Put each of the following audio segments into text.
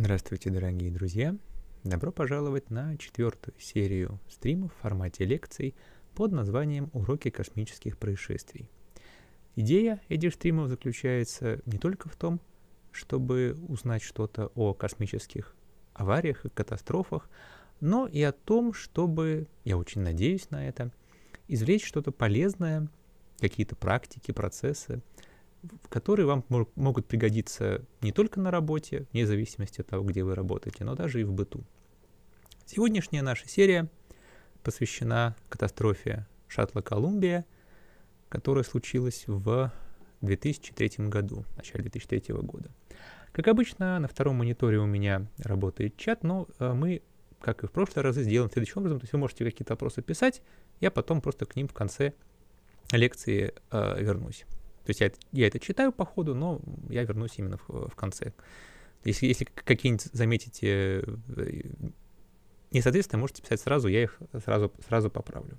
Здравствуйте, дорогие друзья! Добро пожаловать на четвертую серию стримов в формате лекций под названием «Уроки космических происшествий». Идея этих стримов заключается не только в том, чтобы узнать что-то о космических авариях и катастрофах, но и о том, чтобы, я очень надеюсь на это, извлечь что-то полезное, какие-то практики, процессы – которые вам могут пригодиться не только на работе, вне зависимости от того, где вы работаете, но даже и в быту. Сегодняшняя наша серия посвящена катастрофе шаттла «Колумбия», которая случилась в 2003 году, в начале 2003 года. Как обычно, на втором мониторе у меня работает чат, но э, мы, как и в прошлые разы, сделаем следующим образом. То есть вы можете какие-то вопросы писать, я потом просто к ним в конце лекции э, вернусь. То есть я, я это читаю по ходу, но я вернусь именно в, в конце. Если, если какие-нибудь заметите э, несоответствия, можете писать сразу, я их сразу, сразу поправлю.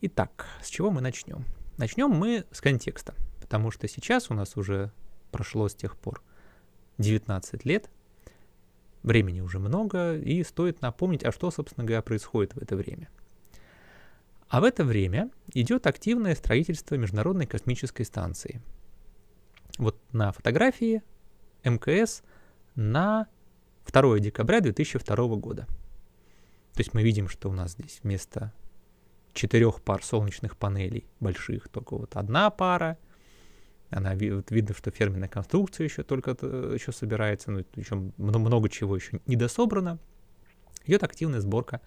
Итак, с чего мы начнем? Начнем мы с контекста, потому что сейчас у нас уже прошло с тех пор 19 лет, времени уже много, и стоит напомнить, а что, собственно говоря, происходит в это время – а в это время идет активное строительство Международной космической станции. Вот на фотографии МКС на 2 декабря 2002 года. То есть мы видим, что у нас здесь вместо четырех пар солнечных панелей больших только вот одна пара. Она вот видно, что ферменная конструкция еще только э, еще собирается, ну, еще много, чего еще не дособрано. Идет активная сборка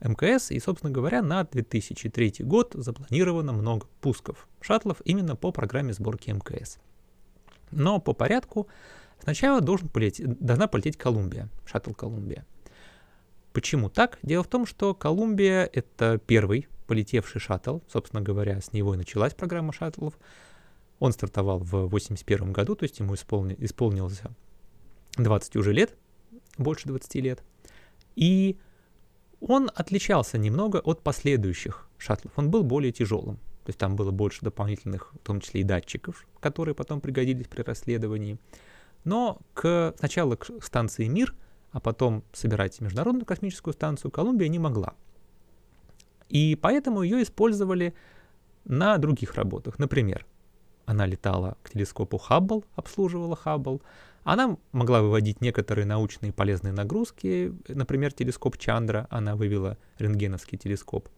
МКС, и, собственно говоря, на 2003 год запланировано много пусков шаттлов именно по программе сборки МКС. Но по порядку сначала должен полететь, должна полететь Колумбия, шаттл Колумбия. Почему так? Дело в том, что Колумбия — это первый полетевший шаттл, собственно говоря, с него и началась программа шаттлов. Он стартовал в 81 году, то есть ему исполни, исполнился 20 уже лет, больше 20 лет. И он отличался немного от последующих шаттлов. Он был более тяжелым. То есть там было больше дополнительных, в том числе и датчиков, которые потом пригодились при расследовании. Но к, сначала к станции «Мир», а потом собирать Международную космическую станцию, Колумбия не могла. И поэтому ее использовали на других работах. Например, она летала к телескопу Хаббл, обслуживала Хаббл, она могла выводить некоторые научные полезные нагрузки, например, телескоп Чандра, она вывела рентгеновский телескоп.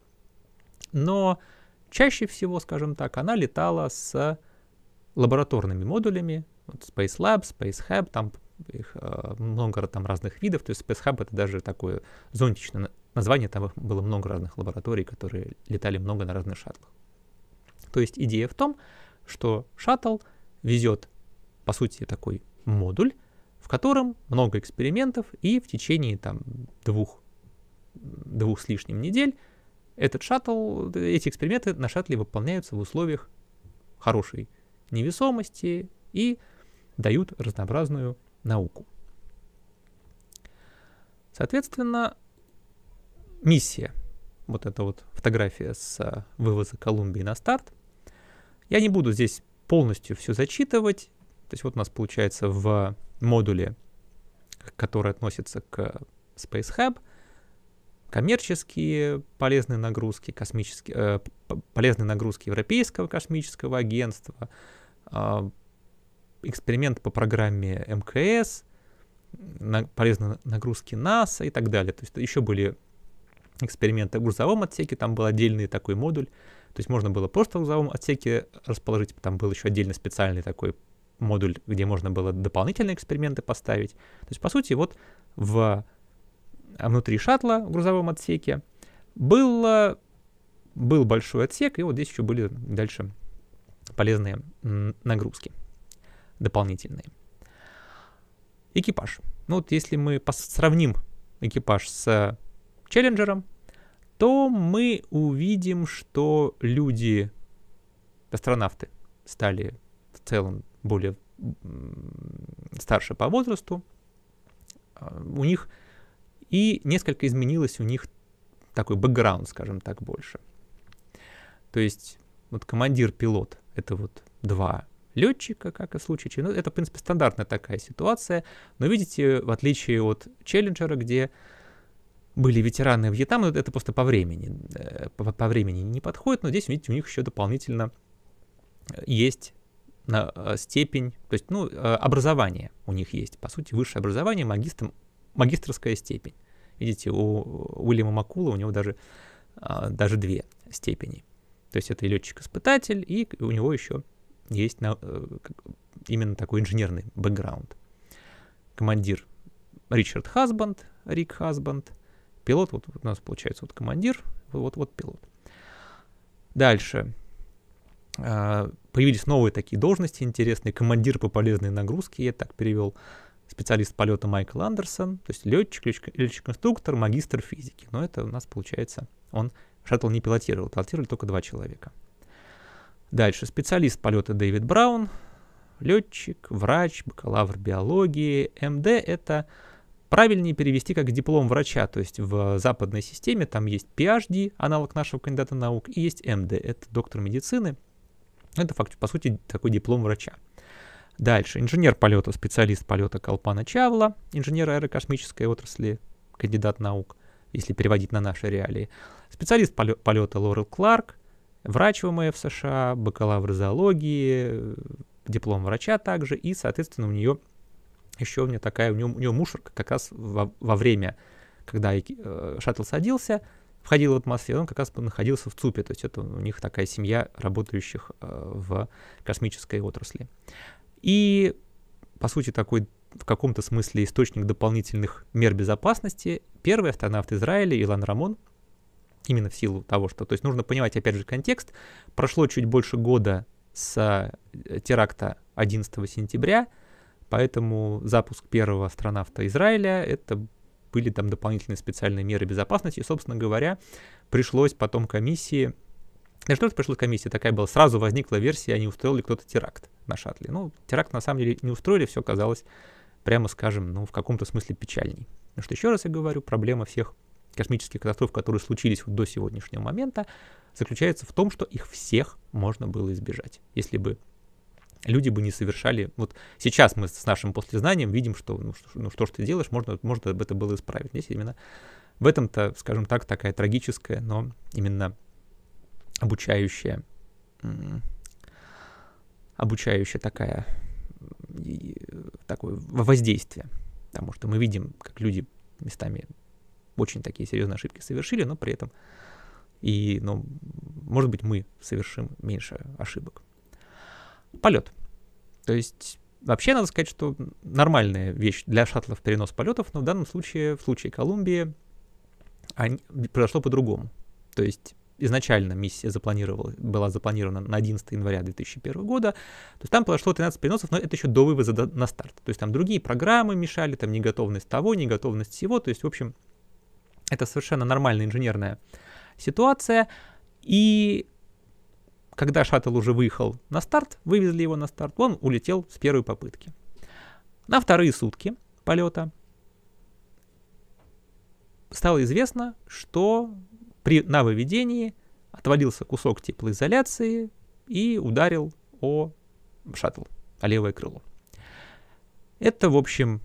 Но чаще всего, скажем так, она летала с лабораторными модулями, вот Space Lab, Space Hub, там их э, много там разных видов, то есть Space Hub это даже такое зонтичное название, там было много разных лабораторий, которые летали много на разных шаттлах. То есть идея в том, что шаттл везет, по сути, такой модуль, в котором много экспериментов, и в течение там двух, двух с лишним недель этот шаттл, эти эксперименты на шаттле выполняются в условиях хорошей невесомости и дают разнообразную науку. Соответственно, миссия, вот эта вот фотография с э, вывоза Колумбии на старт. Я не буду здесь полностью все зачитывать, то есть вот у нас получается в модуле, который относится к Space Hub, коммерческие полезные нагрузки, космические, э, полезные нагрузки Европейского космического агентства, э, эксперимент по программе МКС, на, полезные нагрузки НАСА и так далее. То есть еще были эксперименты в грузовом отсеке, там был отдельный такой модуль. То есть можно было просто в грузовом отсеке расположить, там был еще отдельно специальный такой модуль, где можно было дополнительные эксперименты поставить. То есть, по сути, вот в, а, внутри шаттла в грузовом отсеке было, был большой отсек, и вот здесь еще были дальше полезные нагрузки дополнительные. Экипаж. Ну вот если мы сравним экипаж с Челленджером, то мы увидим, что люди, астронавты, стали в целом более старше по возрасту, а, у них и несколько изменилось у них такой бэкграунд, скажем так, больше. То есть вот командир-пилот — это вот два летчика, как и в случае ну, Это, в принципе, стандартная такая ситуация. Но видите, в отличие от Челленджера, где были ветераны Вьетнама, это просто по времени, э, по, по времени не подходит, но здесь, видите, у них еще дополнительно э, есть Э, степень, то есть, ну, э, образование у них есть, по сути, высшее образование, магистр, магистрская степень. Видите, у Уильяма Макула у него даже, а, даже две степени. То есть это и летчик-испытатель, и у него еще есть на, э, именно такой инженерный бэкграунд. Командир Ричард Хасбанд, Рик Хасбанд, пилот, вот у нас получается вот командир, вот, вот пилот. Дальше. А, появились новые такие должности интересные. Командир по полезной нагрузке, я так перевел, специалист полета Майкл Андерсон, то есть летчик, летчик-инструктор, магистр физики. Но это у нас получается, он шаттл не пилотировал, пилотировали только два человека. Дальше специалист полета Дэвид Браун, летчик, врач, бакалавр биологии. МД — это правильнее перевести как диплом врача, то есть в западной системе там есть PhD, аналог нашего кандидата наук, и есть МД, это доктор медицины — ну, это, факт, по сути, такой диплом врача. Дальше. Инженер полета, специалист полета Колпана Чавла, инженер аэрокосмической отрасли, кандидат наук, если переводить на наши реалии. Специалист полета Лорел Кларк, врач ВМФ США, бакалавр зоологии, диплом врача также, и, соответственно, у нее еще у нее такая, у нее, у нее мушерка как раз во, во время, когда э, шаттл садился, входила в атмосферу, он как раз находился в ЦУПе, то есть это у них такая семья работающих э, в космической отрасли. И, по сути, такой в каком-то смысле источник дополнительных мер безопасности. Первый астронавт Израиля Илан Рамон, именно в силу того, что... То есть нужно понимать, опять же, контекст. Прошло чуть больше года с э, теракта 11 сентября, поэтому запуск первого астронавта Израиля — это были там дополнительные специальные меры безопасности, и, собственно говоря, пришлось потом комиссии да что же пришла комиссия? Такая была. Сразу возникла версия, они устроили кто-то теракт на шатле. Ну, теракт на самом деле не устроили, все казалось, прямо скажем, ну, в каком-то смысле печальней. Потому что, еще раз я говорю, проблема всех космических катастроф, которые случились вот до сегодняшнего момента, заключается в том, что их всех можно было избежать. Если бы люди бы не совершали. Вот сейчас мы с нашим послезнанием видим, что ну что, ну, что ж ты делаешь, можно, можно это было исправить. Здесь именно в этом-то, скажем так, такая трагическая, но именно обучающая, обучающая такая, такое воздействие. Потому что мы видим, как люди местами очень такие серьезные ошибки совершили, но при этом и, ну, может быть, мы совершим меньше ошибок полет. То есть вообще надо сказать, что нормальная вещь для шаттлов перенос полетов, но в данном случае, в случае Колумбии, они, произошло по-другому. То есть изначально миссия запланировала, была запланирована на 11 января 2001 года, то есть там произошло 13 переносов, но это еще до вывоза до, на старт. То есть там другие программы мешали, там неготовность того, неготовность всего, то есть, в общем, это совершенно нормальная инженерная ситуация, и когда шаттл уже выехал на старт, вывезли его на старт, он улетел с первой попытки. На вторые сутки полета стало известно, что при, на выведении отвалился кусок теплоизоляции и ударил о шаттл, о левое крыло. Это, в общем,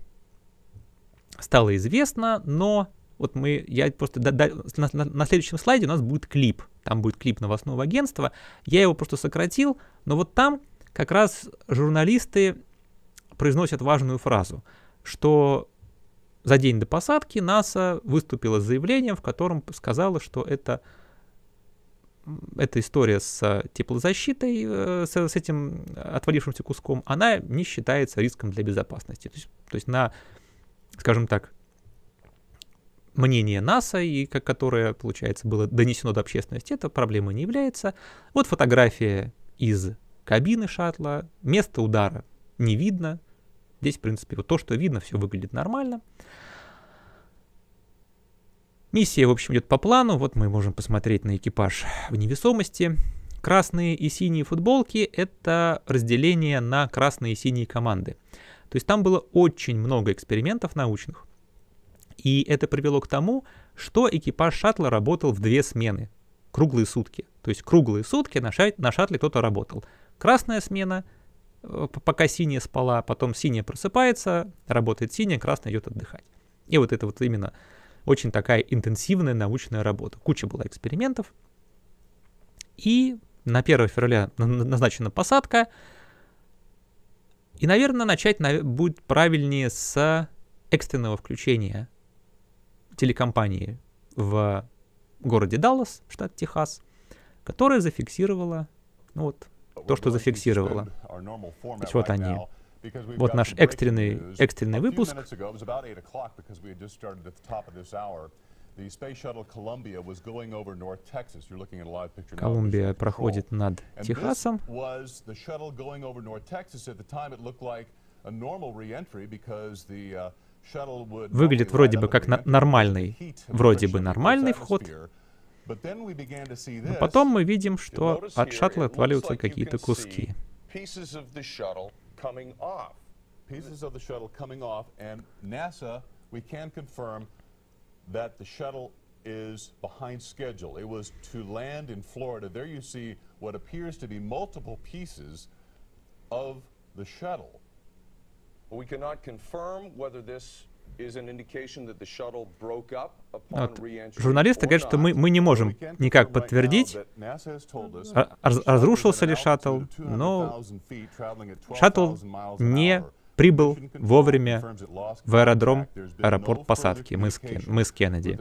стало известно, но вот мы, я просто, да, да, на, на, на следующем слайде у нас будет клип – там будет клип новостного агентства, я его просто сократил, но вот там как раз журналисты произносят важную фразу, что за день до посадки НАСА выступила с заявлением, в котором сказала, что это эта история с теплозащитой, э, с, с этим отвалившимся куском, она не считается риском для безопасности. То есть, то есть на, скажем так, мнение НАСА, и которое, получается, было донесено до общественности, это проблема не является. Вот фотография из кабины шаттла, место удара не видно. Здесь, в принципе, вот то, что видно, все выглядит нормально. Миссия, в общем, идет по плану. Вот мы можем посмотреть на экипаж в невесомости. Красные и синие футболки — это разделение на красные и синие команды. То есть там было очень много экспериментов научных. И это привело к тому, что экипаж шаттла работал в две смены, круглые сутки. То есть круглые сутки на, шат, на шаттле кто-то работал. Красная смена, э, пока синяя спала, потом синяя просыпается, работает синяя, красная идет отдыхать. И вот это вот именно очень такая интенсивная научная работа. Куча была экспериментов. И на 1 февраля назначена посадка. И, наверное, начать будет правильнее с экстренного включения телекомпании в городе Даллас, штат Техас, которая зафиксировала, ну вот, то, что зафиксировала. То есть вот они. Вот наш экстренный, экстренный выпуск. Колумбия проходит над Техасом. a normal reentry because the uh, Выглядит вроде бы как нормальный, вроде бы нормальный вход, но потом мы видим, что от шаттла отваливаются какие-то куски. Is behind schedule. It was to land in Florida. There you see what appears to be multiple pieces of the shuttle. Вот. Журналисты говорят, что мы, мы не можем никак подтвердить, разрушился ли шаттл, но шаттл не прибыл вовремя в аэродром, аэропорт посадки. Мы с, Кен, мы с Кеннеди.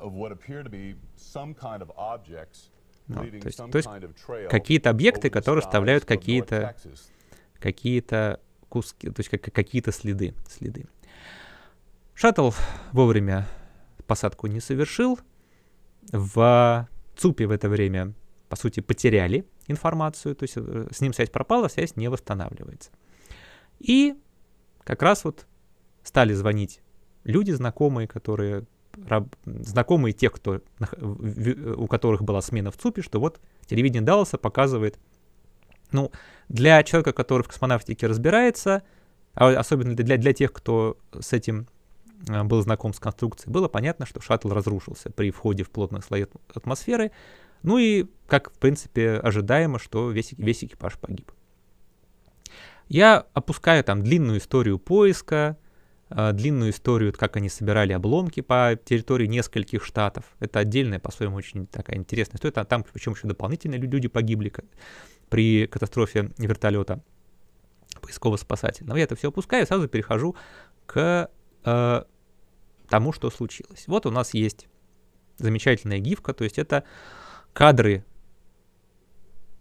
of what appear to be some kind of objects ну, то есть, то есть какие-то объекты, которые оставляют какие-то какие-то куски, то есть какие-то следы, следы. Шаттл вовремя посадку не совершил. В ЦУПе в это время, по сути, потеряли информацию, то есть э, с ним связь пропала, связь не восстанавливается. И как раз вот стали звонить люди знакомые, которые раб, знакомые тех, кто, у которых была смена в ЦУПе, что вот телевидение Далласа показывает. Ну, для человека, который в космонавтике разбирается, а особенно для, для тех, кто с этим э, был знаком с конструкцией, было понятно, что шаттл разрушился при входе в плотные слои атмосферы. Ну и, как, в принципе, ожидаемо, что весь, весь экипаж погиб. Я опускаю там длинную историю поиска, Э, длинную историю, как они собирали обломки по территории нескольких штатов. Это отдельная, по-своему, очень такая интересная история. Там, причем еще дополнительно люди погибли при катастрофе вертолета поисково-спасательного. Я это все опускаю и сразу перехожу к э, тому, что случилось. Вот у нас есть замечательная гифка, то есть это кадры,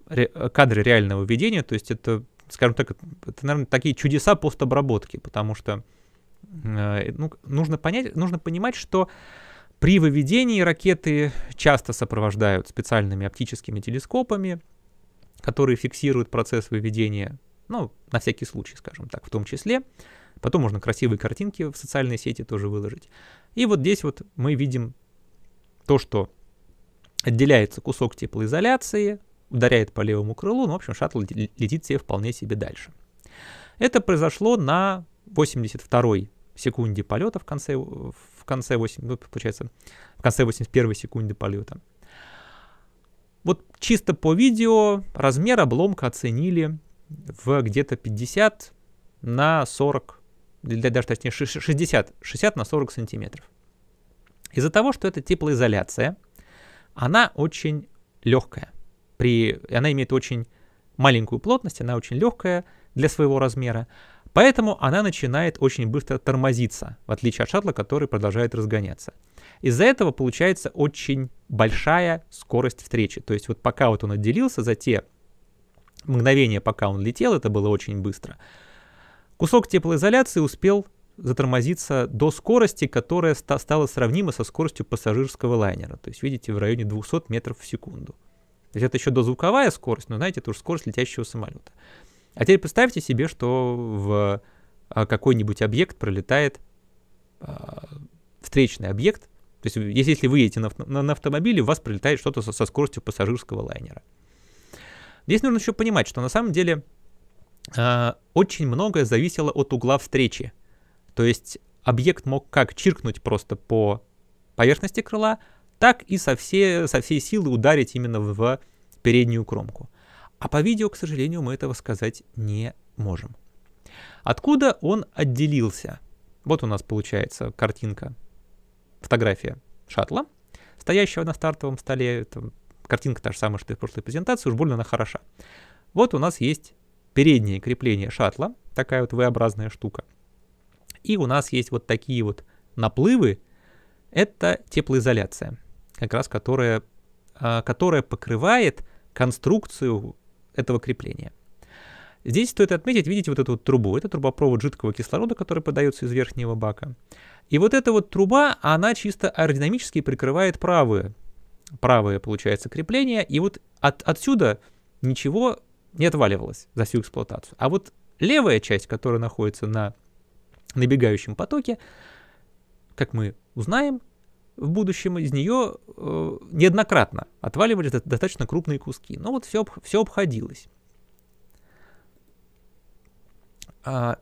ре, кадры реального видения, то есть это, скажем так, это, наверное, такие чудеса постобработки, потому что Э, ну, нужно, понять, нужно понимать, что при выведении ракеты часто сопровождают специальными оптическими телескопами, которые фиксируют процесс выведения, ну, на всякий случай, скажем так, в том числе. Потом можно красивые картинки в социальные сети тоже выложить. И вот здесь вот мы видим то, что отделяется кусок теплоизоляции, ударяет по левому крылу, ну, в общем, шаттл летит себе вполне себе дальше. Это произошло на 82-й секунде полета в конце, в конце 8, ну, получается, в конце 81 секунды полета. Вот чисто по видео размер обломка оценили в где-то 50 на 40, или даже точнее 60, 60 на 40 сантиметров. Из-за того, что это теплоизоляция, она очень легкая. При, она имеет очень маленькую плотность, она очень легкая для своего размера. Поэтому она начинает очень быстро тормозиться, в отличие от шаттла, который продолжает разгоняться. Из-за этого получается очень большая скорость встречи. То есть вот пока вот он отделился за те мгновения, пока он летел, это было очень быстро, кусок теплоизоляции успел затормозиться до скорости, которая ста стала сравнима со скоростью пассажирского лайнера. То есть, видите, в районе 200 метров в секунду. То есть это еще дозвуковая скорость, но, знаете, это уже скорость летящего самолета. А теперь представьте себе, что в а, какой-нибудь объект пролетает а, встречный объект. То есть, если, вы едете на, на, на автомобиле, у вас пролетает что-то со, со скоростью пассажирского лайнера. Здесь нужно еще понимать, что на самом деле э, очень многое зависело от угла встречи. То есть объект мог как чиркнуть просто по поверхности крыла, так и со всей, со всей силы ударить именно в переднюю кромку. А по видео, к сожалению, мы этого сказать не можем. Откуда он отделился? Вот у нас получается картинка, фотография шаттла, стоящего на стартовом столе. Это картинка та же самая, что и в прошлой презентации, уж больно она хороша. Вот у нас есть переднее крепление шаттла, такая вот V-образная штука. И у нас есть вот такие вот наплывы, это теплоизоляция, как раз которая, а, которая покрывает конструкцию этого крепления. Здесь стоит отметить, видите вот эту вот трубу, это трубопровод жидкого кислорода, который подается из верхнего бака. И вот эта вот труба, она чисто аэродинамически прикрывает правое, правое, получается, крепление, и вот от, отсюда ничего не отваливалось за всю эксплуатацию. А вот левая часть, которая находится на набегающем потоке, как мы узнаем, в будущем из нее э, неоднократно отваливались достаточно крупные куски. Но вот все, все обходилось. А,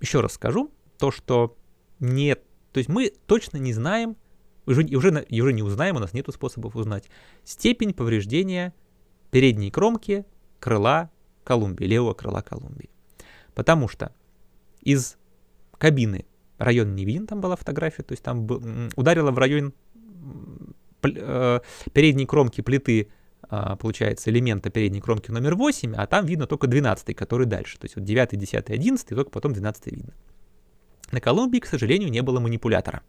еще раз скажу, то, что нет, то есть мы точно не знаем, уже, уже, уже не узнаем, у нас нет способов узнать, степень повреждения передней кромки крыла Колумбии, левого крыла Колумбии. Потому что из кабины район Невин, там была фотография, то есть там был, ударила в район э, передней кромки плиты, а, получается, элемента передней кромки номер 8, а там видно только 12, который дальше. То есть вот 9, 10, 11, и только потом 12 видно. На Колумбии, к сожалению, не было манипулятора.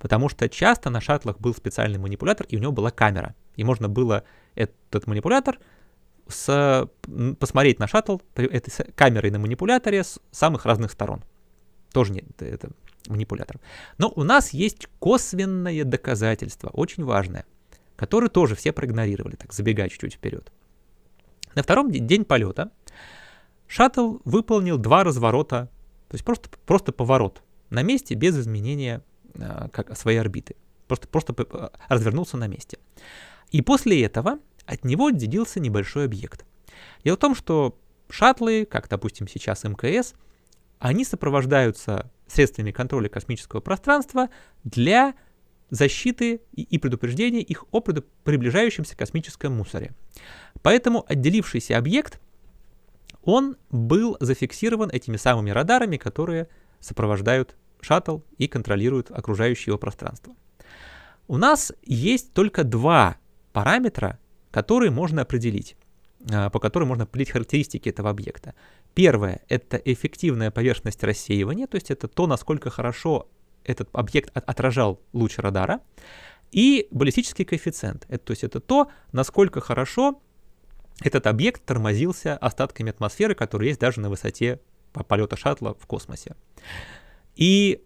Потому что часто на шаттлах был специальный манипулятор, и у него была камера. И можно было этот манипулятор с, посмотреть на шаттл этой камерой на манипуляторе с самых разных сторон. Тоже нет, это, манипулятор. Но у нас есть косвенное доказательство, очень важное, которое тоже все проигнорировали, так забегая чуть-чуть вперед. На втором день полета шаттл выполнил два разворота, то есть просто, просто поворот на месте без изменения э, как, своей орбиты. Просто, просто а, развернулся на месте. И после этого от него отделился небольшой объект. Дело в том, что шаттлы, как, допустим, сейчас МКС, они сопровождаются средствами контроля космического пространства для защиты и предупреждения их о приближающемся космическом мусоре. Поэтому отделившийся объект, он был зафиксирован этими самыми радарами, которые сопровождают шаттл и контролируют окружающее его пространство. У нас есть только два параметра, которые можно определить. А, по которой можно определить характеристики этого объекта. Первое — это эффективная поверхность рассеивания, то есть это то, насколько хорошо этот объект отражал луч радара. И баллистический коэффициент, это, то есть это то, насколько хорошо этот объект тормозился остатками атмосферы, которые есть даже на высоте полета шаттла в космосе. И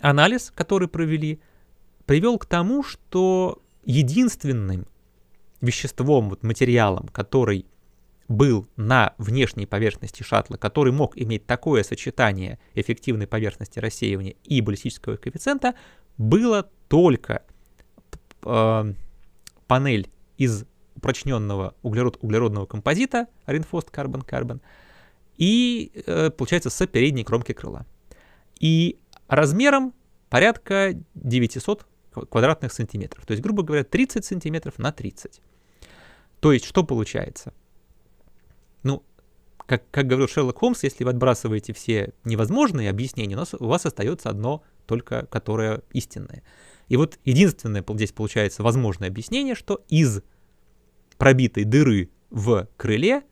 анализ, который провели, привел к тому, что единственным веществом, вот материалом, который был на внешней поверхности шаттла, который мог иметь такое сочетание эффективной поверхности рассеивания и баллистического коэффициента, было только э, панель из упрочненного углерод углеродного композита, ринфост карбон-карбон, и, э, получается, с передней кромки крыла. И размером порядка 900 квадратных сантиметров. То есть, грубо говоря, 30 сантиметров на 30. То есть что получается? Ну, как, как говорил Шерлок Холмс, если вы отбрасываете все невозможные объяснения, у, нас, у вас остается одно только, которое истинное. И вот единственное здесь получается возможное объяснение, что из пробитой дыры в крыле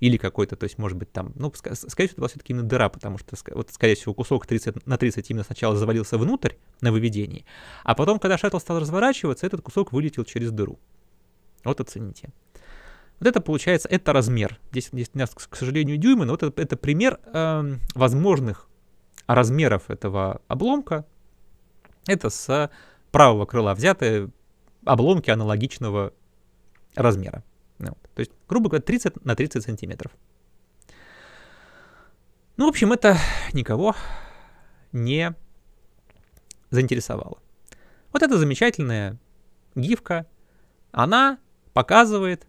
или какой-то, то есть, может быть, там, ну, скорее всего, это была все-таки именно дыра, потому что, вот, скорее всего, кусок 30, на 30 именно сначала завалился внутрь на выведении, а потом, когда шаттл стал разворачиваться, этот кусок вылетел через дыру. Вот оцените. Вот это получается, это размер. Здесь, здесь у нас, к сожалению, дюймы, но вот это, это пример э, возможных размеров этого обломка. Это с правого крыла взяты обломки аналогичного размера. вот. Ну, то есть, грубо говоря, 30 на 30 сантиметров. Ну, в общем, это никого не заинтересовало. Вот эта замечательная гифка, она показывает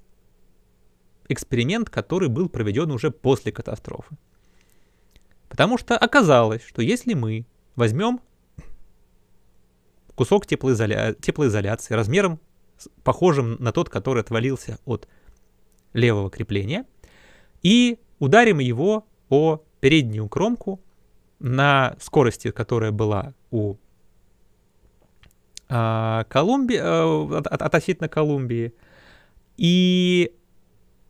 эксперимент, который был проведен уже после катастрофы. Потому что оказалось, что если мы возьмем кусок теплоизоля... теплоизоляции размером похожим на тот, который отвалился от левого крепления, и ударим его о переднюю кромку на скорости, которая была у э, Колумбии, э, от, от, относительно Колумбии, и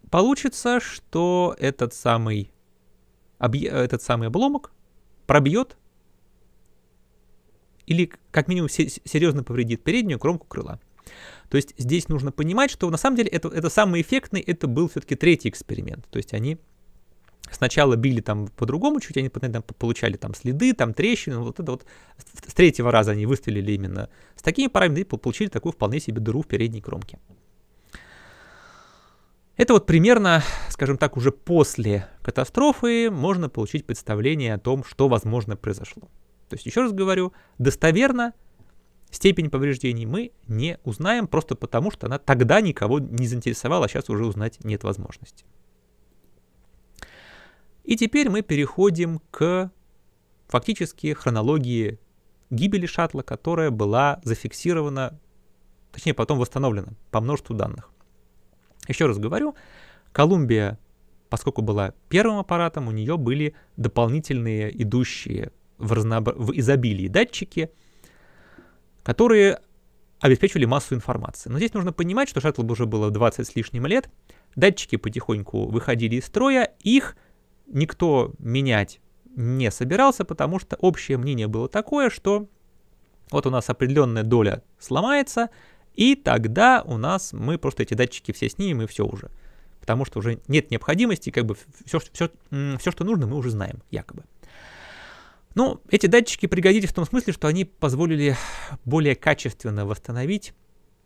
получится, что этот самый, объ... этот самый обломок пробьет или как минимум серьезно повредит переднюю кромку крыла. То есть здесь нужно понимать, что на самом деле это, это самый эффектный, это был все-таки третий эксперимент. То есть они сначала били там по-другому чуть, они там получали там следы, там трещины, вот это вот. С третьего раза они выстрелили именно с такими параметрами и получили такую вполне себе дыру в передней кромке. Это вот примерно, скажем так, уже после катастрофы можно получить представление о том, что, возможно, произошло. То есть, еще раз говорю, достоверно степень повреждений мы не узнаем, просто потому что она тогда никого не заинтересовала, а сейчас уже узнать нет возможности. И теперь мы переходим к фактически хронологии гибели шаттла, которая была зафиксирована, точнее потом восстановлена по множеству данных. Еще раз говорю, Колумбия, поскольку была первым аппаратом, у нее были дополнительные идущие в, разноб... в изобилии датчики, которые обеспечивали массу информации. Но здесь нужно понимать, что шаттлу уже было 20 с лишним лет, датчики потихоньку выходили из строя, их никто менять не собирался, потому что общее мнение было такое, что вот у нас определенная доля сломается, и тогда у нас мы просто эти датчики все снимем и все уже. Потому что уже нет необходимости, как бы все, все, все что нужно, мы уже знаем, якобы. Но ну, эти датчики пригодились в том смысле, что они позволили более качественно восстановить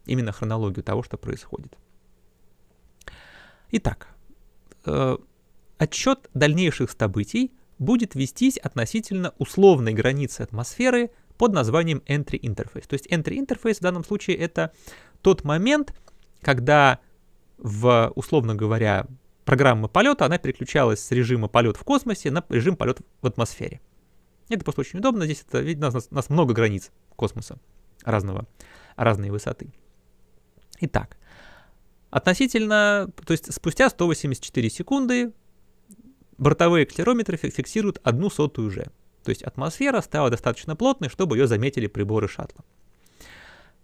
именно хронологию того, что происходит. Итак, э, отчет дальнейших событий будет вестись относительно условной границы атмосферы – под названием Entry Interface. То есть Entry Interface в данном случае это тот момент, когда в, условно говоря, программа полета, она переключалась с режима полет в космосе на режим полет в атмосфере. Это просто очень удобно, здесь это, видно, у нас, у нас много границ космоса разного, разной высоты. Итак, относительно, то есть спустя 184 секунды бортовые акселерометры фиксируют одну сотую же. То есть атмосфера стала достаточно плотной, чтобы ее заметили приборы шаттла.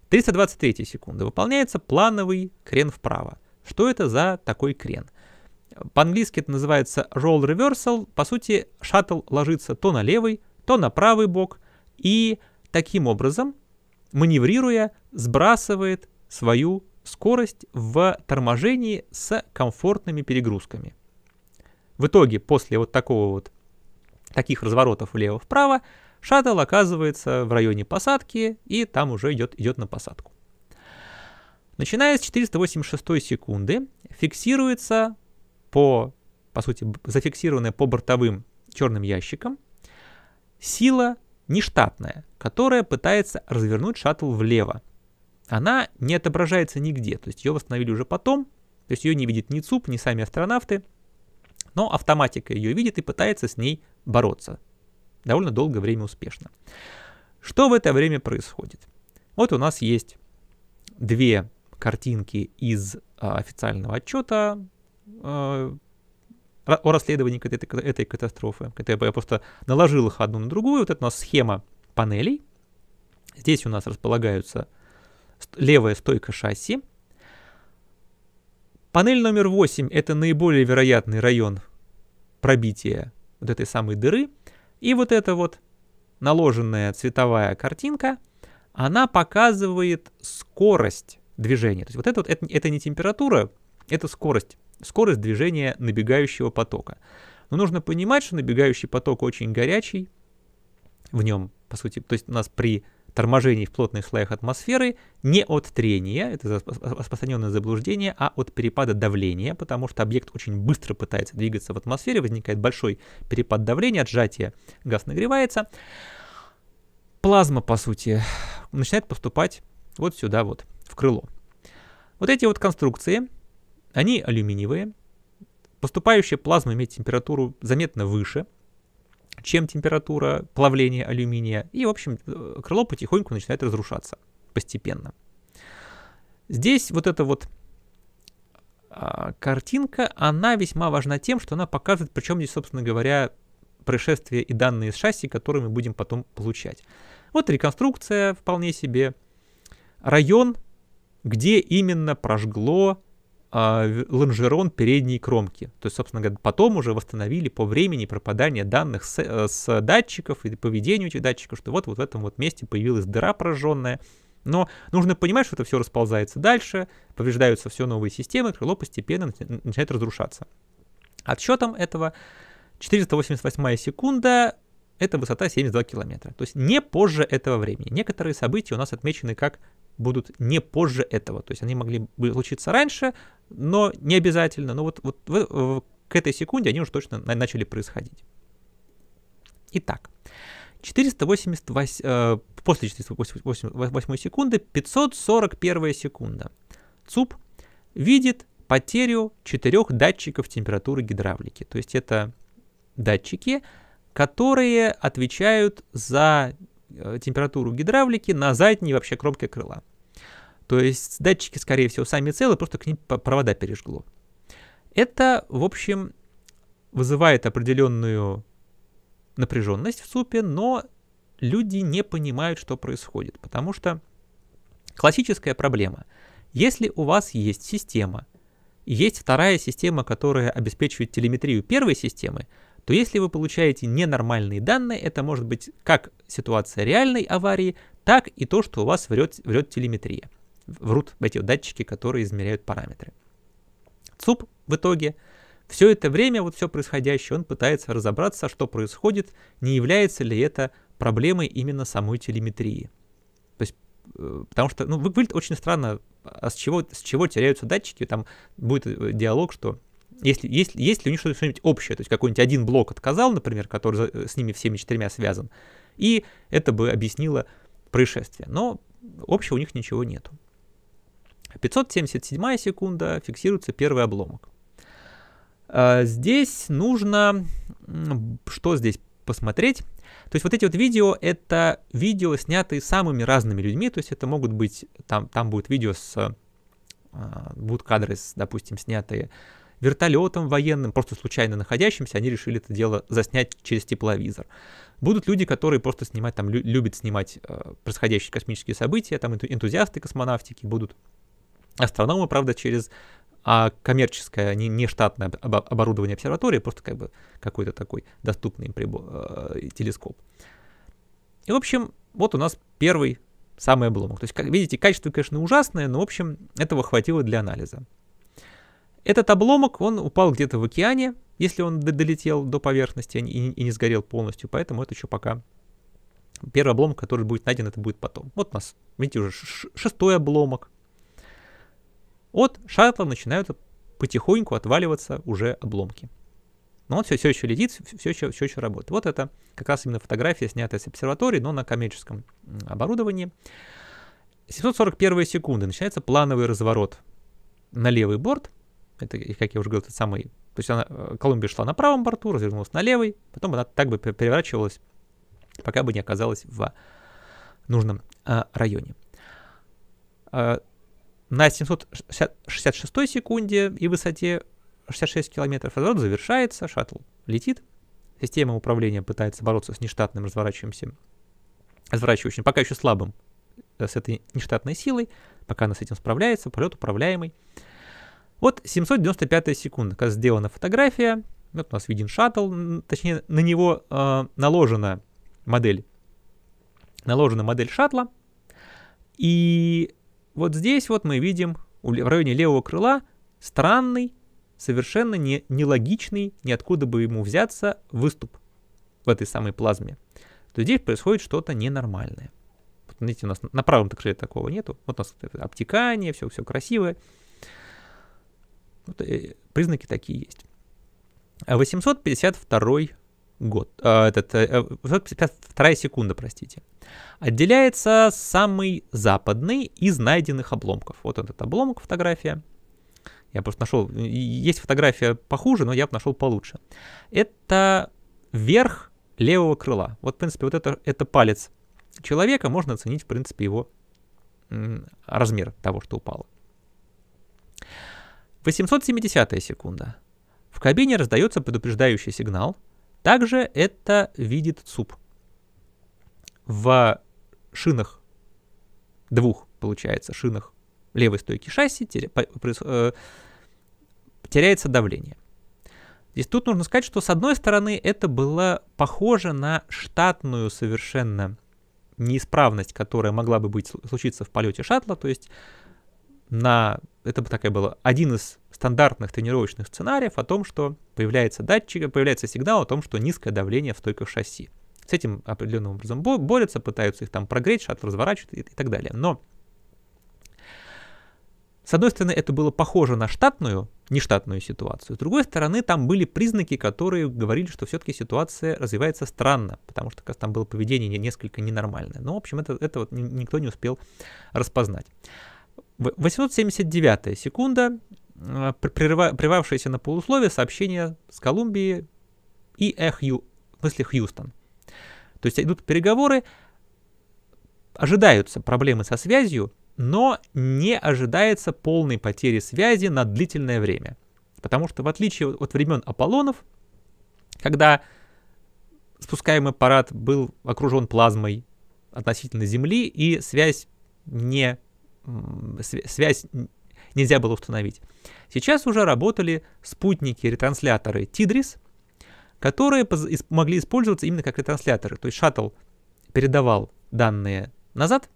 323 секунды. Выполняется плановый крен вправо. Что это за такой крен? По-английски это называется roll reversal. По сути, шаттл ложится то на левый, то на правый бок. И таким образом, маневрируя, сбрасывает свою скорость в торможении с комфортными перегрузками. В итоге, после вот такого вот таких разворотов влево-вправо, шаттл оказывается в районе посадки, и там уже идет, идет на посадку. Начиная с 486 секунды фиксируется по, по сути, зафиксированная по бортовым черным ящикам сила нештатная, которая пытается развернуть шаттл влево. Она не отображается нигде, то есть ее восстановили уже потом, то есть ее не видит ни ЦУП, ни сами астронавты, но автоматика ее видит и пытается с ней бороться. Довольно долгое время успешно. Что в это время происходит? Вот у нас есть две картинки из а, официального отчета а, о расследовании этой, этой катастрофы. Это я просто наложил их одну на другую. Вот это у нас схема панелей. Здесь у нас располагаются левая стойка шасси. Панель номер 8 – это наиболее вероятный район пробития вот этой самой дыры. И вот эта вот наложенная цветовая картинка, она показывает скорость движения. То есть вот это вот, это, это не температура, это скорость. Скорость движения набегающего потока. Но нужно понимать, что набегающий поток очень горячий. В нем, по сути, то есть у нас при торможений в плотных слоях атмосферы не от трения, это распространенное заблуждение, а от перепада давления, потому что объект очень быстро пытается двигаться в атмосфере, возникает большой перепад давления, отжатие, газ нагревается. Плазма, по сути, начинает поступать вот сюда вот, в крыло. Вот эти вот конструкции, они алюминиевые, поступающая плазма имеет температуру заметно выше – чем температура плавления алюминия. И, в общем, э, крыло потихоньку начинает разрушаться постепенно. Здесь вот эта вот а, картинка, она весьма важна тем, что она показывает, причем здесь, собственно говоря, происшествия и данные из шасси, которые мы будем потом получать. Вот реконструкция вполне себе. Район, где именно прожгло э, лонжерон передней кромки. То есть, собственно говоря, потом уже восстановили по времени пропадания данных с, э, с датчиков и поведению этих датчиков, что вот, вот в этом вот месте появилась дыра пораженная. Но нужно понимать, что это все расползается дальше, повреждаются все новые системы, крыло постепенно начинает разрушаться. Отсчетом этого 488 секунда — это высота 72 километра. То есть не позже этого времени. Некоторые события у нас отмечены как будут не позже этого. То есть они могли бы случиться раньше, но не обязательно, но вот, вот в, в, к этой секунде они уже точно начали происходить. Итак, 488, э, после 488 секунды 541 секунда. ЦУП видит потерю четырех датчиков температуры гидравлики. То есть это датчики, которые отвечают за э, температуру гидравлики на задней вообще кромке крыла. То есть датчики, скорее всего, сами целы, просто к ним провода пережгло. Это, в общем, вызывает определенную напряженность в супе, но люди не понимают, что происходит, потому что классическая проблема. Если у вас есть система, есть вторая система, которая обеспечивает телеметрию первой системы, то если вы получаете ненормальные данные, это может быть как ситуация реальной аварии, так и то, что у вас врет, врет телеметрия врут эти датчики, которые измеряют параметры. ЦУП в итоге все это время, вот все происходящее, он пытается разобраться, что происходит, не является ли это проблемой именно самой телеметрии. То есть, э, потому что, ну, выглядит очень странно, а с чего, с чего теряются датчики, там будет э, диалог, что если, если, если у них что-нибудь общее, то есть какой-нибудь один блок отказал, например, который э, с ними всеми четырьмя связан, и это бы объяснило происшествие. Но общего у них ничего нету. 577 секунда фиксируется первый обломок. А, здесь нужно, что здесь посмотреть? То есть вот эти вот видео, это видео, снятые самыми разными людьми, то есть это могут быть, там, там будет видео с, а, будут кадры, с, допустим, снятые вертолетом военным, просто случайно находящимся, они решили это дело заснять через тепловизор. Будут люди, которые просто снимать, там, любят снимать а, происходящие космические события, там, энтузиасты космонавтики будут Астрономы, правда, через а коммерческое, не, не штатное оборудование обсерватории, просто как бы какой-то такой доступный прибор, э, телескоп. И, в общем, вот у нас первый самый обломок. То есть, как видите, качество, конечно, ужасное, но, в общем, этого хватило для анализа. Этот обломок, он упал где-то в океане, если он долетел до поверхности а и, и не сгорел полностью, поэтому это еще пока первый обломок, который будет найден, это будет потом. Вот у нас, видите, уже шестой обломок, от шаттла начинают потихоньку отваливаться уже обломки. Но он все, все еще летит, все, еще, все еще работает. Вот это как раз именно фотография, снятая с обсерватории, но на коммерческом оборудовании. 741 секунды начинается плановый разворот на левый борт. Это, как я уже говорил, тот самый... То есть она, э, Колумбия шла на правом борту, развернулась на левый, потом она так бы переворачивалась, пока бы не оказалась в нужном э, районе. А, на 766 секунде и высоте 66 км. Разворот завершается, шаттл летит. Система управления пытается бороться с нештатным разворачивающимся, разворачивающим, пока еще слабым, э, с этой нештатной силой. Пока она с этим справляется, полет управляемый. Вот 795 секунда, как сделана фотография. Вот у нас виден шаттл, точнее на него э, наложена модель. Наложена модель шаттла. И вот здесь вот мы видим в районе левого крыла странный, совершенно не, нелогичный, ниоткуда бы ему взяться, выступ в этой самой плазме. То здесь происходит что-то ненормальное. Вот, видите, у нас на правом крыле такого нету. Вот у нас обтекание, все, все красивое. Вот, э, признаки такие есть. 852 а год, э, этот, э, 252 э, секунда, простите, отделяется самый западный из найденных обломков. Вот этот обломок, фотография. Я просто нашел, есть фотография похуже, но я нашел получше. Это верх левого крыла. Вот, в принципе, вот это, это палец человека, можно оценить, в принципе, его размер того, что упало. 870 секунда. В кабине раздается предупреждающий сигнал – также это видит ЦУП. В шинах двух, получается, шинах левой стойки шасси э, теряется давление. Здесь тут нужно сказать, что с одной стороны это было похоже на штатную совершенно неисправность, которая могла бы быть, случиться в полете шаттла, то есть на это бы такая была один из стандартных тренировочных сценариев о том, что появляется датчик, появляется сигнал о том, что низкое давление в стойках шасси. С этим определенным образом борются, пытаются их там прогреть, шат разворачивать и, и так далее. Но с одной стороны, это было похоже на штатную, нештатную ситуацию. С другой стороны, там были признаки, которые говорили, что все-таки ситуация развивается странно, потому что как там было поведение несколько ненормальное. Но, в общем, это, это вот никто не успел распознать. 879 секунда, э, прерыва, на полусловие сообщение с Колумбии и Эхью, в смысле Хьюстон. То есть идут переговоры, ожидаются проблемы со связью, но не ожидается полной потери связи на длительное время. Потому что в отличие от времен Аполлонов, когда спускаемый аппарат был окружен плазмой относительно Земли, и связь не связь нельзя было установить. Сейчас уже работали спутники-ретрансляторы Тидрис, которые могли использоваться именно как ретрансляторы. То есть шаттл передавал данные назад,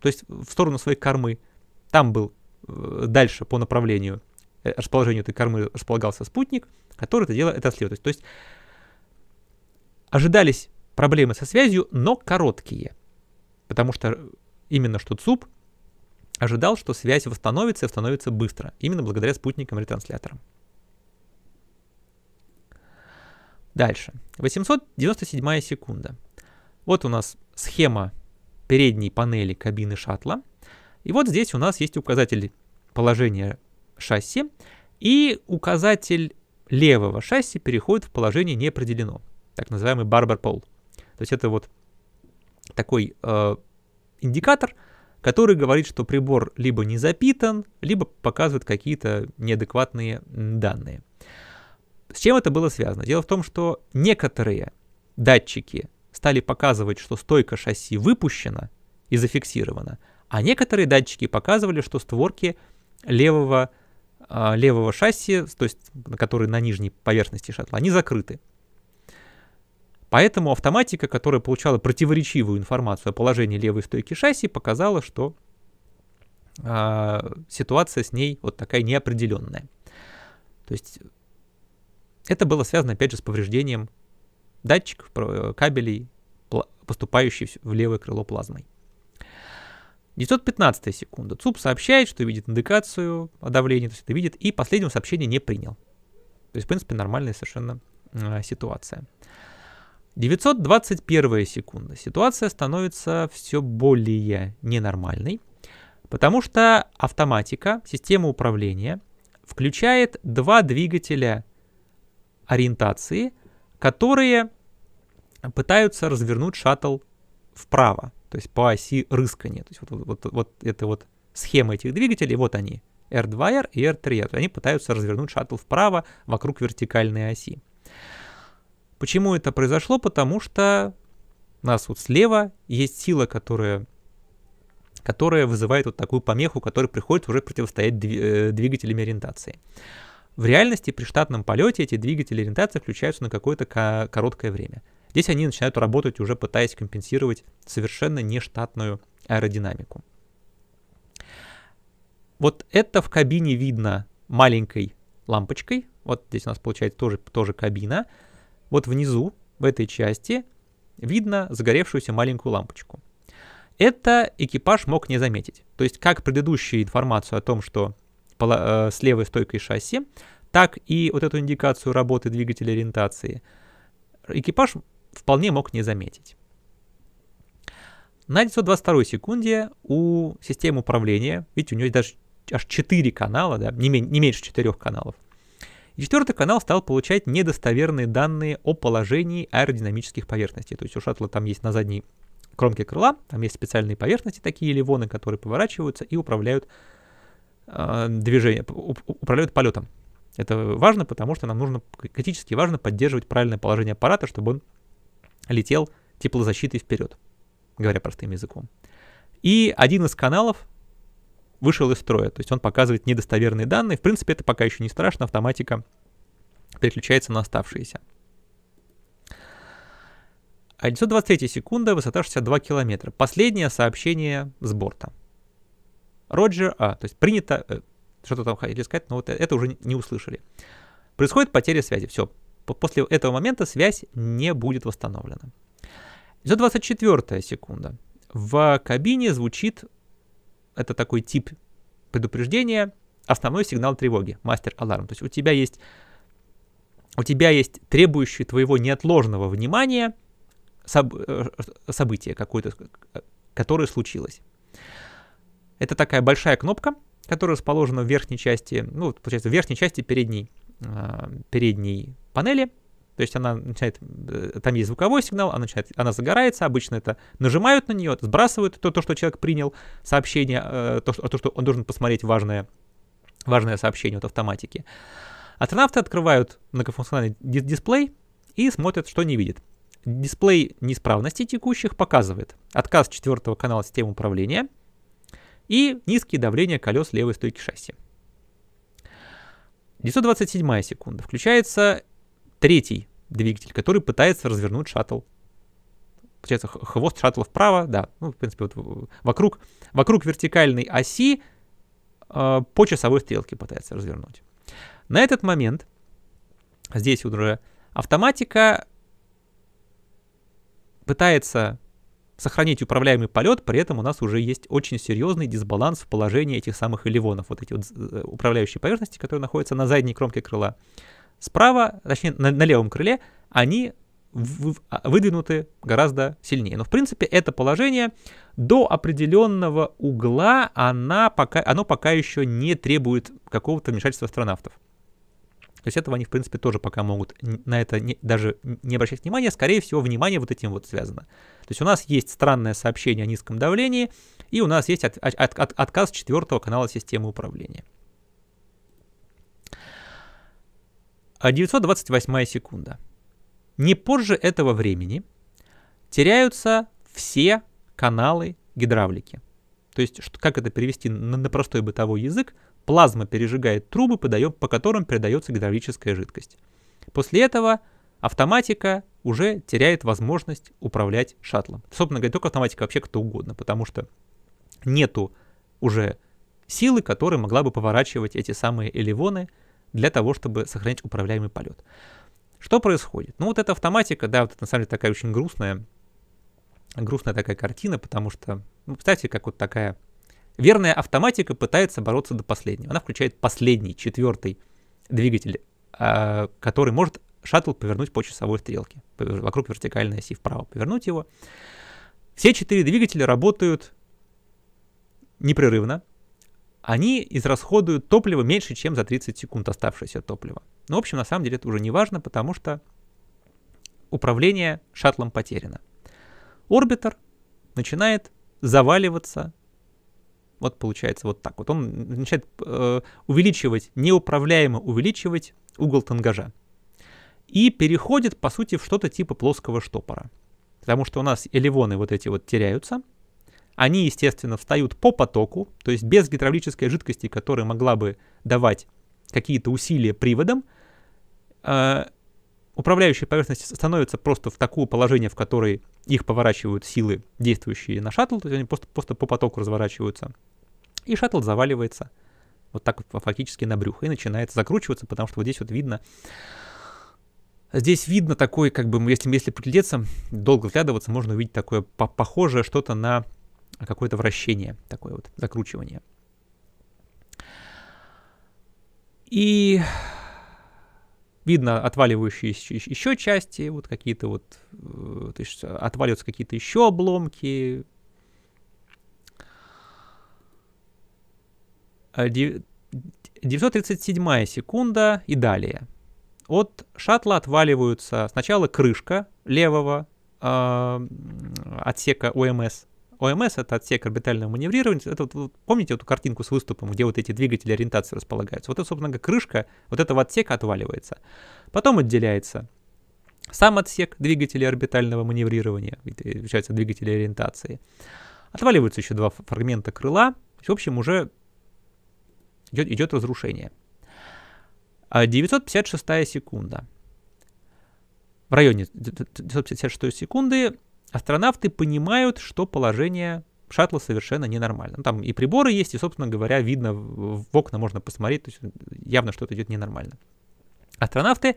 то есть в сторону своей кормы. Там был э, дальше по направлению э, расположению этой кормы располагался спутник, который это дело это следует. То есть ожидались проблемы со связью, но короткие. Потому что именно что ЦУП ожидал, что связь восстановится и восстановится быстро, именно благодаря спутникам-ретрансляторам. Дальше. 897 секунда. Вот у нас схема передней панели кабины шаттла. И вот здесь у нас есть указатель положения шасси, и указатель левого шасси переходит в положение «Не определено», так называемый барбер пол. То есть это вот такой э, индикатор – который говорит, что прибор либо не запитан, либо показывает какие-то неадекватные данные. С чем это было связано? Дело в том, что некоторые датчики стали показывать, что стойка шасси выпущена и зафиксирована, а некоторые датчики показывали, что створки левого, а, левого шасси, то есть, которые на нижней поверхности шаттла, они закрыты. Поэтому автоматика, которая получала противоречивую информацию о положении левой стойки шасси, показала, что э, ситуация с ней вот такая неопределенная. То есть это было связано, опять же, с повреждением датчиков, э, кабелей, поступающих в левое крыло плазмой. 915 секунда. ЦУП сообщает, что видит индикацию о давлении, то есть это видит, и последнего сообщения не принял. То есть, в принципе, нормальная совершенно э, ситуация. 921 секунда. Ситуация становится все более ненормальной, потому что автоматика, система управления, включает два двигателя ориентации, которые пытаются развернуть шаттл вправо, то есть по оси рыскания. То есть вот, вот, вот, вот это вот схема этих двигателей, вот они, R2R и R3R. Они пытаются развернуть шаттл вправо вокруг вертикальной оси. Почему это произошло? Потому что у нас вот слева есть сила, которая, которая вызывает вот такую помеху, которая приходит уже противостоять э, двигателям ориентации. В реальности при штатном полете эти двигатели ориентации включаются на какое-то короткое время. Здесь они начинают работать, уже пытаясь компенсировать совершенно нештатную аэродинамику. Вот это в кабине видно маленькой лампочкой. Вот здесь у нас получается тоже, тоже кабина вот внизу, в этой части, видно загоревшуюся маленькую лампочку. Это экипаж мог не заметить. То есть как предыдущую информацию о том, что э, с левой стойкой шасси, так и вот эту индикацию работы двигателя ориентации экипаж вполне мог не заметить. На 922 секунде у системы управления, ведь у нее даже аж 4 канала, да, не, меньше, не меньше 4 каналов, и четвертый канал стал получать недостоверные данные о положении аэродинамических поверхностей. То есть у шаттла там есть на задней кромке крыла, там есть специальные поверхности, такие ливоны, которые поворачиваются и управляют э, а, движением, управляют полетом. Это важно, потому что нам нужно, критически важно поддерживать правильное положение аппарата, чтобы он летел теплозащитой вперед, говоря простым языком. И один из каналов вышел из строя. То есть он показывает недостоверные данные. В принципе, это пока еще не страшно, автоматика переключается на оставшиеся. 923 секунда, высота 62 километра. Последнее сообщение с борта. Роджер А. То есть принято... Э, что-то там хотели сказать, но вот э, это уже не услышали. Происходит потеря связи. Все. После этого момента связь не будет восстановлена. 924 секунда. В кабине звучит это такой тип предупреждения, основной сигнал тревоги, мастер-аларм. То есть у тебя есть у тебя есть требующий твоего неотложного внимания соб- э, событие какое-то, которое случилось. Это такая большая кнопка, которая расположена в верхней части, ну, получается, в верхней части передней, э, передней панели. То есть она начинает, э, там есть звуковой сигнал, она, начинает, она загорается, обычно это нажимают на нее, сбрасывают то, то что человек принял, сообщение, э, то, что, то, что он должен посмотреть важное, важное сообщение от автоматики. Астронавты открывают многофункциональный дисплей и смотрят, что не видят. Дисплей неисправностей текущих показывает отказ четвертого канала системы управления и низкие давления колес левой стойки шасси. 927 секунда. Включается третий двигатель, который пытается развернуть шаттл. Получается, хвост шаттла вправо, да, ну, в принципе, вот вокруг, вокруг вертикальной оси э, по часовой стрелке пытается развернуть. На этот момент здесь уже автоматика пытается сохранить управляемый полет, при этом у нас уже есть очень серьезный дисбаланс в положении этих самых элевонов, вот эти вот э, управляющие поверхности, которые находятся на задней кромке крыла. Справа, точнее, на, на левом крыле они а, выдвинуты гораздо сильнее. Но, в принципе, это положение до определенного угла она пока, оно пока еще не требует какого-то вмешательства астронавтов. То есть этого они, в принципе, тоже пока могут на это не, даже не обращать внимания. Скорее всего, внимание вот этим вот связано. То есть у нас есть странное сообщение о низком давлении, и у нас есть от, от, от, отказ четвертого канала системы управления. 928 а секунда. Не позже этого времени теряются все каналы гидравлики. То есть, что, как это перевести на, на простой бытовой язык, плазма пережигает трубы, подает, по которым передается гидравлическая жидкость. После этого автоматика уже теряет возможность управлять шаттлом. Собственно говоря, только автоматика, вообще кто угодно, потому что нету уже силы, которая могла бы поворачивать эти самые элевоны – для того, чтобы сохранить управляемый полет. Что происходит? Ну вот эта автоматика, да, вот это на самом деле такая очень грустная, грустная такая картина, потому что, ну, представьте, как вот такая верная автоматика пытается бороться до последнего. Она включает последний, четвертый двигатель, а, который может шаттл повернуть по часовой стрелке, вокруг вертикальной оси вправо повернуть его. Все четыре двигателя работают непрерывно, они израсходуют топливо меньше, чем за 30 секунд оставшееся топливо. Ну, в общем, на самом деле это уже не важно, потому что управление шаттлом потеряно. Орбитер начинает заваливаться. Вот получается вот так вот. Он начинает э, увеличивать, неуправляемо увеличивать угол тангажа. И переходит, по сути, в что-то типа плоского штопора. Потому что у нас элевоны вот эти вот теряются, они, естественно, встают по потоку, то есть без гидравлической жидкости, которая могла бы давать какие-то усилия приводам. Э, управляющие поверхности становятся просто в такое положение, в которое их поворачивают силы, действующие на шаттл, то есть они просто, просто по потоку разворачиваются. И шаттл заваливается вот так вот фактически на брюхо и начинает закручиваться, потому что вот здесь вот видно, здесь видно такое, как бы, если, если приглядеться, долго вглядываться, можно увидеть такое похожее что-то на а какое-то вращение, такое вот закручивание. И видно отваливающиеся еще части, вот какие-то вот, э, то есть э, отваливаются какие-то еще обломки. А 937 секунда и далее. От шатла отваливаются сначала крышка левого э, отсека ОМС, ОМС — это отсек орбитального маневрирования. Это вот, вот, помните эту картинку с выступом, где вот эти двигатели ориентации располагаются? Вот это, собственно говоря, крышка вот этого отсека отваливается. Потом отделяется сам отсек двигателей орбитального маневрирования, получается, двигатели ориентации. Отваливаются еще два фрагмента крыла. В общем, уже идет, идет разрушение. 956 а, секунда. В районе 956 секунды астронавты понимают, что положение шаттла совершенно ненормально. Ну, там и приборы есть, и, собственно говоря, видно, в окна можно посмотреть, то есть э, явно что-то идет ненормально. Астронавты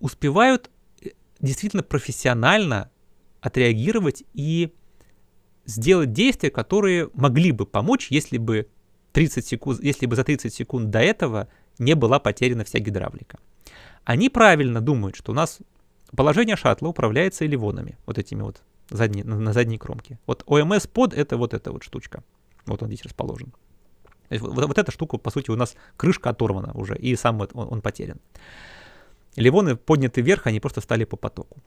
успевают э, действительно профессионально отреагировать и сделать действия, которые могли бы помочь, если бы, 30 секунд, если бы за 30 секунд до этого не была потеряна вся гидравлика. Они правильно думают, что у нас Положение шаттла управляется элевонами, вот этими вот задние, на, на задней кромке. Вот ОМС под это вот эта вот штучка. Вот он здесь расположен. То есть вот, вот, вот эта штука, по сути, у нас крышка оторвана уже, и сам вот он, он потерян. Ливоны подняты вверх, они просто стали по потоку.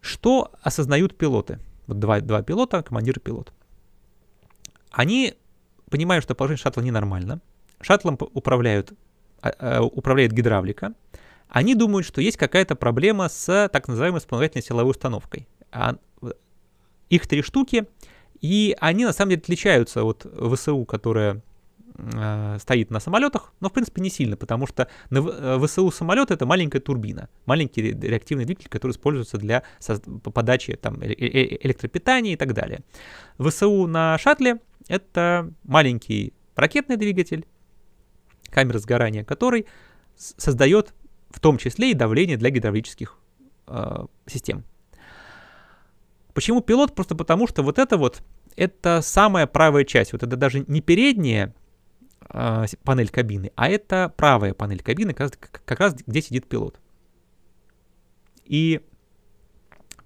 Что осознают пилоты? Вот два, два пилота, командир и пилот. Они понимают, что положение шаттла ненормально. Шаттлом управляют, а, а, управляет гидравлика, они думают, что есть какая-то проблема с так называемой вспомогательной силовой установкой. А, э, их три штуки, и они на самом деле отличаются от ВСУ, которая э, стоит на самолетах, но в принципе не сильно, потому что на э, ВСУ самолет это маленькая турбина, маленький реактивный двигатель, который используется для подачи там, э, электропитания и так далее. ВСУ на шатле это маленький ракетный двигатель, камера сгорания которой создает в том числе и давление для гидравлических э, систем. Почему пилот? Просто потому, что вот это вот, это самая правая часть. Вот это даже не передняя э, панель кабины, а это правая панель кабины, как раз, как раз где сидит пилот. И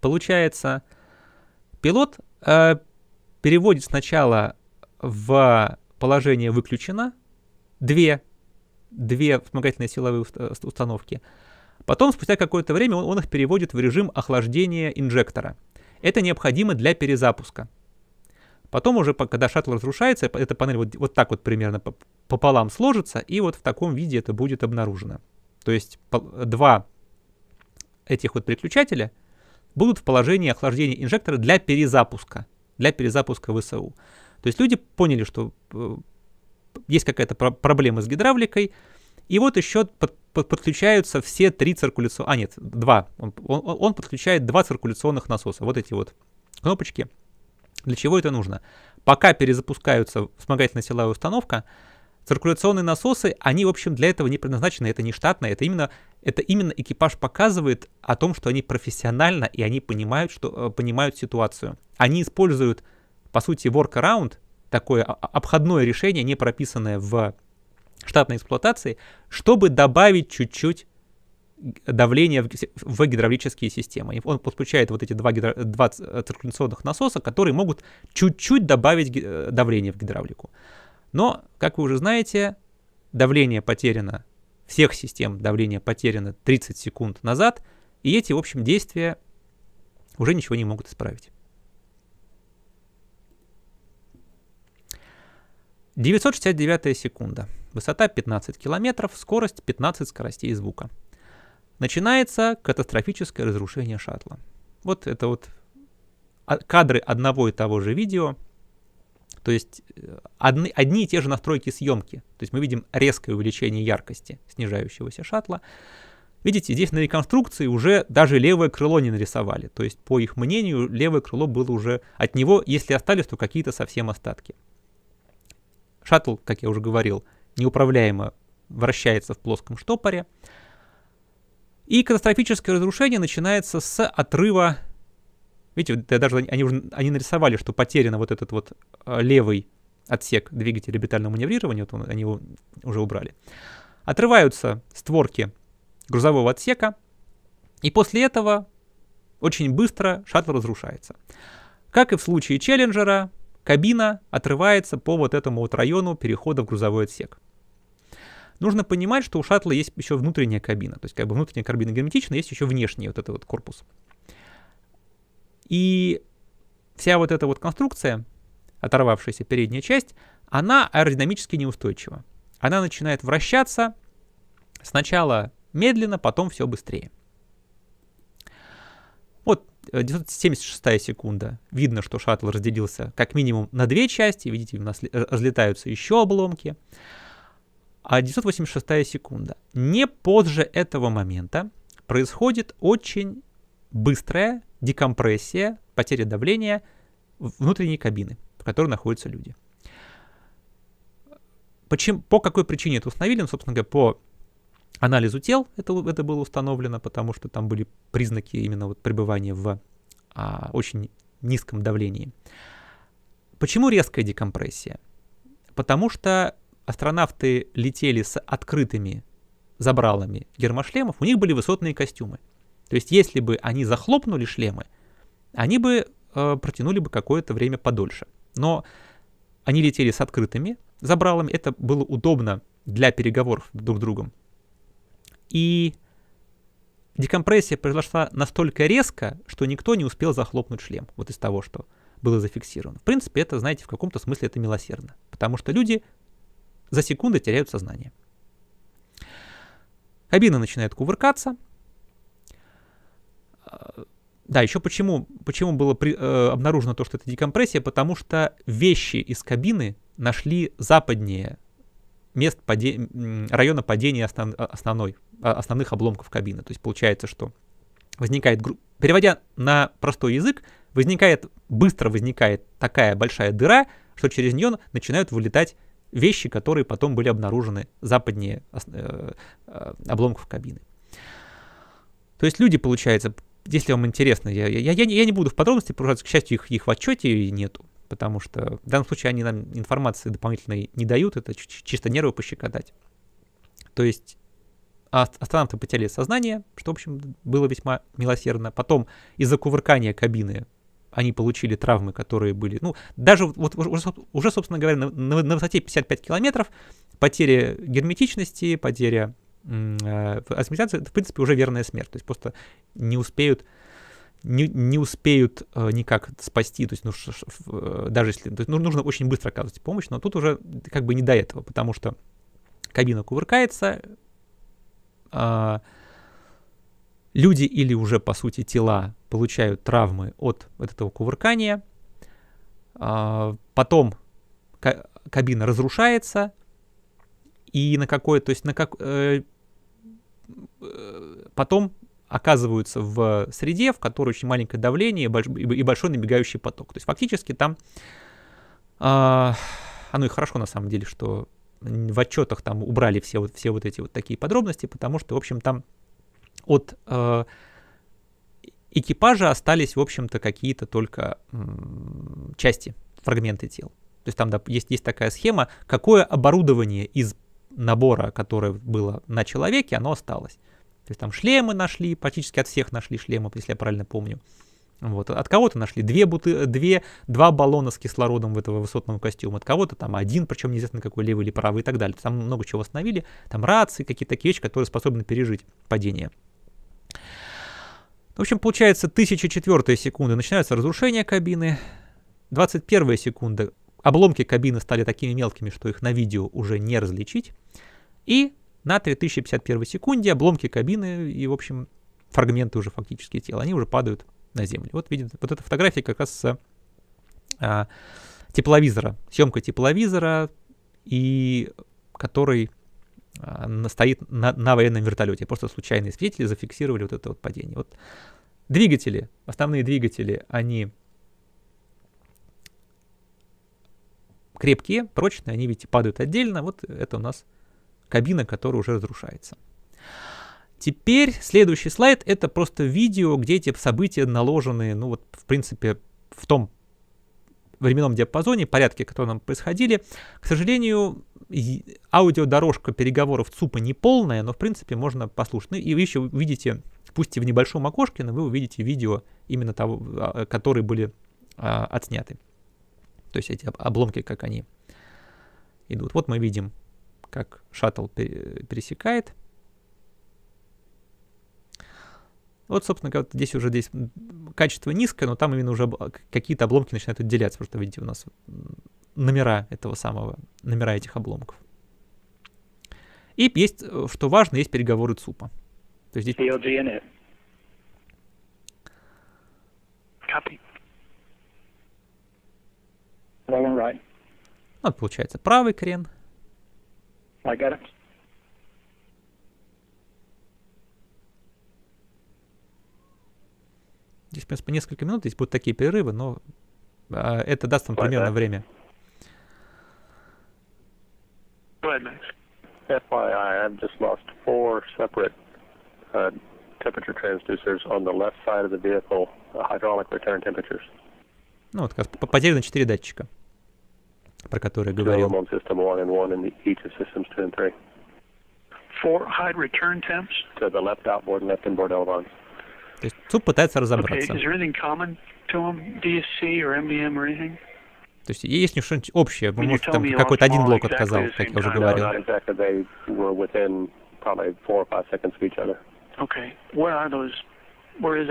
получается, пилот э, переводит сначала в положение выключено две две вспомогательные силовые э, установки. Потом, спустя какое-то время, он, их переводит в режим охлаждения инжектора. Это необходимо для перезапуска. Потом уже, когда шаттл разрушается, эта панель вот, вот так вот примерно пополам сложится, и вот в таком виде это будет обнаружено. То есть два этих вот переключателя будут в положении охлаждения инжектора для перезапуска, для перезапуска ВСУ. То есть люди поняли, что э, есть какая-то про- проблема с гидравликой, и вот еще под, под, подключаются все три циркуляционных... А, нет, два. Он, он, он подключает два циркуляционных насоса, вот эти вот кнопочки. Для чего это нужно? Пока перезапускаются вспомогательная силовая установка, циркуляционные насосы, они, в общем, для этого не предназначены, это не штатно, это именно, это именно экипаж показывает о том, что они профессионально и они понимают, что, э, понимают ситуацию. Они используют, по сути, workaround, такое обходное решение, не прописанное в штатной эксплуатации, чтобы добавить чуть-чуть давление в, гидравлические системы. И он подключает вот эти два, гидро, два э, циркуляционных насоса, которые могут чуть-чуть добавить э, давление в гидравлику. Но, как вы уже знаете, давление потеряно, всех систем давление потеряно 30 секунд назад, и эти, в общем, действия уже ничего не могут исправить. 969 секунда. Высота 15 километров, скорость 15 скоростей звука. Начинается катастрофическое разрушение шаттла. Вот это вот а, кадры одного и того же видео, то есть э, одни, одни и те же настройки съемки. То есть мы видим резкое увеличение яркости снижающегося шаттла. Видите, здесь на реконструкции уже даже левое крыло не нарисовали. То есть, по их мнению, левое крыло было уже от него, если остались, то какие-то совсем остатки. Шаттл, как я уже говорил, неуправляемо вращается в плоском штопоре. И катастрофическое разрушение начинается с отрыва. Видите, даже они, уже, они нарисовали, что потерян вот этот вот э, левый отсек двигателя орбитального маневрирования, вот он, они его уже убрали. Отрываются створки грузового отсека, и после этого очень быстро шаттл разрушается. Как и в случае Челленджера, кабина отрывается по вот этому вот району перехода в грузовой отсек. Нужно понимать, что у шаттла есть еще внутренняя кабина. То есть как бы внутренняя кабина герметична, есть еще внешний вот этот вот корпус. И вся вот эта вот конструкция, оторвавшаяся передняя часть, она аэродинамически неустойчива. Она начинает вращаться сначала медленно, потом все быстрее. 976 секунда. Видно, что шаттл разделился как минимум на две части. Видите, у нас э, разлетаются еще обломки. А 986 секунда. Не позже этого момента происходит очень быстрая декомпрессия, потеря давления внутренней кабины, в которой находятся люди. Почему, по какой причине это установили? Ну, собственно говоря, по анализу тел это, это было установлено, потому что там были признаки именно вот пребывания в а, очень низком давлении. Почему резкая декомпрессия? Потому что астронавты летели с открытыми забралами гермошлемов, у них были высотные костюмы. То есть если бы они захлопнули шлемы, они бы э, протянули бы какое-то время подольше. Но они летели с открытыми забралами, это было удобно для переговоров друг с другом, и декомпрессия произошла настолько резко, что никто не успел захлопнуть шлем, вот из того, что было зафиксировано. В принципе, это, знаете, в каком-то смысле это милосердно, потому что люди за секунды теряют сознание. Кабина начинает кувыркаться. А, да, еще почему, почему было при, э, обнаружено то, что это декомпрессия, потому что вещи из кабины нашли западнее мест паде- района падения основ- основной а, основных обломков кабины. То есть получается, что возникает, переводя на простой язык, возникает, быстро возникает такая большая дыра, что через нее начинают вылетать вещи, которые потом были обнаружены западнее э, э, обломков кабины. То есть люди, получается, если вам интересно, я, я, я, не, я не буду в подробности погружаться, к счастью, их, их в отчете нету, потому что в данном случае они нам информации дополнительной не дают, это чисто нервы пощекотать. То есть астронавты потеряли сознание, что, в общем, было весьма милосердно. Потом из-за кувыркания кабины они получили травмы, которые были, ну, даже вот уже, уже собственно говоря, на, на, на высоте 55 километров потеря герметичности, потеря э, это, в принципе, уже верная смерть. То есть просто не успеют не, не успеют э, никак спасти, то есть ну, ш, ш, э, даже если, то есть ну, нужно очень быстро оказывать помощь, но тут уже как бы не до этого, потому что кабина кувыркается, а, люди или уже, по сути, тела получают травмы от вот этого кувыркания, а, потом кабина разрушается, и на какое, то есть на как, э, э, потом оказываются в среде, в которой очень маленькое давление и большой набегающий поток. То есть фактически там, э, оно и хорошо на самом деле, что в отчетах там убрали все вот, все вот эти вот такие подробности, потому что, в общем, там от э, экипажа остались, в общем-то, какие-то только м, части, фрагменты тел. То есть там да, есть, есть такая схема, какое оборудование из набора, которое было на человеке, оно осталось. То есть там шлемы нашли, практически от всех нашли шлемы, если я правильно помню. Вот. От кого-то нашли две буты, две, два баллона с кислородом в этого высотного костюма, от кого-то там один, причем неизвестно какой левый или правый и так далее. Там много чего восстановили, там рации, какие-то такие вещи, которые способны пережить падение. В общем, получается 1004 секунды начинается разрушение кабины, 21 секунда обломки кабины стали такими мелкими, что их на видео уже не различить, и на 3051 секунде обломки кабины и, в общем, фрагменты уже фактически тела, они уже падают на Землю. Вот видит, вот эта фотография как раз с а, тепловизора, съемка тепловизора, и который а, стоит на, на военном вертолете. Просто случайные свидетели зафиксировали вот это вот падение. Вот двигатели, основные двигатели, они крепкие, прочные, они, ведь падают отдельно. Вот это у нас кабина, которая уже разрушается. Теперь следующий слайд это просто видео, где эти события наложены, ну вот в принципе в том временном диапазоне, порядке, которые нам происходили. К сожалению, аудиодорожка переговоров ЦУПа не полная, но в принципе можно послушать. Ну и вы еще увидите, пусть и в небольшом окошке, но вы увидите видео именно того, а, которые были а, отсняты. То есть эти обломки, как они идут. Вот мы видим, как шаттл пересекает. Вот, собственно говоря, вот здесь уже здесь качество низкое, но там именно уже какие-то обломки начинают отделяться, потому что, видите, у нас номера этого самого, номера этих обломков. И есть, э, что важно, есть переговоры ЦУПа. То есть здесь... CLGNF. Copy. Right. Ну, вот получается правый крен. I got it. Здесь, в принципе, несколько минут, здесь будут такие перерывы, но а, это даст вам примерно Понятно. время. FYI, I've just lost four separate uh, temperature transducers on the left side of the vehicle, uh, hydraulic return temperatures. Ну, вот как потеряно четыре датчика, про которые говорил. One system one and one in each of systems two and three. Four high return temps? To the left outboard, left inboard elevons. То есть суд пытается разобраться. То есть есть у что-нибудь общее? Может, там какой-то один блок отказал, как я уже говорил. Okay. Where are those? Where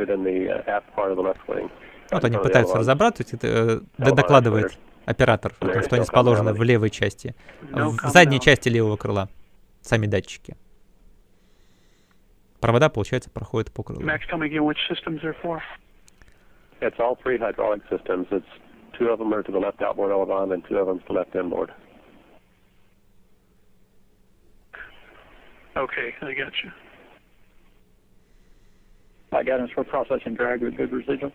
uh, Вот они пытаются разобраться, Это э, докладывает оператор, о том, что они расположены в левой части, в задней части левого крыла, сами датчики. Провода, получается, проходят по крылу. Max, tell me again which systems they're for. It's all three hydraulic systems. It's two of them are to the left outboard elevon and two of them to the left inboard. Okay, I got you. My guidance for processing drag with good residual.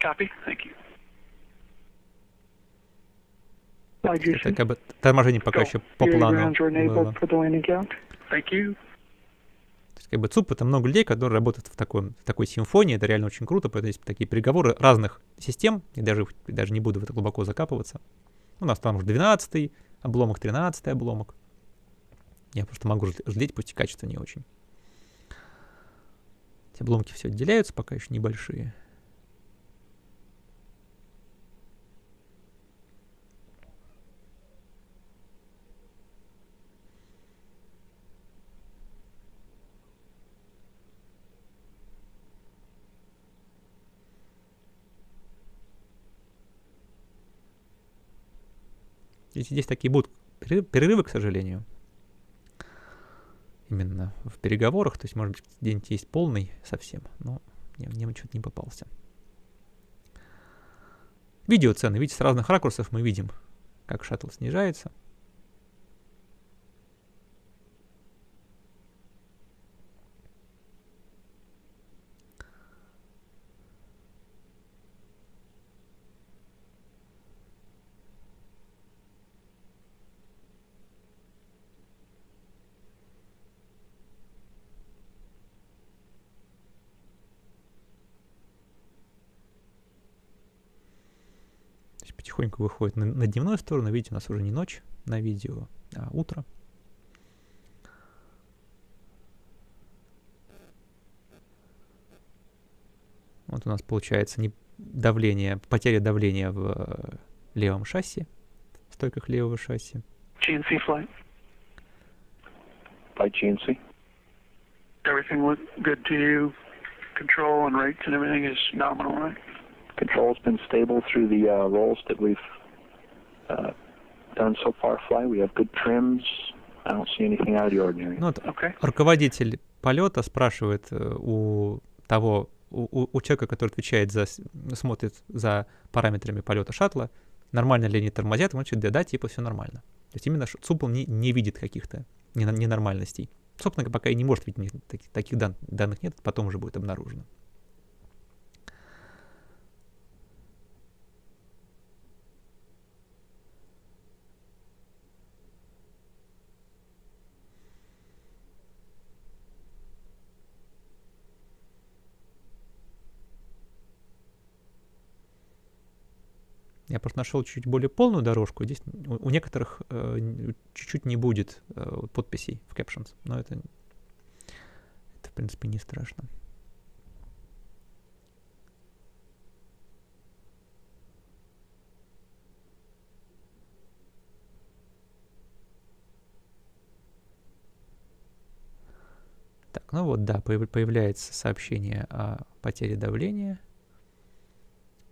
Copy. Thank you. Так как бы торможение пока еще по плану было. Thank you. То есть, как бы ЦУП — это много людей, которые работают в, таком, в такой симфонии, это реально очень круто, поэтому есть такие переговоры разных систем, и даже, даже не буду в это глубоко закапываться. У нас там уже 12 обломок, 13 обломок. Я просто могу ждать, пусть и качество не очень. Эти обломки все отделяются, пока еще небольшие. здесь такие будут перерывы, к сожалению. Именно в переговорах, то есть, может быть, где-нибудь есть полный совсем, но мне, мне что-то не попался. Видео цены, видите, с разных ракурсов мы видим, как шаттл снижается. потихоньку выходит на, на дневную сторону. Видите, у нас уже не ночь на видео, а утро. Вот у нас получается не давление, потеря давления в э, левом шасси, в стойках левого шасси. GNC flight. By GNC. Everything looks good to you. Control and rates and everything is nominal, right? Control's been stable through the uh, rolls that we've uh, done so far fly. We have good trims. I don't see anything out of the ordinary. Ну, okay. Руководитель полета спрашивает э, у того, у, у человека, который отвечает за, смотрит за параметрами полета шаттла, нормально ли они тормозят, он говорит, да, да, типа все нормально. То есть именно Цупл не, не видит каких-то ненормальностей. Собственно, пока и не может видеть, таких, таких дан, данных нет, потом уже будет обнаружено. просто нашел чуть более полную дорожку. Здесь у, у некоторых э, чуть-чуть не будет э, подписей в captions, но это, это в принципе не страшно. Так, ну вот, да, появляется сообщение о потере давления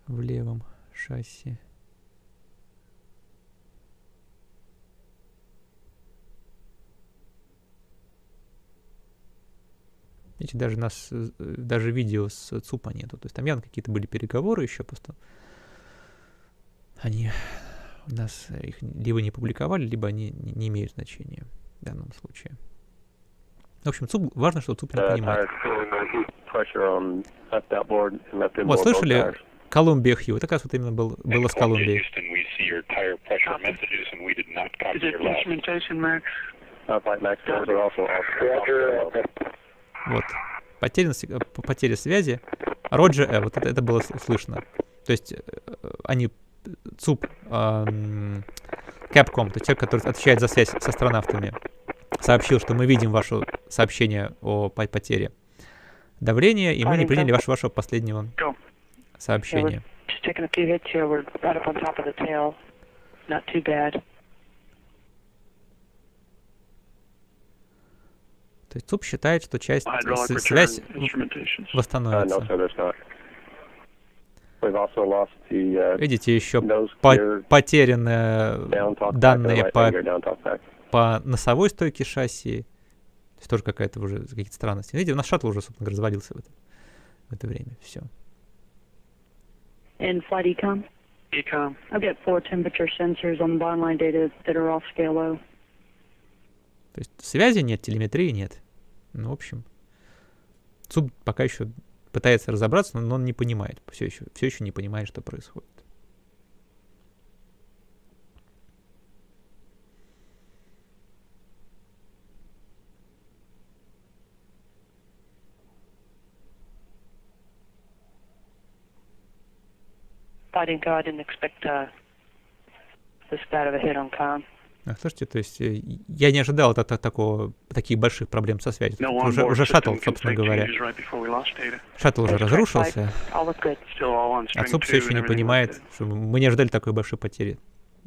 в левом шасси. Видите, даже нас, э, даже видео с ЦУПа нету. То есть там явно какие-то были переговоры еще, просто они у нас их либо не публиковали, либо они не имеют значения в данном случае. В общем, ЦУП, важно, что ЦУП не понимает. Вот, слышали, Колумбия Хью. Это как раз вот именно был, было с Колумбией. Uh, вот. потеря э, потеря связи. Роджер Э, вот это, это было слышно. То есть э, они ЦУП эм, Capcom, то человек, который отвечает за связь с астронавтами, сообщил, что мы видим ваше сообщение о потере давления, и мы не приняли ваше, вашего последнего сообщения. То есть ЦУП считает, что часть связь восстановится. Uh, Видите, еще по потеряны данные по, по носовой стойке шасси. То есть тоже какая-то уже какие-то странности. Видите, у нас шаттл уже, собственно развалился в это, в это время. Все. And flight ecom? Ecom. I've got four temperature sensors on the bottom line data that are off scale low. То есть связи нет, телеметрии нет. Ну, в общем, Цуб пока еще пытается разобраться, но он не понимает, все еще, все еще не понимает, что происходит. I didn't I didn't expect uh, this bad of hit on Khan. А, слушайте, то есть э, я не ожидал от, от такого, таких больших проблем со связью. No уже, уже шаттл, собственно говоря. Шаттл уже разрушился. Отцу все еще не понимает, что мы не ожидали такой большой потери,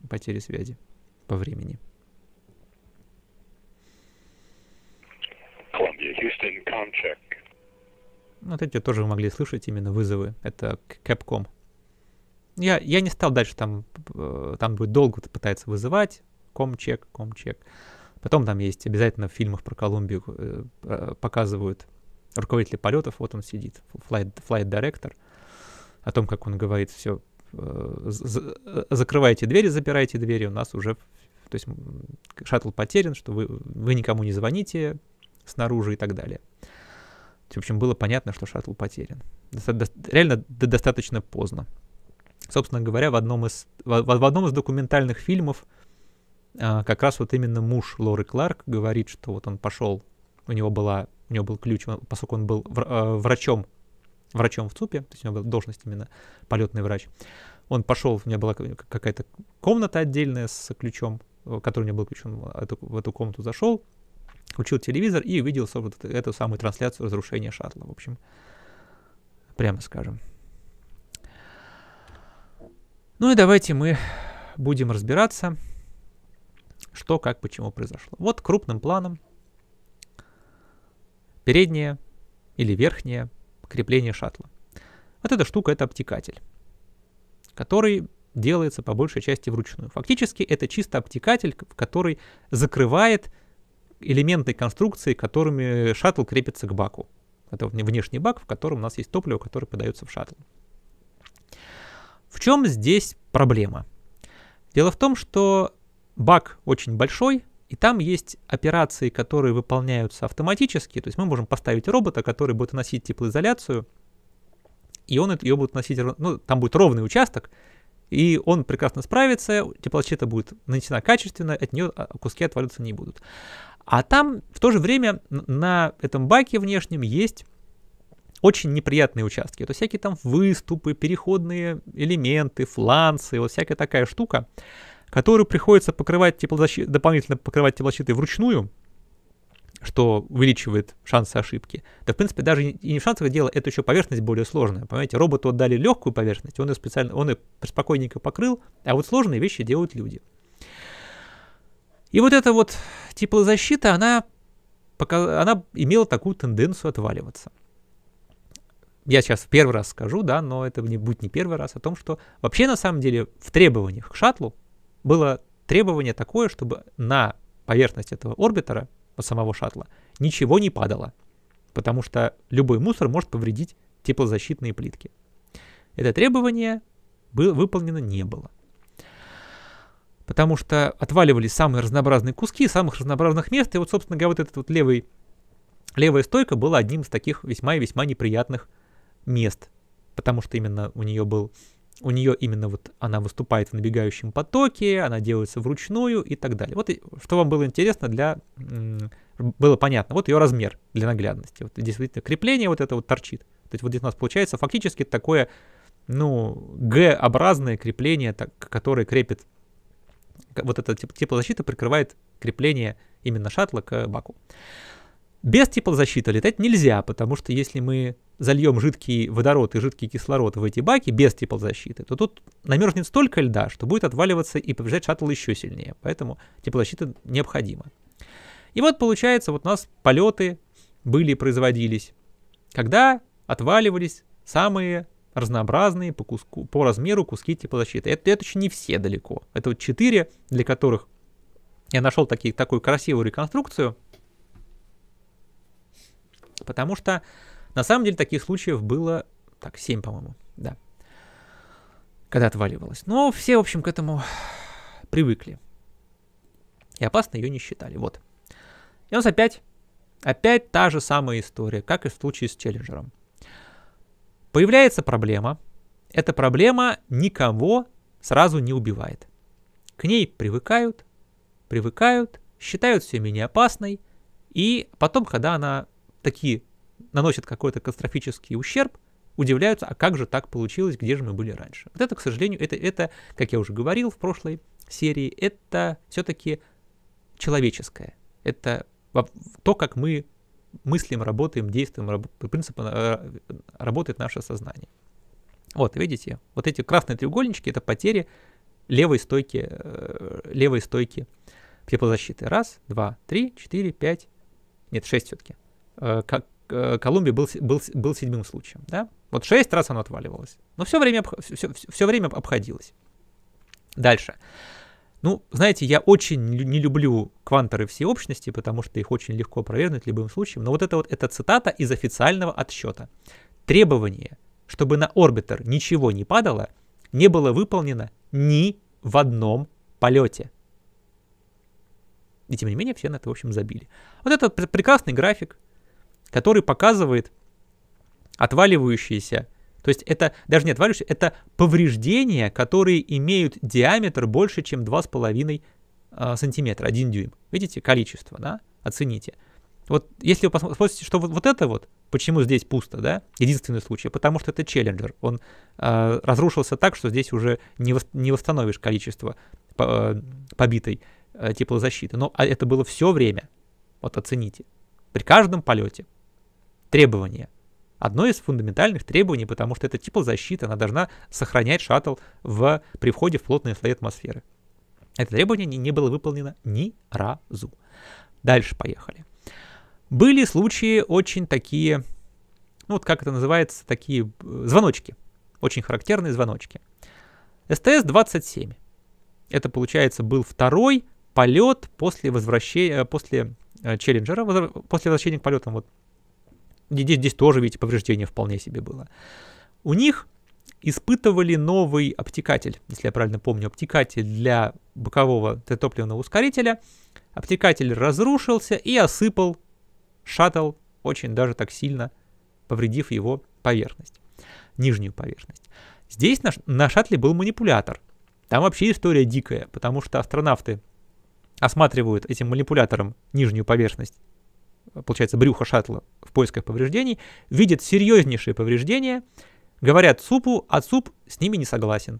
потери связи по времени. Ну, вот эти тоже вы могли слышать именно вызовы. Это Capcom. Я, я не стал дальше там, э, там будет долго пытается вызывать, комчек, комчек. Потом там есть обязательно в фильмах про Колумбию э, э показывают руководителя полетов, вот он сидит, flight, flight director, о том, как он говорит, все, э, э закрывайте двери, запирайте двери, у нас уже, то есть шаттл потерян, что вы, вы никому не звоните снаружи и так далее. В общем, было понятно, что шаттл потерян. Доста- до- реально до- достаточно поздно. Собственно говоря, в одном из, в, в одном из документальных фильмов – а, как раз вот именно муж Лоры Кларк говорит, что вот он пошел, у него была, у него был ключ, он, поскольку он был э, врачом, врачом в ЦУПе, то есть у него была должность именно полетный врач, он пошел, у меня была какая-то комната отдельная с ключом, э, который у меня был ключ, он в эту комнату зашел, включил телевизор и увидел вот эту самую трансляцию разрушения шаттла, в общем, прямо скажем. Ну и давайте мы будем разбираться что, как, почему произошло. Вот крупным планом переднее или верхнее крепление шаттла. Вот эта штука — это обтекатель, который делается по большей части вручную. Фактически это чисто обтекатель, который закрывает элементы конструкции, которыми шаттл крепится к баку. Это внешний бак, в котором у нас есть топливо, которое подается в шаттл. В чем здесь проблема? Дело в том, что Бак очень большой, и там есть операции, которые выполняются автоматически. То есть мы можем поставить робота, который будет носить теплоизоляцию, и он ее будет носить, ну, там будет ровный участок, и он прекрасно справится, теплощита будет нанесена качественно, от нее а, куски отвалиться не будут. А там в то же время на этом баке внешнем есть очень неприятные участки. Это всякие там выступы, переходные элементы, фланцы, вот всякая такая штука которую приходится покрывать теплозащит... дополнительно покрывать теплозащитой вручную, что увеличивает шансы ошибки. Да, в принципе, даже и не в шансах дело, это еще поверхность более сложная. Понимаете, роботу отдали легкую поверхность, он ее специально, он ее спокойненько покрыл, а вот сложные вещи делают люди. И вот эта вот теплозащита, она, пока, она имела такую тенденцию отваливаться. Я сейчас в первый раз скажу, да, но это не будет не первый раз, о том, что вообще на самом деле в требованиях к шаттлу было требование такое, чтобы на поверхность этого орбитера, самого шаттла, ничего не падало, потому что любой мусор может повредить теплозащитные плитки. Это требование было, выполнено не было. Потому что отваливались самые разнообразные куски самых разнообразных мест, и вот, собственно говоря, вот этот вот левый, левая стойка была одним из таких весьма и весьма неприятных мест, потому что именно у нее был у нее именно вот она выступает в набегающем потоке, она делается вручную и так далее. Вот что вам было интересно для... Было понятно. Вот ее размер для наглядности. Вот действительно крепление вот это вот торчит. То есть вот здесь у нас получается фактически такое, ну, Г-образное крепление, так, которое крепит... Вот эта теплозащита прикрывает крепление именно шаттла к баку. Без теплозащиты летать нельзя, потому что если мы зальем жидкий водород и жидкий кислород в эти баки без теплозащиты, то тут намерзнет столько льда, что будет отваливаться и повреждать шаттл еще сильнее. Поэтому теплозащита необходима. И вот получается, вот у нас полеты были, производились, когда отваливались самые разнообразные по, куску, по размеру куски теплозащиты. Это, это еще не все далеко. Это вот четыре, для которых я нашел такие, такую красивую реконструкцию – потому что на самом деле таких случаев было, так, 7, по-моему, да, когда отваливалось. Но все, в общем, к этому привыкли. И опасно ее не считали. Вот. И у нас опять, опять та же самая история, как и в случае с челленджером. Появляется проблема. Эта проблема никого сразу не убивает. К ней привыкают, привыкают, считают все менее опасной, и потом, когда она такие наносят какой-то катастрофический ущерб, удивляются, а как же так получилось, где же мы были раньше. Вот это, к сожалению, это, это как я уже говорил в прошлой серии, это все-таки человеческое. Это то, как мы мыслим, работаем, действуем, раб, принцип, э, работает наше сознание. Вот, видите, вот эти красные треугольнички — это потери левой стойки, э, левой стойки теплозащиты. Раз, два, три, четыре, пять, нет, шесть все-таки. Э, как э, Колумбия был, был, был седьмым случаем. Да? Вот шесть раз оно отваливалось. Но все время, все, все время обходилось. Дальше. Ну, знаете, я очень не люблю кванторы всеобщности, потому что их очень легко провернуть любым случаем. Но вот это вот эта цитата из официального отсчета. Требование, чтобы на орбитер ничего не падало, не было выполнено ни в одном полете. И тем не менее все на это, в общем, забили. Вот это прекрасный график, который показывает отваливающиеся, то есть это даже не отваливающиеся, это повреждения, которые имеют диаметр больше, чем 2,5 э, а, сантиметра, 1 дюйм. Видите, количество, да? Оцените. Вот если вы посмотрите, что вот, вот это вот, почему здесь пусто, да, единственный случай, потому что это челленджер, он э, разрушился так, что здесь уже не, вос, не восстановишь количество э, побитой э, теплозащиты, но это было все время, вот оцените, при каждом полете, требование. Одно из фундаментальных требований, потому что это теплозащита, она должна сохранять шаттл в, при входе в плотные слои атмосферы. Это требование не, было выполнено ни разу. Дальше поехали. Были случаи очень такие, ну вот как это называется, такие э, звоночки. Очень характерные звоночки. СТС-27. Это, получается, был второй полет после возвращения, э, после э, Челленджера, после возвращения к полетам вот Здесь, здесь тоже, видите, повреждение вполне себе было. У них испытывали новый обтекатель, если я правильно помню, обтекатель для бокового топливного ускорителя. Обтекатель разрушился и осыпал шаттл очень даже так сильно, повредив его поверхность, нижнюю поверхность. Здесь на, на шаттле был манипулятор. Там вообще история дикая, потому что астронавты осматривают этим манипулятором нижнюю поверхность получается, брюха шаттла в поисках повреждений, видят серьезнейшие повреждения, говорят ЦУПу, а ЦУП с ними не согласен.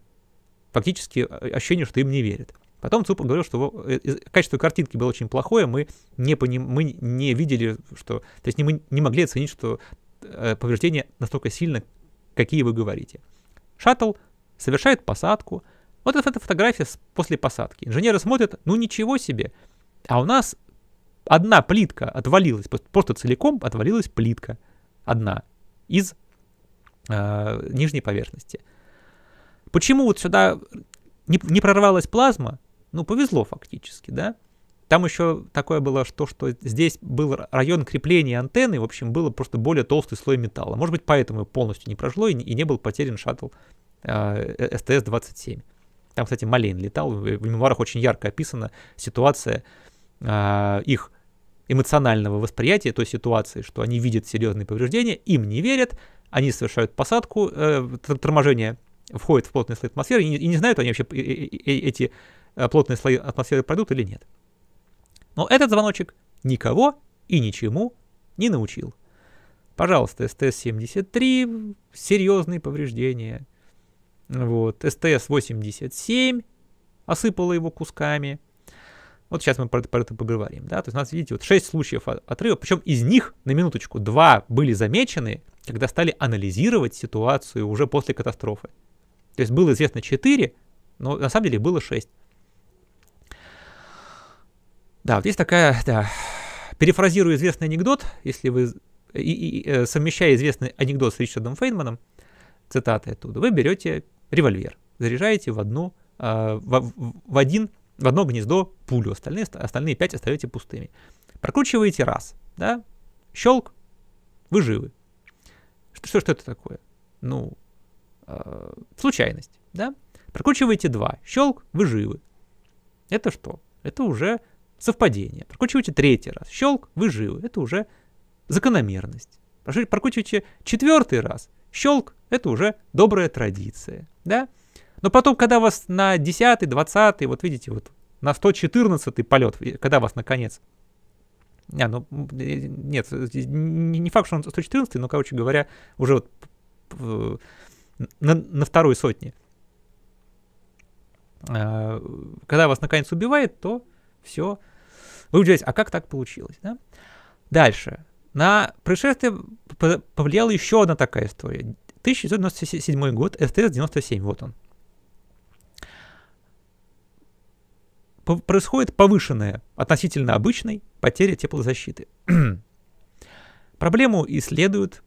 Фактически э, ощущение, что им не верят. Потом ЦУП говорил, что э, качество картинки было очень плохое, мы не, поним, мы не видели, что... То есть мы не могли оценить, что э, повреждения настолько сильно, какие вы говорите. Шаттл совершает посадку. Вот эта фотография после посадки. Инженеры смотрят, ну ничего себе. А у нас одна плитка отвалилась, просто целиком отвалилась плитка одна из э, нижней поверхности. Почему вот сюда не, не прорвалась плазма? Ну, повезло фактически, да? Там еще такое было, что, что здесь был район крепления антенны, в общем, было просто более толстый слой металла. Может быть, поэтому полностью не прошло и не, и не был потерян шаттл а, э, э СТС-27. Там, кстати, Малейн летал, в мемуарах очень ярко описана ситуация, а, их эмоционального восприятия той ситуации, что они видят серьезные повреждения, им не верят, они совершают посадку, э, торможение входит в плотные слои атмосферы, и не, и не знают, они вообще э, э, э, эти плотные слои атмосферы пройдут или нет. Но этот звоночек никого и ничему не научил. Пожалуйста, СТС-73, серьезные повреждения. Вот, СТС-87 осыпало его кусками – вот сейчас мы про это, про это поговорим, да, то есть у нас, видите, вот 6 случаев отрыва, причем из них, на минуточку, 2 были замечены, когда стали анализировать ситуацию уже после катастрофы. То есть было известно 4, но на самом деле было 6. Да, вот есть такая, да, перефразирую известный анекдот, если вы, и, и, э, совмещая известный анекдот с Ричардом Фейнманом, цитаты оттуда, вы берете револьвер, заряжаете в одну, а, в, в один в одно гнездо пулю, остальные, остальные 5 остаете пустыми. Прокручиваете раз, да, щелк, вы живы. Что, что, что это такое? Ну, э, случайность, да? Прокручиваете два, щелк, вы живы. Это что? Это уже совпадение. Прокручиваете третий раз, щелк, вы живы. Это уже закономерность. Прокручиваете четвертый раз, щелк, это уже добрая традиция, да? Но потом, когда вас на 10, 20, вот видите, вот на 114 полет, когда вас наконец... А, ну, э, нет, не факт, что он 114, но, короче говоря, уже вот э, на, на второй сотне. А, когда вас наконец убивает, то все. Вы удивляетесь, а как так получилось? Да? Дальше. На происшествие повлияла еще одна такая история. 1997 год, СТС-97, вот он. происходит повышенная относительно обычной потеря теплозащиты. Проблему исследуют,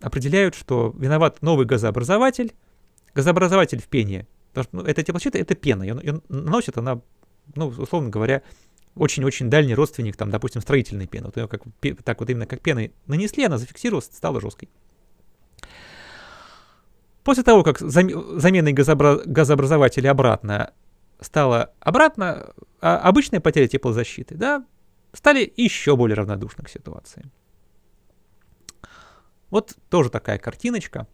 определяют, что виноват новый газообразователь. Газообразователь в пене. Потому что ну, эта теплозащита — это пена. Ее, ее наносит она, ну, условно говоря, очень-очень дальний родственник, там, допустим, строительной пены. Вот ее как, так вот именно как пеной нанесли, она зафиксировалась, стала жесткой. После того, как заменой газообразователя обратно стала обратно, а обычная потеря теплозащиты, да, стали еще более равнодушны к ситуации. Вот тоже такая картиночка.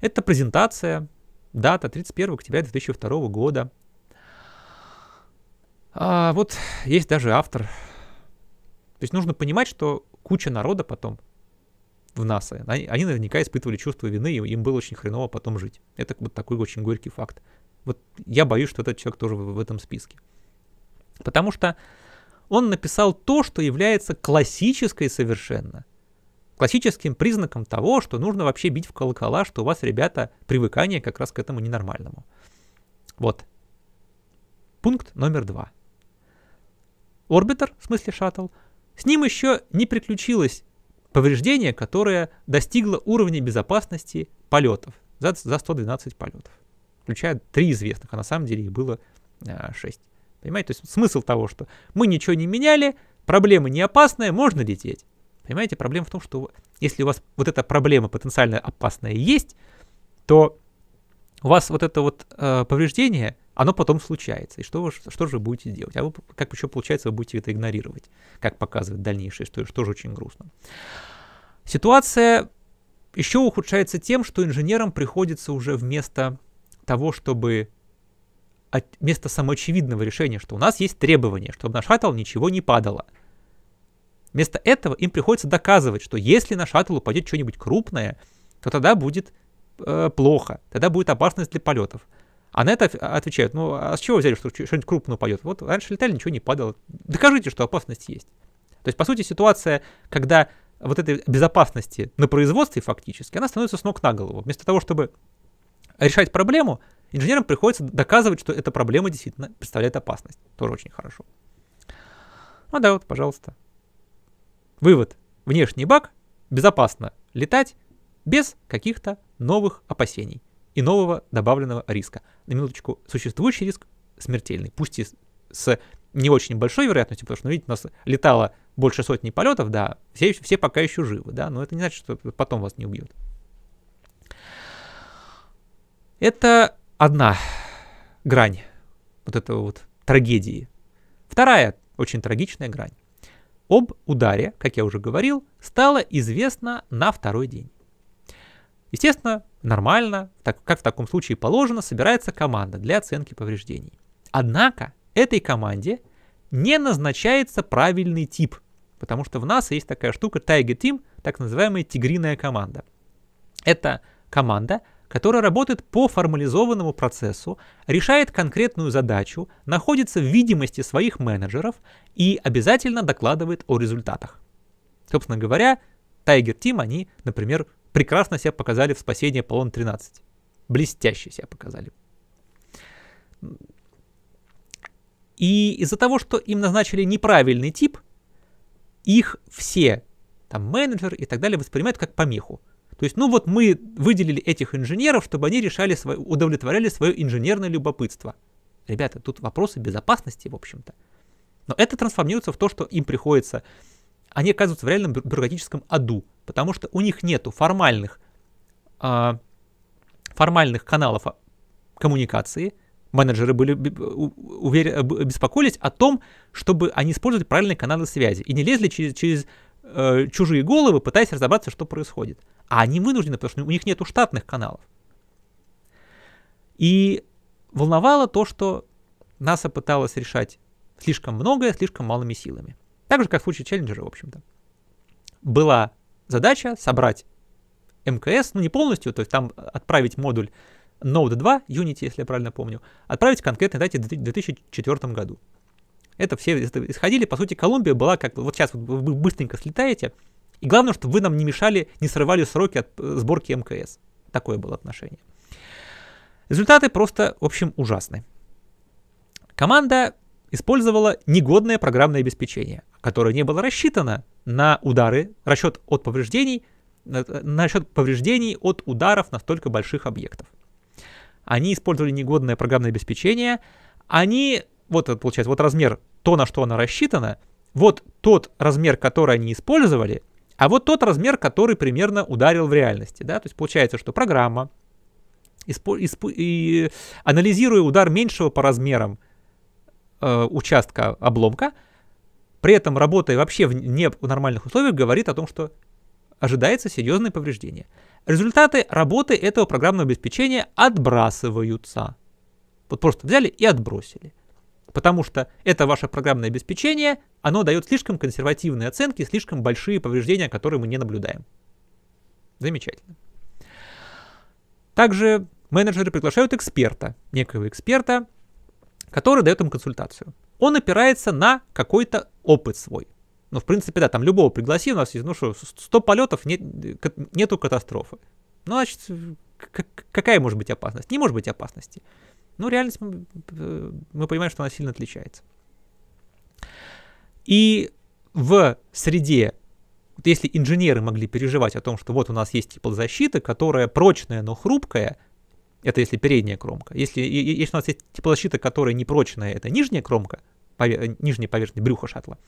Это презентация, дата 31 октября 2002 года. А вот есть даже автор. То есть нужно понимать, что куча народа потом в НАСА, они, они наверняка испытывали чувство вины, им было очень хреново потом жить. Это вот такой очень горький факт. Вот я боюсь, что этот человек тоже в этом списке. Потому что он написал то, что является классической совершенно. Классическим признаком того, что нужно вообще бить в колокола, что у вас, ребята, привыкание как раз к этому ненормальному. Вот. Пункт номер два. Орбитер, в смысле шаттл, с ним еще не приключилось повреждение, которое достигло уровня безопасности полетов за, за 112 полетов включая три известных, а на самом деле их было а, шесть. Понимаете? То есть смысл того, что мы ничего не меняли, проблема не опасная, можно лететь. Понимаете, проблема в том, что если у вас вот эта проблема потенциально опасная есть, то у вас вот это вот э, повреждение, оно потом случается. И что, вы, что же вы будете делать? А вы, как еще получается, вы будете это игнорировать, как показывает дальнейшее, что, что же очень грустно. Ситуация еще ухудшается тем, что инженерам приходится уже вместо того, чтобы от, вместо самоочевидного решения, что у нас есть требование, чтобы на шаттл ничего не падало. Вместо этого им приходится доказывать, что если на шаттл упадет что-нибудь крупное, то тогда будет э, плохо, тогда будет опасность для полетов. А на это отвечают, ну а с чего взяли, что что-нибудь крупное упадет? Вот раньше летали, ничего не падало. Докажите, что опасность есть. То есть, по сути, ситуация, когда вот этой безопасности на производстве фактически, она становится с ног на голову. Вместо того, чтобы решать проблему, инженерам приходится доказывать, что эта проблема действительно представляет опасность. Тоже очень хорошо. Ну да, вот, пожалуйста. Вывод. Внешний баг. Безопасно летать без каких-то новых опасений и нового добавленного риска. На минуточку, существующий риск смертельный, пусть и с не очень большой вероятностью, потому что, ну, видите, у нас летало больше сотни полетов, да, все, все пока еще живы, да, но это не значит, что потом вас не убьют. Это одна грань вот этого вот трагедии. Вторая очень трагичная грань. Об ударе, как я уже говорил, стало известно на второй день. Естественно, нормально, так, как в таком случае положено, собирается команда для оценки повреждений. Однако этой команде не назначается правильный тип, потому что в нас есть такая штука Tiger Team, так называемая тигриная команда. Это команда, которая работает по формализованному процессу, решает конкретную задачу, находится в видимости своих менеджеров и обязательно докладывает о результатах. Собственно говоря, Tiger Team они, например, прекрасно себя показали в спасении полон 13. Блестяще себя показали. И из-за того, что им назначили неправильный тип, их все, там менеджер и так далее, воспринимают как помеху. То есть, ну вот мы выделили этих инженеров, чтобы они решали свое, удовлетворяли свое инженерное любопытство. Ребята, тут вопросы безопасности, в общем-то. Но это трансформируется в то, что им приходится... Они оказываются в реальном бюрократическом аду, потому что у них нету формальных, э, формальных каналов а, коммуникации. Менеджеры были уверен, беспокоились о том, чтобы они использовали правильные каналы связи и не лезли через, через э, чужие головы, пытаясь разобраться, что происходит. А они вынуждены, потому что у них нет штатных каналов. И волновало то, что НАСА пыталась решать слишком многое, слишком малыми силами. Так же, как в случае Челленджера, в общем-то. Была задача собрать МКС, ну не полностью, то есть там отправить модуль Node 2, Unity, если я правильно помню, отправить в конкретной дате в 2004 году. Это все исходили, по сути, Колумбия была как вот сейчас вот вы быстренько слетаете, и главное, чтобы вы нам не мешали, не срывали сроки от э, сборки МКС. Такое было отношение. Результаты просто, в общем, ужасны. Команда использовала негодное программное обеспечение, которое не было рассчитано на удары, расчет от повреждений, на, на расчет повреждений от ударов настолько больших объектов. Они использовали негодное программное обеспечение, они вот это получается, вот размер, то, на что она рассчитана, вот тот размер, который они использовали, а вот тот размер, который примерно ударил в реальности. Да? То есть получается, что программа, и, анализируя удар меньшего по размерам э, участка обломка, при этом работая вообще в не в нормальных условиях, говорит о том, что ожидается серьезное повреждение. Результаты работы этого программного обеспечения отбрасываются. Вот просто взяли и отбросили. Потому что это ваше программное обеспечение, оно дает слишком консервативные оценки, слишком большие повреждения, которые мы не наблюдаем. Замечательно. Также менеджеры приглашают эксперта, некого эксперта, который дает им консультацию. Он опирается на какой-то опыт свой. Ну, в принципе, да, там любого пригласи, у нас есть, ну что, 100 полетов, нет, нету катастрофы. Ну, значит, какая может быть опасность? Не может быть опасности. Ну, реальность мы, э, мы понимаем, что она сильно отличается. И в среде, вот если инженеры могли переживать о том, что вот у нас есть теплозащита, которая прочная, но хрупкая, это если передняя кромка. Если, если у нас есть теплозащита, которая непрочная, это нижняя кромка, пове, э, нижняя поверхность брюха шаттла,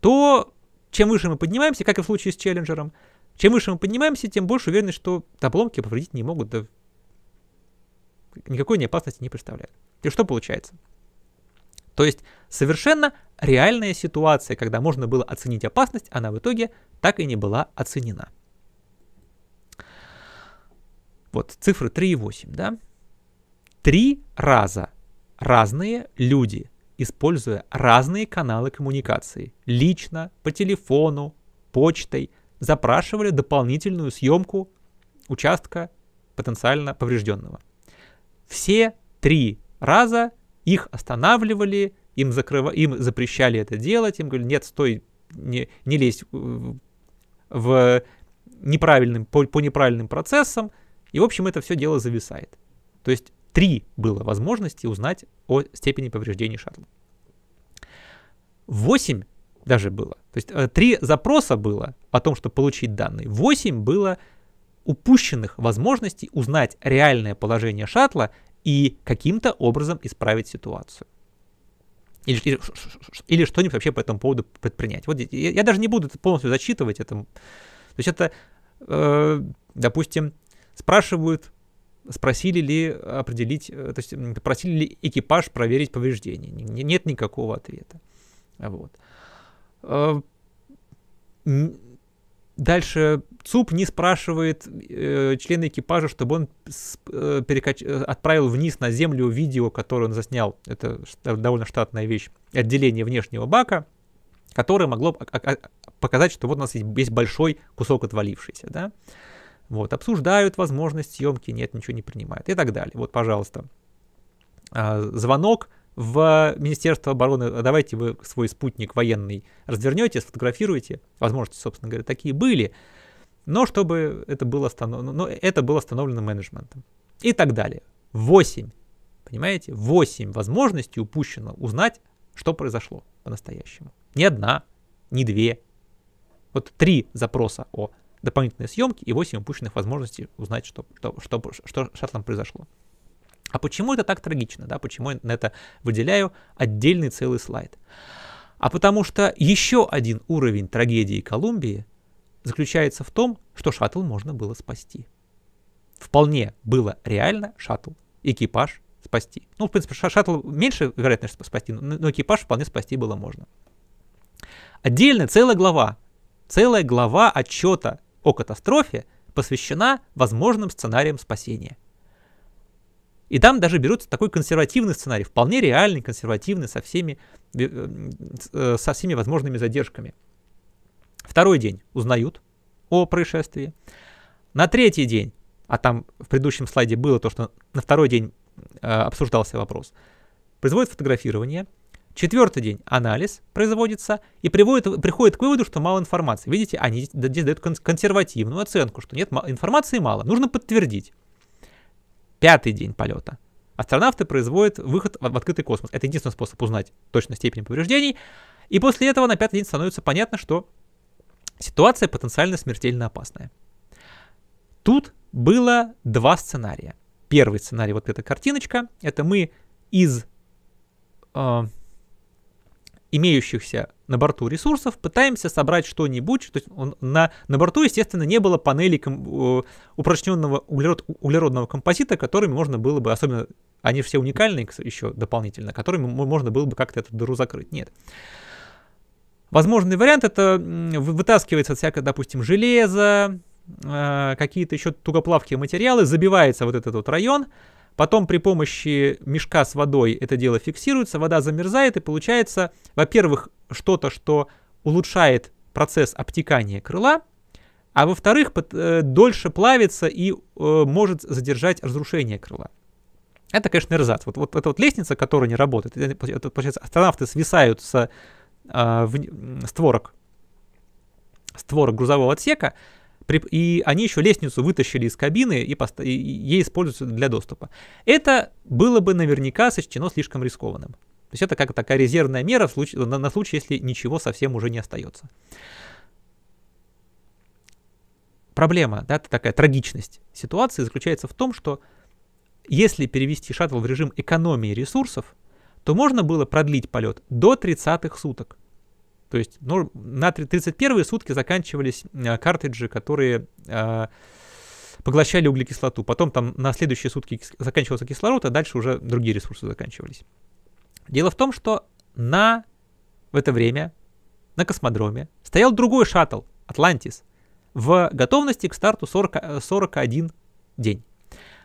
то чем выше мы поднимаемся, как и в случае с Челленджером, чем выше мы поднимаемся, тем больше уверенность, что обломки повредить не могут, да никакой не опасности не представляет. И что получается? То есть совершенно реальная ситуация, когда можно было оценить опасность, она в итоге так и не была оценена. Вот цифры 3 и 8, да? Три раза разные люди, используя разные каналы коммуникации, лично, по телефону, почтой, запрашивали дополнительную съемку участка потенциально поврежденного – все три раза их останавливали, им, закрыва... им запрещали это делать, им говорили, нет, стой, не, не лезь в неправильным, по, по неправильным процессам. И, в общем, это все дело зависает. То есть три было возможности узнать о степени повреждений шаттла. Восемь даже было. То есть э, три запроса было о том, чтобы получить данные. Восемь было упущенных возможностей узнать реальное положение шаттла и каким-то образом исправить ситуацию. Или, или, или что-нибудь вообще по этому поводу предпринять. Вот я, я даже не буду полностью зачитывать. Это, то есть это, э, допустим, спрашивают, спросили ли определить, э, то есть попросили ли экипаж проверить повреждения. Нет никакого ответа. Вот. Э, Дальше ЦУП не спрашивает э, члена экипажа, чтобы он с, э, перекач... Э, отправил вниз на землю видео, которое он заснял. Это э, довольно штатная вещь. Отделение внешнего бака, которое могло а, а, показать, что вот у нас есть большой кусок отвалившийся. Да? Вот, обсуждают возможность съемки, нет, ничего не принимают и так далее. Вот, пожалуйста, а, звонок в Министерство обороны, а давайте вы свой спутник военный развернете, сфотографируете. Возможности, собственно говоря, такие были. Но чтобы это было, остановлено, но это было остановлено менеджментом. И так далее. Восемь, Понимаете? восемь возможностей упущено узнать, что произошло по-настоящему. Не одна, не две. Вот три запроса о дополнительной съемке и восемь упущенных возможностей узнать, что, что, что, что, что там произошло. А почему это так трагично? Да? Почему я на это выделяю отдельный целый слайд? А потому что еще один уровень трагедии Колумбии заключается в том, что шаттл можно было спасти. Вполне было реально шаттл, экипаж спасти. Ну, в принципе, шаттл меньше вероятность спасти, но экипаж вполне спасти было можно. Отдельно целая глава, целая глава отчета о катастрофе посвящена возможным сценариям спасения. И там даже берут такой консервативный сценарий, вполне реальный, консервативный, со всеми, э, э, со всеми возможными задержками. Второй день узнают о происшествии. На третий день, а там в предыдущем слайде было то, что на второй день э, обсуждался вопрос, производят фотографирование. Четвертый день анализ производится и приводит, приходит к выводу, что мало информации. Видите, они здесь дают консервативную оценку, что нет, информации мало, нужно подтвердить пятый день полета. Астронавты производят выход в открытый космос. Это единственный способ узнать точно степень повреждений. И после этого на пятый день становится понятно, что ситуация потенциально смертельно опасная. Тут было два сценария. Первый сценарий, вот эта картиночка, это мы из э, имеющихся на борту ресурсов, пытаемся собрать что-нибудь. То есть он, на, на борту, естественно, не было панели ком, э, упрочненного углерод, углеродного композита, которыми можно было бы, особенно они все уникальные еще дополнительно, которыми можно было бы как-то эту дыру закрыть. Нет. Возможный вариант это вытаскивается всякое, допустим, железо, э, какие-то еще тугоплавкие материалы, забивается вот этот вот район, Потом при помощи мешка с водой это дело фиксируется, вода замерзает и получается, во-первых, что-то, что улучшает процесс обтекания крыла, а во-вторых, э, дольше плавится и э, может задержать разрушение крыла. Это, конечно, эрзац. Вот, вот эта вот лестница, которая не работает, это, получается, астронавты свисают со э, в, с творог, грузового отсека, и они еще лестницу вытащили из кабины и, пост... и ей используются для доступа. Это было бы наверняка сочтено слишком рискованным. То есть это как такая резервная мера в случае, на, на случай, если ничего совсем уже не остается. Проблема, да, такая трагичность ситуации заключается в том, что если перевести шаттл в режим экономии ресурсов, то можно было продлить полет до 30-х суток. То есть ну, на 31 сутки заканчивались э, картриджи, которые э, поглощали углекислоту. Потом там на следующие сутки заканчивался кислород, а дальше уже другие ресурсы заканчивались. Дело в том, что на, в это время на космодроме стоял другой шаттл, Атлантис, в готовности к старту 40, 41 э, день.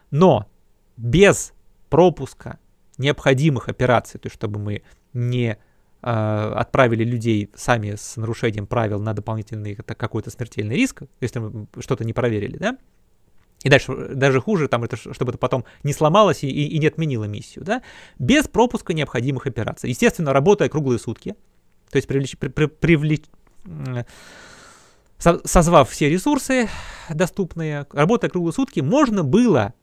Но без пропуска необходимых операций, то есть чтобы мы не а, отправили людей сами с нарушением правил на дополнительный какой-то смертельный риск, если что-то не проверили, да, и дальше, даже хуже, там это, чтобы это потом не сломалось и, и, и не отменило миссию, да, без пропуска необходимых операций. Естественно, работая круглые сутки, то есть привлечь, при, при, привлечь созвав все ресурсы доступные, работая круглые сутки, можно было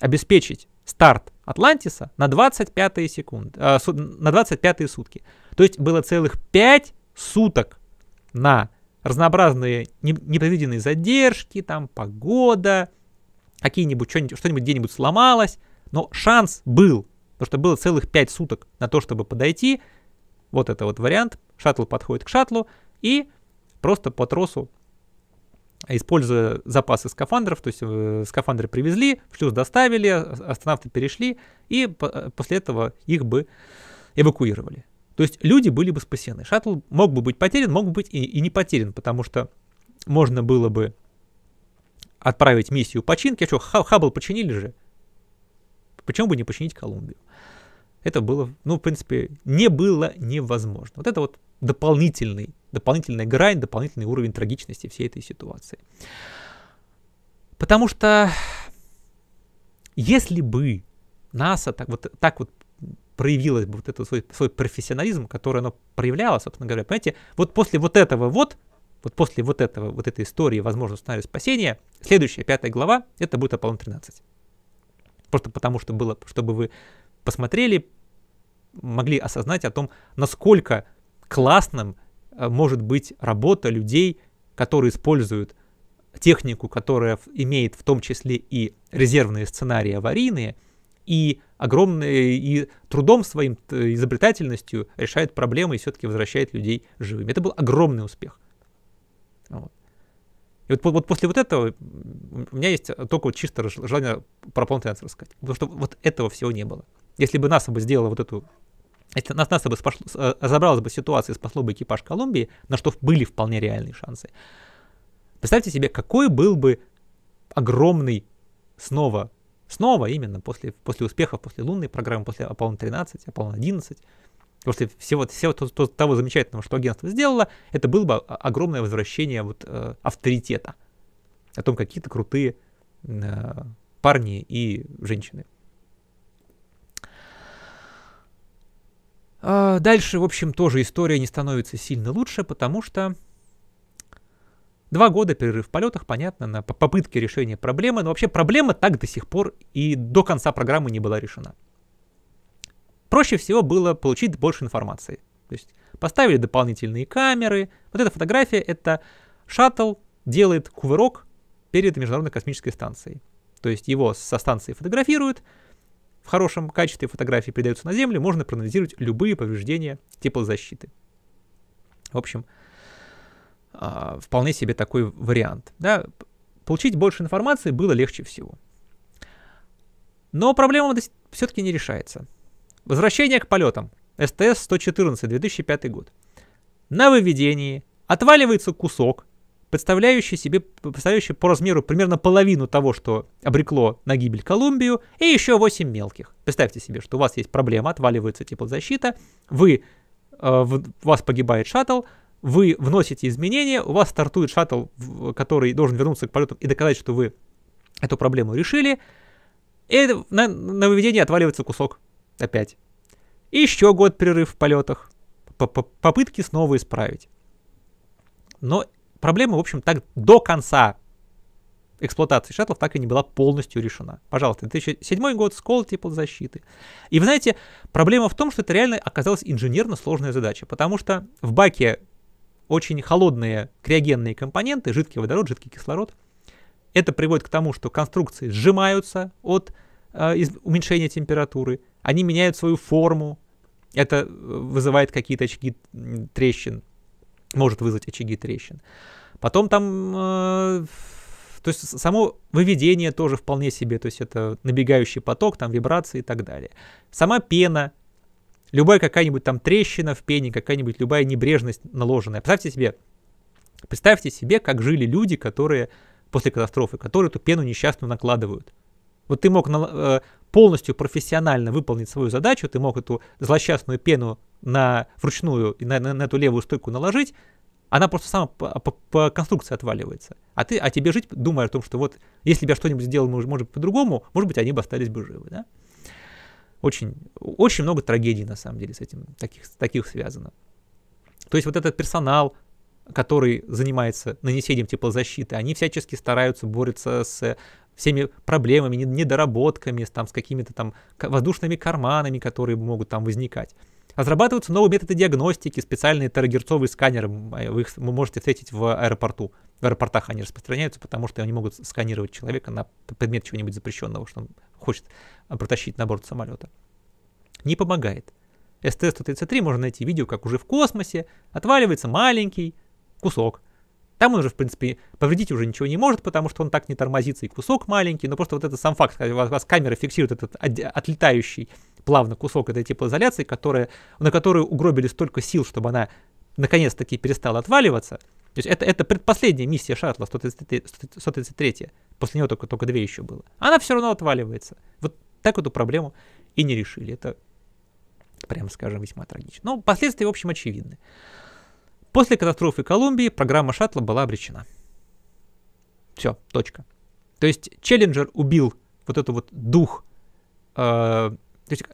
обеспечить старт Атлантиса на 25 секунд, э, на 25 сутки. То есть было целых 5 суток на разнообразные непредвиденные задержки, там погода, какие-нибудь что-нибудь, что-нибудь где-нибудь сломалось, но шанс был, потому что было целых 5 суток на то, чтобы подойти. Вот это вот вариант. Шаттл подходит к шаттлу и просто по тросу используя запасы скафандров, то есть э, скафандры привезли, в шлюз доставили, астронавты перешли, и э, после этого их бы эвакуировали. То есть люди были бы спасены. Шаттл мог бы быть потерян, мог бы быть и, и не потерян, потому что можно было бы отправить миссию починки. А что, Хаббл починили же? Почему бы не починить Колумбию? Это было, ну, в принципе, не было невозможно. Вот это вот дополнительный, дополнительная грань, дополнительный уровень трагичности всей этой ситуации. Потому что если бы НАСА так вот, так вот проявилось бы вот этот свой, свой профессионализм, который оно проявляло, собственно говоря, понимаете, вот после вот этого вот, вот после вот этого, вот этой истории, возможно, сценария спасения, следующая, пятая глава, это будет Аполлон 13. Просто потому, что было, чтобы вы посмотрели, могли осознать о том, насколько классным э, может быть работа людей, которые используют технику, которая имеет в том числе и резервные сценарии аварийные, и огромные и трудом своим э, изобретательностью решает проблемы и все-таки возвращает людей живыми. Это был огромный успех. Вот. И вот, вот после вот этого у меня есть э, только вот чисто желание про Plantlands рассказать. Потому что вот этого всего не было. Если бы НАСА бы сделала вот эту если нас, нас бы спошло, э, разобралась бы ситуация, спасло бы экипаж Колумбии, на что были вполне реальные шансы. Представьте себе, какой был бы огромный снова, снова именно после, после успеха, после лунной программы, после Аполлон-13, Аполлон-11, после всего, всего то, то, того замечательного, что агентство сделало, это было бы огромное возвращение вот, э, авторитета о том, какие-то крутые э, парни и женщины. А, дальше, в общем, тоже история не становится сильно лучше, потому что два года перерыв в полетах, понятно, на попытке решения проблемы, но вообще проблема так до сих пор и до конца программы не была решена. Проще всего было получить больше информации. То есть поставили дополнительные камеры. Вот эта фотография — это шаттл делает кувырок перед Международной космической станцией. То есть его со станции фотографируют, в хорошем качестве фотографии передаются на Землю, можно проанализировать любые повреждения теплозащиты. В общем, а, вполне себе такой вариант. Да? Получить больше информации было легче всего. Но проблема все-таки не решается. Возвращение к полетам. СТС-114, 2005 год. На выведении отваливается кусок представляющий себе, представляющий по размеру примерно половину того, что обрекло на гибель Колумбию, и еще 8 мелких. Представьте себе, что у вас есть проблема, отваливается теплозащита, вы, э, в, у вас погибает шаттл, вы вносите изменения, у вас стартует шаттл, который должен вернуться к полету и доказать, что вы эту проблему решили, и на, на выведение отваливается кусок опять. И еще год прерыв в полетах, попытки снова исправить. Но проблема, в общем, так до конца эксплуатации шаттлов так и не была полностью решена. Пожалуйста, 2007 год, скол теплозащиты. И вы знаете, проблема в том, что это реально оказалась инженерно сложная задача, потому что в баке очень холодные криогенные компоненты, жидкий водород, жидкий кислород. Это приводит к тому, что конструкции сжимаются от э, уменьшения температуры, они меняют свою форму, это э, вызывает какие-то очки трещин может вызвать очаги трещин. Потом там, э, то есть само выведение тоже вполне себе, то есть это набегающий поток, там вибрации и так далее. Сама пена, любая какая-нибудь там трещина в пене, какая-нибудь любая небрежность наложенная. Представьте себе, представьте себе, как жили люди, которые после катастрофы, которые эту пену несчастную накладывают. Вот ты мог э, полностью профессионально выполнить свою задачу, ты мог эту злосчастную пену на вручную и на, на, на эту левую стойку наложить, она просто сама по, по, по конструкции отваливается. А ты, а тебе жить, думая о том, что вот если бы я что-нибудь сделал, может, может по-другому, может быть, они бы остались бы живы, да? Очень, очень много трагедий, на самом деле, с этим, таких, таких связано. То есть вот этот персонал, который занимается нанесением теплозащиты, они всячески стараются бороться с всеми проблемами, недоработками, с, там, с какими-то там воздушными карманами, которые могут там возникать. Разрабатываются новые методы диагностики, специальные терагерцовые сканеры, а, вы их можете встретить в аэропорту. В аэропортах они распространяются, потому что они могут сканировать человека на предмет чего-нибудь запрещенного, что он хочет а, протащить на борт самолета. Не помогает. СТ-133 можно найти видео, как уже в космосе отваливается маленький кусок – там он уже, в принципе, повредить уже ничего не может, потому что он так не тормозится, и кусок маленький, но просто вот этот сам факт, когда у вас, вас камера фиксирует этот отлетающий плавно кусок этой теплоизоляции, которая, на которую угробили столько сил, чтобы она наконец-таки перестала отваливаться. То есть это, это предпоследняя миссия шаттла 133, 133 после него только, только две еще было. Она все равно отваливается. Вот так эту проблему и не решили. Это, прямо скажем, весьма трагично. Но последствия, в общем, очевидны. После катастрофы Колумбии программа шаттла была обречена. Все, точка. То есть Челленджер убил вот этот вот дух. Э, то есть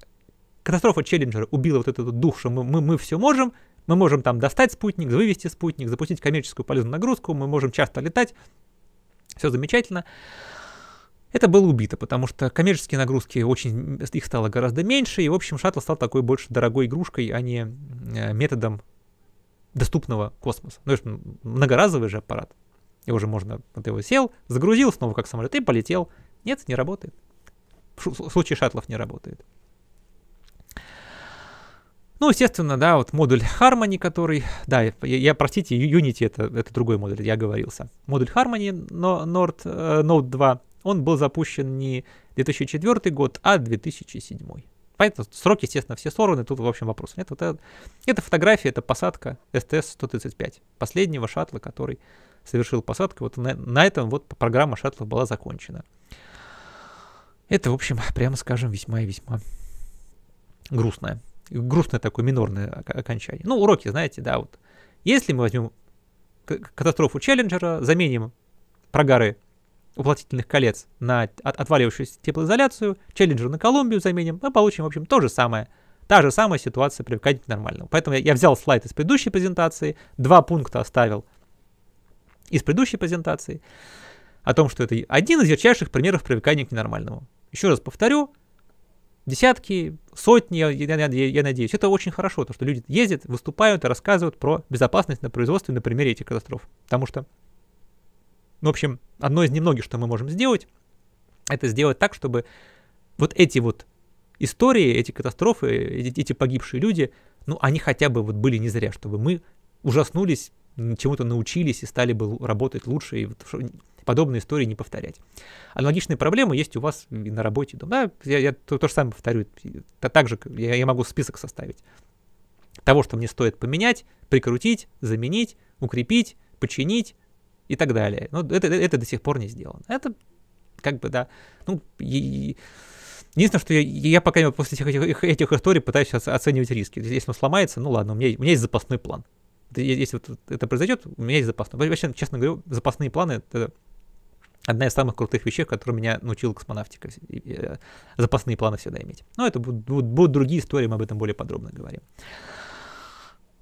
катастрофа Челленджера убила вот этот вот дух, что мы, мы, мы все можем, мы можем там достать спутник, вывести спутник, запустить коммерческую полезную нагрузку, мы можем часто летать, все замечательно. Это было убито, потому что коммерческие нагрузки очень, их стало гораздо меньше, и, в общем, шаттл стал такой больше дорогой игрушкой, а не э, методом доступного космоса. Ну, это многоразовый же аппарат. И уже можно, вот его сел, загрузил снова как самолет и полетел. Нет, не работает. В случае шаттлов не работает. Ну, естественно, да, вот модуль Harmony, который, да, я, я простите, Unity это, это другой модуль, я говорился. Модуль Harmony но, Nord, э, 2, он был запущен не 2004 год, а 2007. Понятно, сроки, естественно, все сорваны, тут, в общем, вопрос нет. Вот это, это фотография, это посадка СТС-135, последнего шаттла, который совершил посадку. Вот на, на этом вот программа шаттлов была закончена. Это, в общем, прямо скажем, весьма и весьма грустное. Грустное такое минорное окончание. Ну, уроки, знаете, да, вот. Если мы возьмем катастрофу Челленджера, заменим прогары уплотнительных колец на от, отваливающуюся теплоизоляцию, Челленджер на Колумбию заменим, мы получим, в общем, то же самое. Та же самая ситуация привыкать к нормальному. Поэтому я, я взял слайд из предыдущей презентации, два пункта оставил из предыдущей презентации о том, что это один из ярчайших примеров привыкания к ненормальному. Еще раз повторю, десятки, сотни, я, я, я надеюсь, это очень хорошо, то, что люди ездят, выступают и рассказывают про безопасность на производстве на примере этих катастроф. Потому что ну, в общем, одно из немногих, что мы можем сделать, это сделать так, чтобы вот эти вот истории, эти катастрофы, эти, погибшие люди, ну, они хотя бы вот были не зря, чтобы мы ужаснулись, чему-то научились и стали бы работать лучше, и вот подобные истории не повторять. Аналогичные проблемы есть у вас и на работе. Да, я, я то, то же самое повторю. Так же я, я могу список составить того, что мне стоит поменять, прикрутить, заменить, укрепить, починить, и так далее. Но ну, это, это до сих пор не сделано. Это как бы, да, ну, и, и... Единственное, что я, я пока после всех этих, этих историй пытаюсь оценивать риски. Если он сломается, ну ладно, у меня, у меня есть запасной план. Если вот это произойдет, у меня есть запасной. Вообще, честно говоря, запасные планы — это одна из самых крутых вещей, которую меня научил космонавтика. Э, запасные планы всегда иметь. Но это будут, будут другие истории, мы об этом более подробно говорим.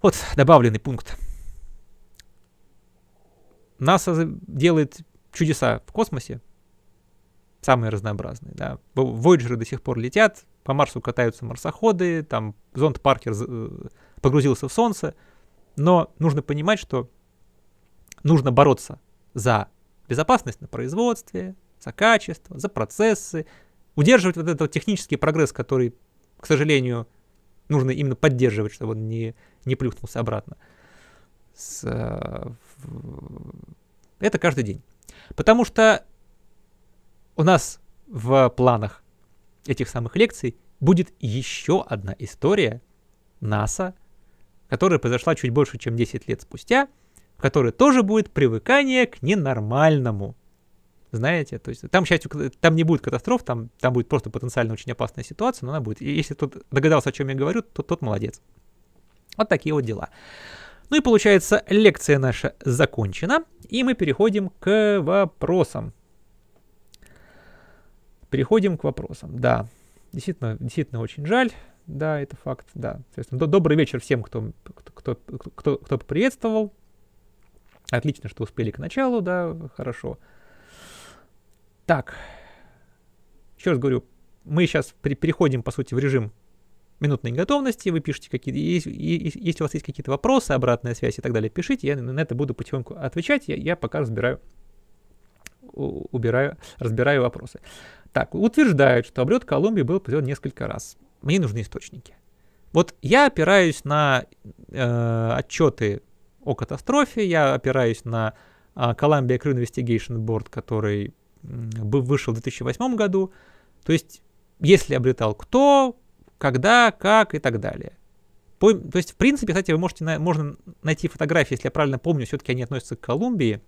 Вот добавленный пункт. НАСА делает чудеса в космосе, самые разнообразные, да. Voyager до сих пор летят, по Марсу катаются марсоходы, там зонд Паркер э, погрузился в Солнце, но нужно понимать, что нужно бороться за безопасность на производстве, за качество, за процессы, удерживать вот этот технический прогресс, который, к сожалению, нужно именно поддерживать, чтобы он не, не плюхнулся обратно с, э, Э, это каждый день. Потому что у нас в планах этих самых лекций будет еще одна история НАСА, которая произошла чуть больше, чем 10 лет спустя, в которой тоже будет привыкание к ненормальному. Знаете, то есть там, к счастью, там не будет катастроф, там, там будет просто потенциально очень опасная ситуация, но она будет. И если кто догадался, о чем я говорю, то тот молодец. Вот такие вот дела. Ну и получается, лекция наша закончена, и мы переходим к вопросам. Переходим к вопросам, да. Действительно, действительно очень жаль. Да, это факт, да. Соответственно, добрый вечер всем, кто, кто, кто, кто, кто поприветствовал. Отлично, что успели к началу, да, хорошо. Так, еще раз говорю, мы сейчас при переходим, по сути, в режим минутной готовности, вы пишете какие-то, если у вас есть какие-то вопросы, обратная связь и так далее, пишите, я на это буду потихоньку отвечать, я, я пока разбираю, убираю, разбираю вопросы. Так, утверждают, что облет Колумбии был произведен несколько раз. Мне нужны источники. Вот я опираюсь на э, отчеты о катастрофе, я опираюсь на э, Columbia Crew Investigation Board, который э, вышел в 2008 году. То есть, если облетал кто, когда, как и так далее. По, то есть, в принципе, кстати, вы можете на, можно найти фотографии, если я правильно помню, все-таки они относятся к Колумбии.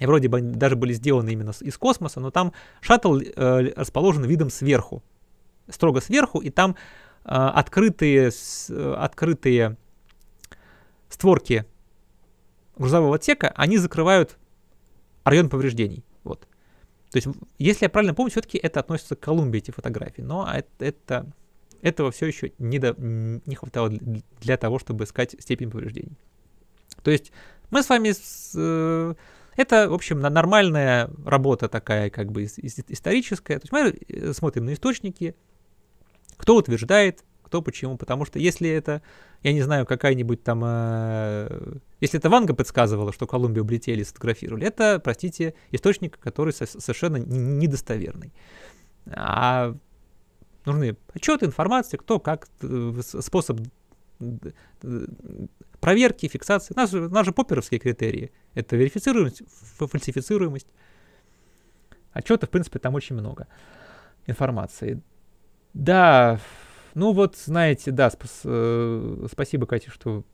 И вроде бы они даже были сделаны именно из космоса, но там шаттл э, расположен видом сверху, строго сверху, и там э, открытые, с, э, открытые створки грузового отсека, они закрывают район повреждений. Вот. То есть, если я правильно помню, все-таки это относится к Колумбии, эти фотографии, но а это, это этого все еще не, до, не хватало для того, чтобы искать степень повреждений. То есть мы с вами... С, э, это, в общем, нормальная работа такая, как бы историческая. То есть мы э, смотрим на источники, кто утверждает, кто почему. Потому что если это, я не знаю, какая-нибудь там... Э, если это Ванга подсказывала, что Колумбию облетели и сфотографировали, это, простите, источник, который совершенно недостоверный. А Нужны отчеты, информация, кто как, э, способ э, проверки, фиксации. У нас, у нас же поперовские критерии. Это верифицируемость, фальсифицируемость. Отчета, в принципе, там очень много информации. Да, ну вот, знаете, да, спас, э, спасибо, Катя, что...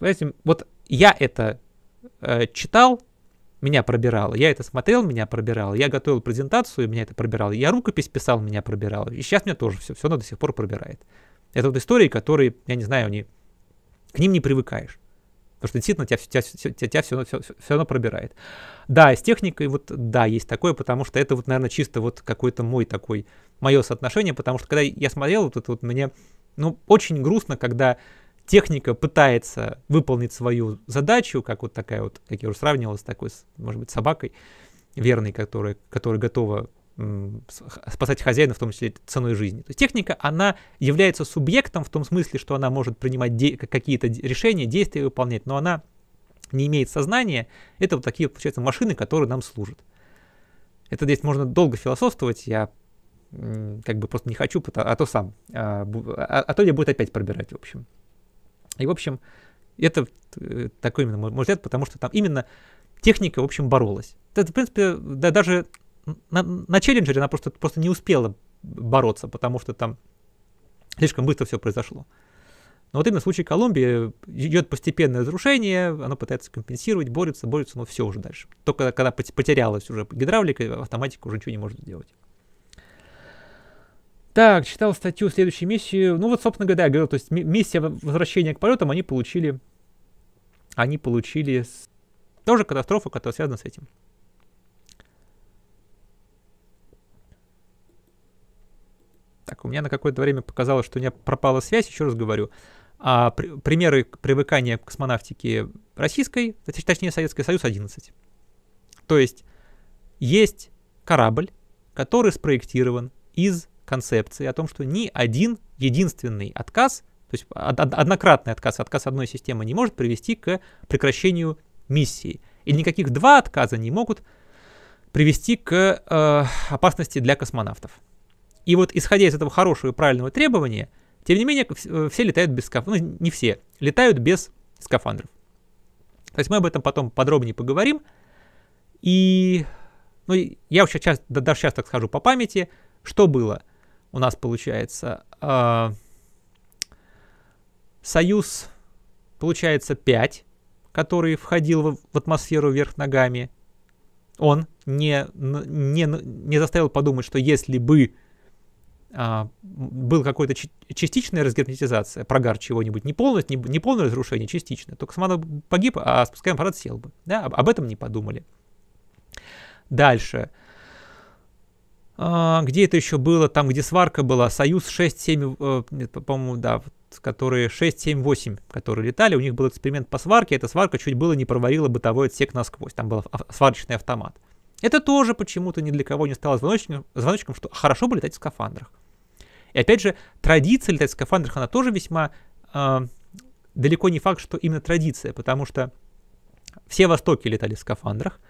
Этим, вот я это э, читал, меня пробирало. Я это смотрел, меня пробирало. Я готовил презентацию, меня это пробирало. Я рукопись писал, меня пробирало. И сейчас меня тоже все, все до сих пор пробирает. Это вот истории, которые, я не знаю, они, к ним не привыкаешь. Потому что действительно тебя, тебя, тебя, тебя все, все, все, все равно пробирает. Да, с техникой вот да, есть такое, потому что это вот, наверное, чисто вот какой-то мой такой, мое соотношение, потому что когда я смотрел вот это вот, мне, ну, очень грустно, когда техника пытается выполнить свою задачу, как вот такая вот, как я уже сравнивал с такой, может быть, собакой верной, которая, которая готова спасать хозяина, в том числе ценой жизни. То есть техника, она является субъектом в том смысле, что она может принимать де- какие-то решения, действия выполнять, но она не имеет сознания. Это вот такие, получается, машины, которые нам служат. Это здесь можно долго философствовать, я как бы просто не хочу, а то сам, а, а, а то я будет опять пробирать, в общем. И, в общем, это э, такой именно мой взгляд, потому что там именно техника, в общем, боролась. Это, в принципе, да, даже на, на челленджере она просто, просто не успела бороться, потому что там слишком быстро все произошло. Но вот именно в случае Колумбии э, идет постепенное разрушение, оно пытается компенсировать, борется, борется, но все уже дальше. Только когда потерялась уже гидравлика, автоматика уже ничего не может сделать. Так, читал статью следующей миссии. Ну вот, собственно говоря, я говорил, то есть миссия возвращения к полетам, они получили... Они получили с... тоже катастрофу, которая связана с этим. Так, у меня на какое-то время показалось, что у меня пропала связь, еще раз говорю. А при, примеры привыкания к космонавтике российской, точнее советской Союз 11. То есть есть корабль, который спроектирован из концепции о том, что ни один единственный отказ, то есть однократный отказ, отказ одной системы не может привести к прекращению миссии. И никаких два отказа не могут привести к э, опасности для космонавтов. И вот исходя из этого хорошего и правильного требования, тем не менее, э, все летают без скафандров, ну не все, летают без скафандров. То есть мы об этом потом подробнее поговорим. И ну, я вообще часто, даже сейчас так скажу по памяти, что было у нас получается э, союз, получается 5, который входил в, в атмосферу вверх ногами. Он не, не, не заставил подумать, что если бы э, был какой-то частичная разгерметизация, прогар чего-нибудь, не, полностью, не, не полное разрушение, частичное, то космонавт погиб, а спускаем аппарат сел бы. Да? Об, об этом не подумали. Дальше. А, где это еще было, там, где сварка была, Союз 6, 7, э, по-моему, да, которые 6, 7, 8, которые летали, у них был эксперимент по сварке, эта сварка чуть было не проварила бытовой отсек насквозь, там был сварочный автомат. Это тоже почему-то ни для кого не стало звоночком, звоночком, что хорошо бы летать в скафандрах. И опять же, традиция летать в скафандрах, она тоже весьма... Э, далеко не факт, что именно традиция, потому что все востоки летали в скафандрах,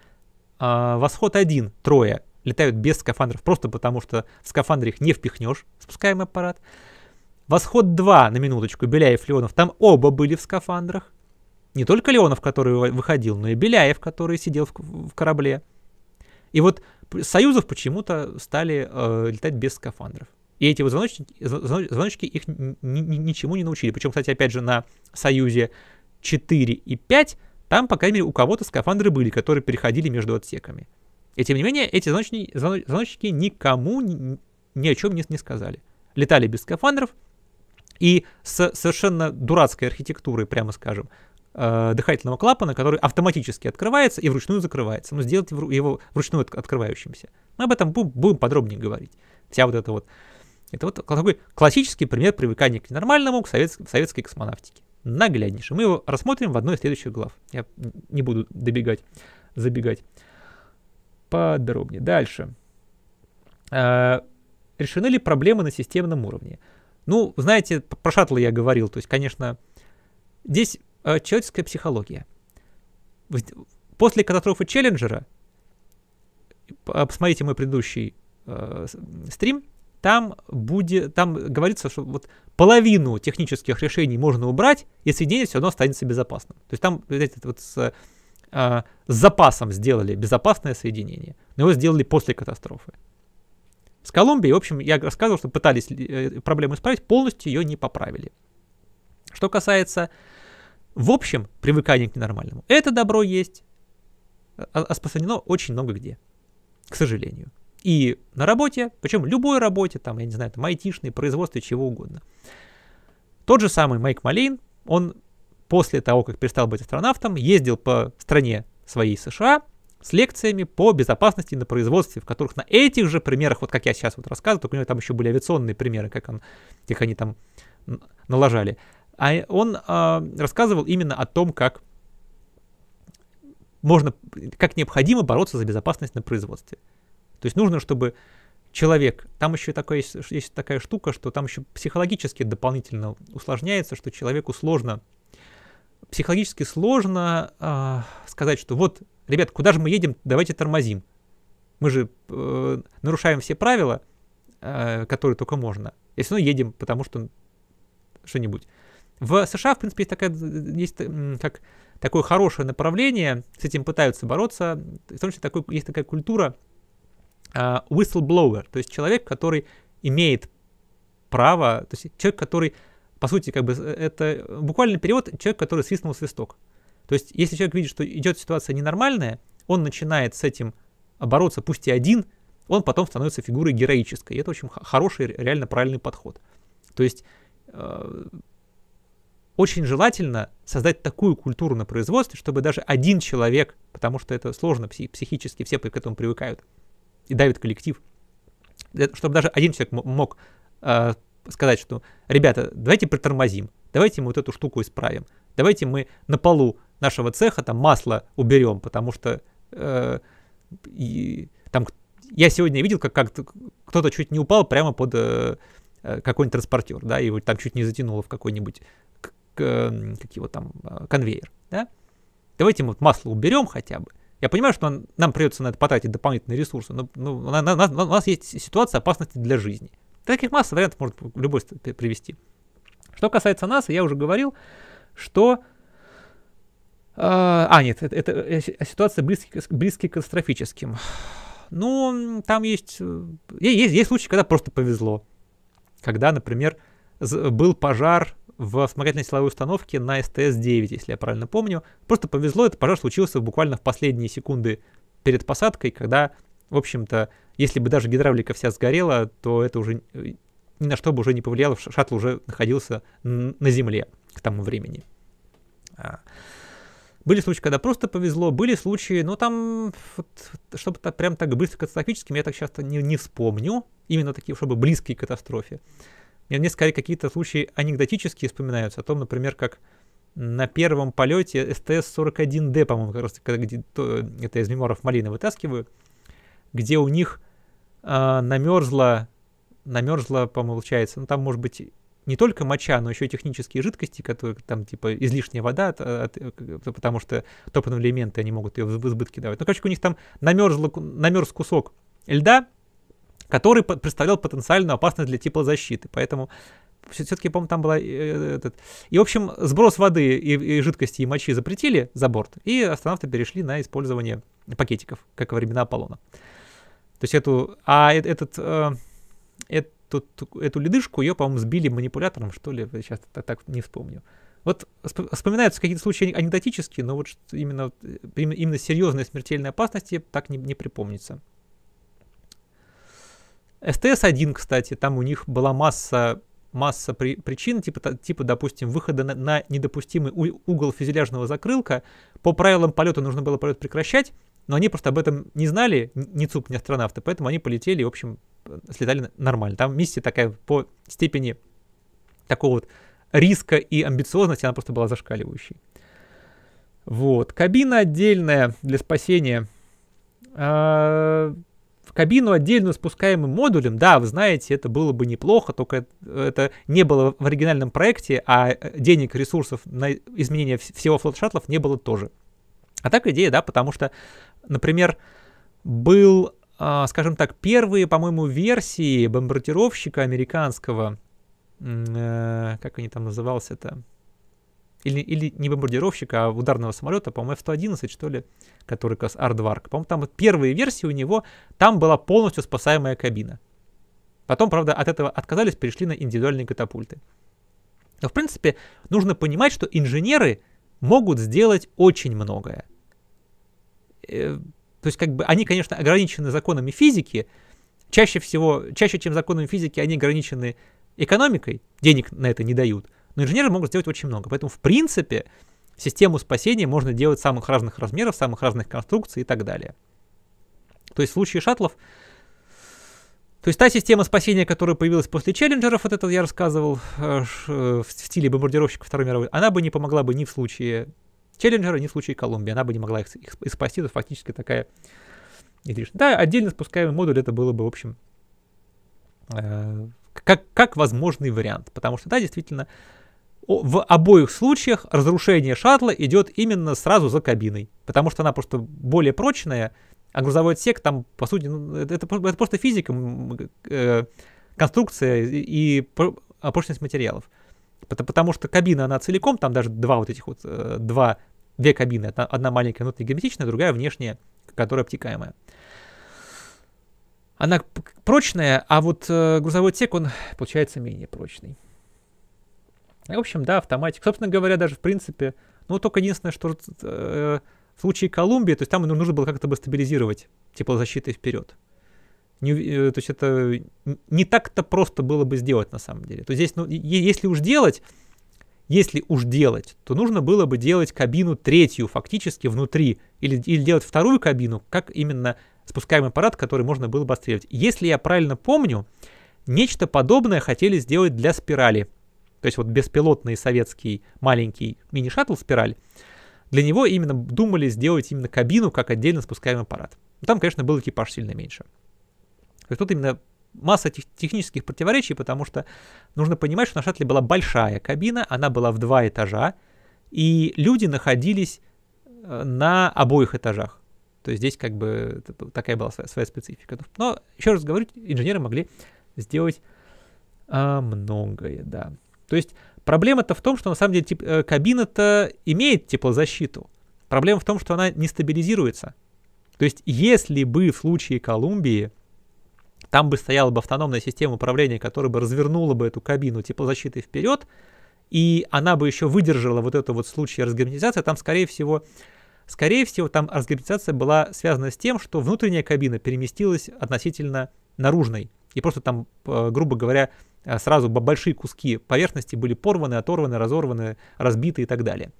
а восход один, трое, летают без скафандров, просто потому что в скафандре их не впихнешь, спускаемый аппарат. Восход 2, на минуточку, Беляев, Леонов, там оба были в скафандрах. Не только Леонов, который выходил, но и Беляев, который сидел в, в корабле. И вот Союзов почему-то стали э, летать без скафандров. И эти вот звоночники, звоночки их ни, ни, ничему не научили. Причем, кстати, опять же, на Союзе 4 и 5 там, по крайней мере, у кого-то скафандры были, которые переходили между отсеками. И тем не менее, эти звоночники, никому ни, ни о чем не, не сказали. Летали без скафандров и с совершенно дурацкой архитектурой, прямо скажем, э, дыхательного клапана, который автоматически открывается и вручную закрывается. Но ну, сделать его вручную открывающимся. Мы об этом будем, подробнее говорить. Вся вот эта вот... Это вот такой классический пример привыкания к ненормальному, к советской, советской космонавтике. Нагляднейший. Мы его рассмотрим в одной из следующих глав. Я не буду добегать, забегать подробнее. Дальше. А, решены ли проблемы на системном уровне? Ну, знаете, про шаттлы я говорил, то есть, конечно, здесь а, человеческая психология. После катастрофы Челленджера, а, посмотрите мой предыдущий стрим, там, будет, там говорится, что вот половину технических решений можно убрать, и соединение все равно останется безопасным. То есть там, знаете, вот с а, с запасом сделали безопасное соединение, но его сделали после катастрофы. С Колумбией, в общем, я рассказывал, что пытались э, проблему исправить, полностью ее не поправили. Что касается, в общем, привыкания к ненормальному, это добро есть, а, а распространено очень много где, к сожалению. И на работе, причем любой работе, там, я не знаю, там айтишной, производстве, чего угодно. Тот же самый Майк Малейн, он после того, как перестал быть астронавтом, ездил по стране своей США с лекциями по безопасности на производстве, в которых на этих же примерах, вот как я сейчас вот рассказываю, только у него там еще были авиационные примеры, как он, их они там налажали. А он э, рассказывал именно о том, как можно, как необходимо бороться за безопасность на производстве. То есть нужно, чтобы человек, там еще такое есть, есть такая штука, что там еще психологически дополнительно усложняется, что человеку сложно психологически сложно э, сказать, что вот, ребят, куда же мы едем, давайте тормозим. Мы же э, нарушаем все правила, э, которые только можно. И все равно едем, потому что что-нибудь. В США, в принципе, есть, такая, есть как, такое хорошее направление, с этим пытаются бороться. В том числе такой, есть такая культура э, whistleblower, то есть человек, который имеет право, то есть человек, который по сути, как бы э, это буквальный перевод человек, который свистнул свисток. То есть, если человек видит, что идет ситуация ненормальная, он начинает с этим бороться, пусть и один, он потом становится фигурой героической. И это очень хороший, реально правильный подход. То есть, э, очень желательно создать такую культуру на производстве, чтобы даже один человек, потому что это сложно психически, все к этому привыкают и давит коллектив, э, чтобы даже один человек мог сказать, что, ребята, давайте притормозим, давайте мы вот эту штуку исправим, давайте мы на полу нашего цеха там масло уберем, потому что э, и, там я сегодня видел, как, как кто-то чуть не упал прямо под э, э какой-нибудь транспортер, да, и вот там чуть не затянуло в какой-нибудь к, к, эм, как его там э, конвейер, да. Давайте мы вот масло уберем хотя бы. Я понимаю, что нам придется на это потратить дополнительные ресурсы, но, но ну, на, на, у нас есть ситуация опасности для жизни. Таких масса вариантов может любой привести. Что касается нас, я уже говорил, что... А, а нет, это, это э, а ситуация близкий близки к катастрофическим. Ну, там есть, э, есть... Есть случаи, когда просто повезло. Когда, например, был пожар в вспомогательной силовой установке на СТС-9, если я правильно помню. Просто повезло, этот пожар случился буквально в последние секунды перед посадкой, когда, в общем-то, если бы даже гидравлика вся сгорела, то это уже э, ни на что бы уже не повлияло, шаттл уже находился на земле к тому времени. А. Были случаи, когда просто повезло, были случаи, но там, вот, чтобы -то прям так быстро катастрофическим, я так часто не, не вспомню, именно такие, чтобы близкие к катастрофе. Мне, мне скорее какие-то случаи анекдотические вспоминаются о том, например, как на первом полете СТС-41Д, по-моему, как раз когда, где, то, э, это из меморов Малины вытаскиваю, где у них э, а, намерзла, намерзла, получается, ну там может быть не только моча, но еще и технические жидкости, которые там типа излишняя вода, от, от, э, потому что топливные элементы, они могут ее в избытке давать. Ну, короче, у них там намерзла, намерз кусок льда, который представлял потенциальную опасность для теплозащиты. Поэтому все-таки, по-моему, там была... Э, этот... И, в общем, сброс воды и, и жидкости и мочи запретили за борт, и астронавты перешли на использование пакетиков, как во времена Аполлона. То есть эту... А этот... Э, эту, эту ледышку, ее, по-моему, сбили манипулятором, что ли, сейчас так, так не вспомню. Вот вспоминаются какие-то случаи анекдотические, но вот именно, именно серьезной смертельной опасности так не, не припомнится. СТС-1, кстати, там у них была масса, масса при, причин, типа, типа, допустим, выхода на, на недопустимый у, угол фюзеляжного закрылка. По правилам полета нужно было полет прекращать, но они просто об этом не знали, ни ЦУП, ни астронавты, поэтому они полетели и, в общем, э, слетали нормально. Там миссия такая по степени такого вот риска и амбициозности, она просто была зашкаливающей. Вот. Кабина отдельная для спасения. А, в кабину отдельную спускаемым модулем, да, вы знаете, это было бы неплохо, только это не было в оригинальном проекте, а э, денег, ресурсов на изменение всего флот-шаттлов не было тоже. А так идея, да, потому что, например, был, а, скажем так, первые, по-моему, версии бомбардировщика американского, э, как они там назывался это или, или не бомбардировщика, а ударного самолета, по-моему, F-111, что ли, который как раз Ардварк. По-моему, там первые версии у него, там была полностью спасаемая кабина. Потом, правда, от этого отказались, перешли на индивидуальные катапульты. Но, в принципе, нужно понимать, что инженеры могут сделать очень многое. Э, то есть как бы они, конечно, ограничены законами физики, чаще всего, чаще, чем законами физики, они ограничены экономикой, денег на это не дают, но инженеры могут сделать очень много. Поэтому, в принципе, систему спасения можно делать самых разных размеров, самых разных конструкций и так далее. То есть в случае шаттлов, то есть та система спасения, которая появилась после челленджеров, вот это я рассказывал, э, э, в стиле бомбардировщика Второй мировой, она бы не помогла бы ни в случае Челленджера, ни в случае Колумбии. Она бы не могла их, их, их спасти, это фактически такая Да, отдельно спускаемый модуль это было бы, в общем, э, как, как возможный вариант. Потому что, да, действительно, в обоих случаях разрушение шаттла идет именно сразу за кабиной, потому что она просто более прочная, а грузовой отсек там, по сути, ну, это, это, просто физика, э, конструкция и прочность материалов. Потому, потому что кабина, она целиком, там даже два вот этих вот, э, два две кабины. Одна, одна маленькая внутри герметичная, другая внешняя, которая обтекаемая. Она прочная, а вот э, грузовой отсек, он получается менее прочный. В общем, да, автоматик. Собственно говоря, даже в принципе, ну только единственное, что э, в случае Колумбии, то есть там нужно было как-то бы стабилизировать теплозащиты вперед. Не, э, то есть это не так-то просто было бы сделать на самом деле. То есть здесь, ну, если уж делать, если уж делать, то нужно было бы делать кабину третью фактически внутри, или, или делать вторую кабину, как именно спускаемый аппарат, который можно было бы отстреливать. Если я правильно помню, нечто подобное хотели сделать для спирали. То есть вот беспилотный советский маленький мини-шаттл спираль, для него именно думали сделать именно кабину как отдельно спускаемый аппарат. там, конечно, был экипаж сильно меньше. То есть тут именно масса тех, технических противоречий, потому что нужно понимать, что на шаттле была большая кабина, она была в два этажа, и люди находились э, на обоих этажах. То есть здесь как бы такая была своя, своя специфика. Но еще раз говорю, инженеры могли сделать а, многое, да. То есть проблема-то в том, что на самом деле тип, э, кабина-то имеет теплозащиту. Проблема в том, что она не стабилизируется. То есть если бы в случае Колумбии там бы стояла бы автономная система управления, которая бы развернула бы эту кабину теплозащиты вперед, и она бы еще выдержала вот это вот случай разгерметизации. Там, скорее всего, скорее всего, там разгерметизация была связана с тем, что внутренняя кабина переместилась относительно наружной. И просто там, э, грубо говоря, э, сразу большие куски поверхности были порваны, оторваны, разорваны, разбиты и так далее.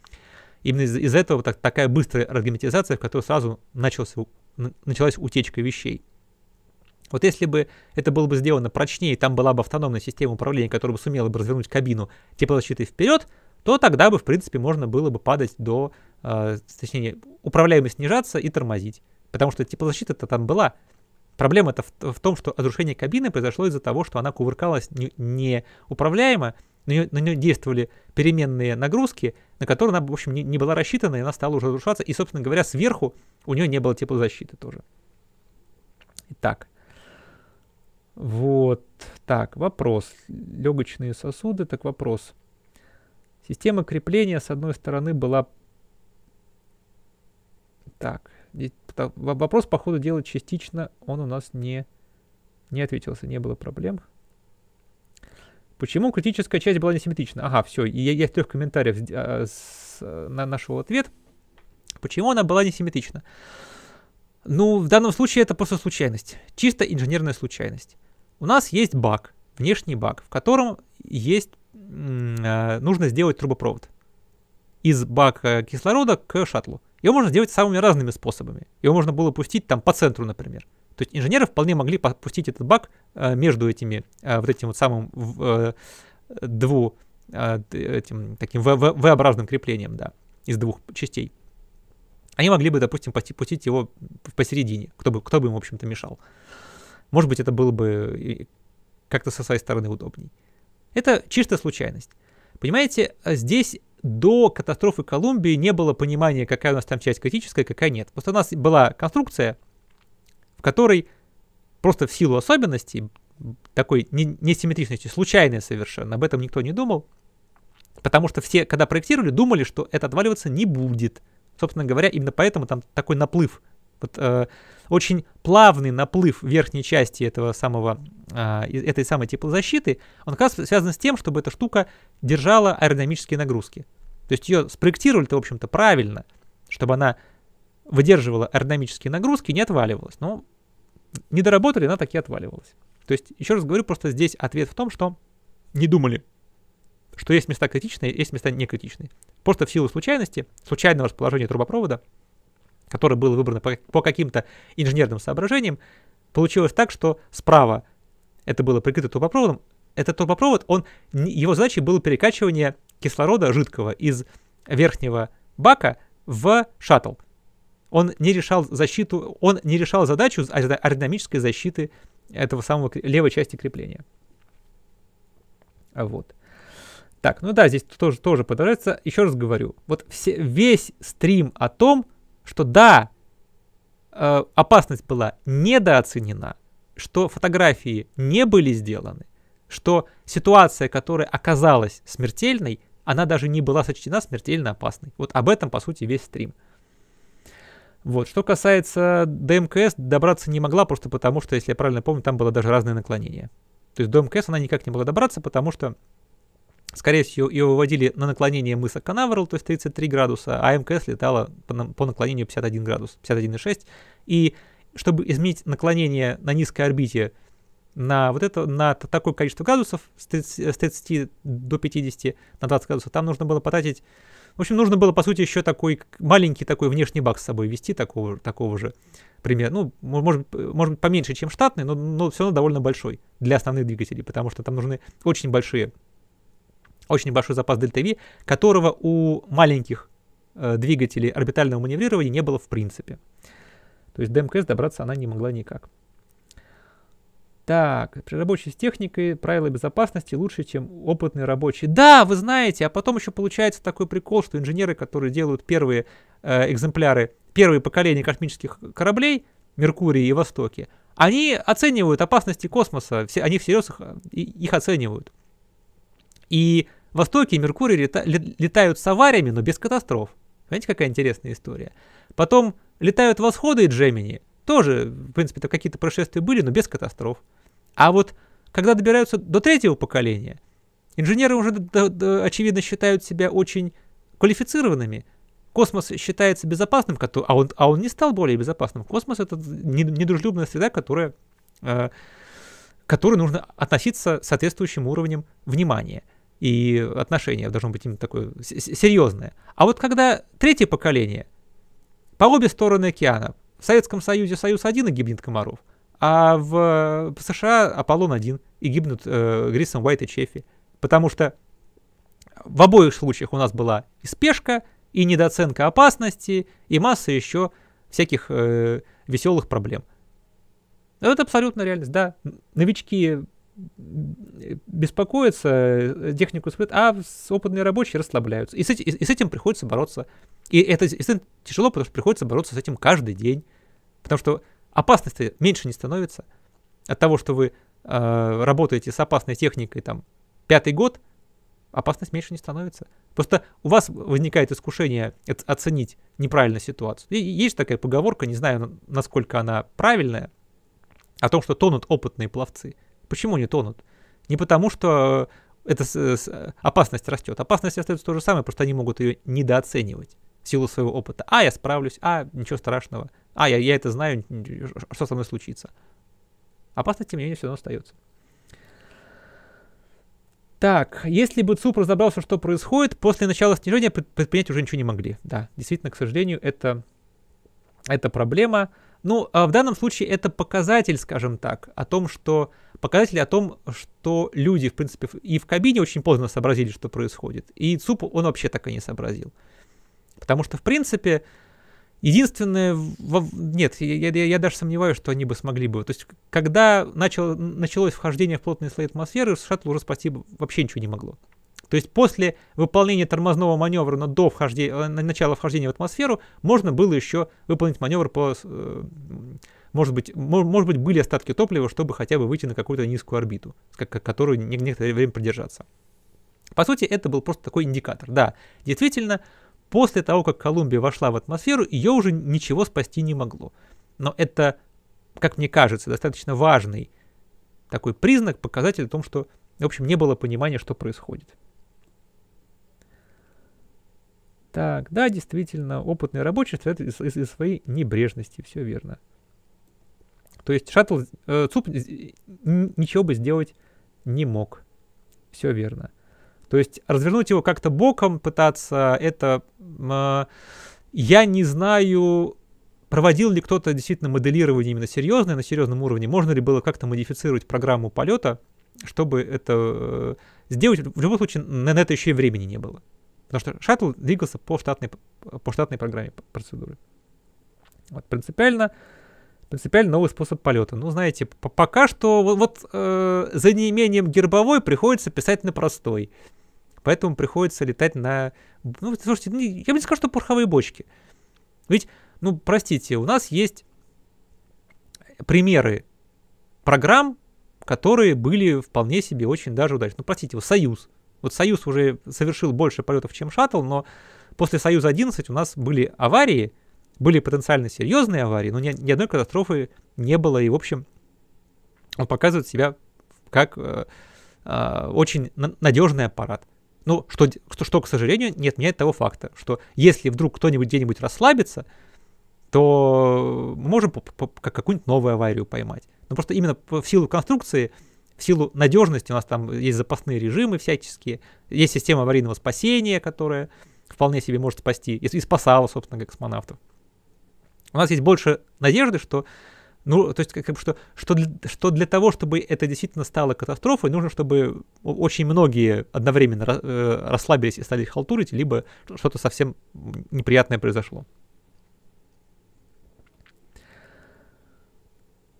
Именно из-за этого так, такая быстрая разгерметизация, в которой сразу начался, началась утечка вещей. Вот если бы это было бы сделано прочнее, там была бы автономная система управления, которая бы сумела бы развернуть кабину теплозащиты вперед, то тогда бы, в принципе, можно было бы падать до, э, точнее, управляемость снижаться и тормозить. Потому что теплозащита-то там была. Проблема-то в, в том, что разрушение кабины произошло из-за того, что она кувыркалась неуправляемо, не, не на, нее, на нее действовали переменные нагрузки, на которые она, в общем, не, не была рассчитана, и она стала уже разрушаться, и, собственно говоря, сверху у нее не было теплозащиты тоже. Итак, вот, так, вопрос. Легочные сосуды, так вопрос. Система крепления с одной стороны была... Так, вопрос, по ходу дела, частично он у нас не, не ответился, не было проблем. Почему критическая часть была несимметрична? Ага, все, я, я в трех комментариях а, с, а, на, нашел ответ. Почему она была несимметрична? Ну, в данном случае это просто случайность, чисто инженерная случайность. У нас есть баг, внешний баг, в котором есть, э, нужно сделать трубопровод из бака кислорода к шаттлу. Его можно сделать самыми разными способами. Его можно было пустить там по центру, например. То есть инженеры вполне могли пустить этот бак э, между этими э, вот этим вот самым э, дву э, этим таким V-образным креплением, да, из двух частей. Они могли бы, допустим, пустить его посередине, кто бы, кто бы им, в общем-то, мешал. Может быть, это было бы как-то со своей стороны удобней. Это чисто случайность. Понимаете, а здесь до катастрофы Колумбии не было понимания, какая у нас там часть критическая, какая нет. Просто у нас была конструкция, в которой просто в силу особенностей, такой несимметричности, случайная совершенно, об этом никто не думал, потому что все, когда проектировали, думали, что это отваливаться не будет, Собственно говоря, именно поэтому там такой наплыв. Вот, э, очень плавный наплыв верхней части этого самого, э, этой самой теплозащиты, он как раз связан с тем, чтобы эта штука держала аэродинамические нагрузки. То есть ее спроектировали-то, в общем-то, правильно, чтобы она выдерживала аэродинамические нагрузки и не отваливалась. Но не доработали, она так и отваливалась. То есть, еще раз говорю, просто здесь ответ в том, что не думали что есть места критичные, есть места некритичные. Просто в силу случайности, случайного расположения трубопровода, который был выбран по, по каким-то инженерным соображениям, получилось так, что справа это было прикрыто трубопроводом. Этот трубопровод, он, его задачей было перекачивание кислорода жидкого из верхнего бака в шаттл. Он не решал защиту, он не решал задачу а-, аэродинамической защиты этого самого левой части крепления. Вот. Так, ну да, здесь тоже, тоже подражается. Еще раз говорю, вот все, весь стрим о том, что да, э, опасность была недооценена, что фотографии не были сделаны, что ситуация, которая оказалась смертельной, она даже не была сочтена смертельно опасной. Вот об этом, по сути, весь стрим. Вот. Что касается ДМКС, добраться не могла просто потому, что, если я правильно помню, там было даже разное наклонение. То есть до МКС она никак не могла добраться, потому что Скорее всего, ее выводили на наклонение мыса Канаверал, то есть 33 градуса, а МКС летала по наклонению 51 градус, 51,6. И чтобы изменить наклонение на низкой орбите на вот это, на такое количество градусов с 30, с 30 до 50 на 20 градусов, там нужно было потратить, в общем, нужно было, по сути, еще такой маленький такой внешний бак с собой вести, такого, такого же, примера, ну, может, может быть, поменьше, чем штатный, но, но все равно довольно большой для основных двигателей, потому что там нужны очень большие очень большой запас дельта-V, которого у маленьких э, двигателей орбитального маневрирования не было в принципе. То есть до МКС добраться она не могла никак. Так, при рабочей с техникой правила безопасности лучше, чем опытные рабочие. Да, вы знаете, а потом еще получается такой прикол, что инженеры, которые делают первые э, экземпляры, первые поколения космических кораблей, Меркурии и Востоки они оценивают опасности космоса, все, они всерьез их, э, их оценивают. И Востоке и Меркурий лета, летают с авариями, но без катастроф. Понимаете, какая интересная история. Потом летают Восходы и Джемини. Тоже, в принципе, там какие-то происшествия были, но без катастроф. А вот когда добираются до третьего поколения, инженеры уже, очевидно, считают себя очень квалифицированными. Космос считается безопасным, а он, а он не стал более безопасным. Космос — это недружелюбная среда, которая, э, которой нужно относиться соответствующим уровнем внимания и отношение должно быть именно такое серьезное. А вот когда третье поколение, по обе стороны океана, в Советском Союзе Союз-1 и гибнет комаров, а в э, США Аполлон-1 и гибнут э, Грисом Уайт и Чефи, потому что в обоих случаях у нас была и спешка, и недооценка опасности, и масса еще всяких э, веселых проблем. Это абсолютно реальность, да. Новички беспокоятся, э, технику испытывают, а опытные рабочие расслабляются. И с, эти, и, и с этим приходится бороться. И это, и это тяжело, потому что приходится бороться с этим каждый день. Потому что опасности меньше не становится от того, что вы э, работаете с опасной техникой там пятый год, опасность меньше не становится. Просто у вас возникает искушение оценить неправильно ситуацию. И есть такая поговорка, не знаю, насколько она правильная, о том, что тонут опытные пловцы – Почему они тонут? Не потому, что эта опасность растет. Опасность остается то же самое, просто они могут ее недооценивать в силу своего опыта. А, я справлюсь, а, ничего страшного, а, я, я это знаю, что со мной случится. Опасность, тем не менее, все равно остается. Так, если бы ЦУП разобрался, что происходит, после начала снижения предпринять уже ничего не могли. Да, действительно, к сожалению, это, это проблема. Ну, а в данном случае это показатель, скажем так, о том, что показатель о том, что люди, в принципе, и в кабине очень поздно сообразили, что происходит. И ЦУП он вообще так и не сообразил. Потому что, в принципе, единственное... Нет, я, я, я даже сомневаюсь, что они бы смогли бы. То есть, когда начало, началось вхождение в плотные слои атмосферы, шаттл уже спасибо вообще ничего не могло. То есть после выполнения тормозного маневра на, до вхождения, э, на начало вхождения в атмосферу можно было еще выполнить маневр по... Э, может быть, может быть, были остатки топлива, чтобы хотя бы выйти на какую-то низкую орбиту, которую некоторое время продержаться. По сути, это был просто такой индикатор. Да, действительно, после того, как Колумбия вошла в атмосферу, ее уже ничего спасти не могло. Но это, как мне кажется, достаточно важный такой признак, показатель о том, что, в общем, не было понимания, что происходит. Так, да, действительно, опытный рабочий стоят из, из, своей небрежности, все верно. То есть шаттл э, ЦУП э, ничего бы сделать не мог. Все верно. То есть развернуть его как-то боком, пытаться, это... Э, я не знаю, проводил ли кто-то действительно моделирование именно серьезное, на серьезном уровне. Можно ли было как-то модифицировать программу полета, чтобы это э, сделать. В любом случае, на, на это еще и времени не было. Потому что шаттл двигался по штатной, по штатной программе процедуры. Вот, принципиально, принципиально новый способ полета. Ну, знаете, пока что вот, вот э, за неимением гербовой приходится писать на простой. Поэтому приходится летать на... Ну, слушайте, ну, я бы не сказал, что пороховые бочки. Ведь, ну, простите, у нас есть примеры программ, которые были вполне себе очень даже удачны. Ну, простите, вот Союз — вот Союз уже совершил больше полетов, чем шаттл, но после Союза-11 у нас были аварии, были потенциально серьезные аварии, но ни, ни одной катастрофы не было. И, в общем, он показывает себя как э, э, очень надежный аппарат. Ну, что, что, что, к сожалению, не отменяет того факта, что если вдруг кто-нибудь где-нибудь расслабится, то мы можем по -по -по какую-нибудь новую аварию поймать. Но просто именно в силу конструкции в силу надежности у нас там есть запасные режимы всяческие, есть система аварийного спасения, которая вполне себе может спасти, и спасала, собственно, как космонавтов. У нас есть больше надежды, что ну, то есть, как, как что, что, для, что для того, чтобы это действительно стало катастрофой, нужно, чтобы очень многие одновременно э, расслабились и стали халтурить, либо что-то совсем неприятное произошло.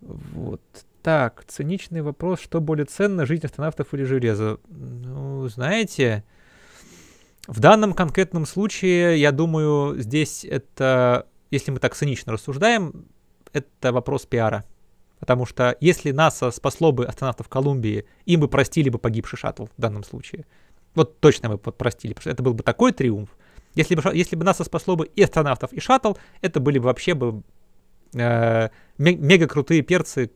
Вот так, циничный вопрос, что более ценно, жизнь астронавтов или железо? Ну, знаете, в данном конкретном случае, я думаю, здесь это, если мы так цинично рассуждаем, это вопрос пиара. Потому что если НАСА спасло бы астронавтов Колумбии, им бы простили бы погибший шаттл в данном случае. Вот точно бы простили, потому что это был бы такой триумф. Если бы, если бы НАСА спасло бы и астронавтов, и шаттл, это были бы вообще бы э, мега крутые перцы,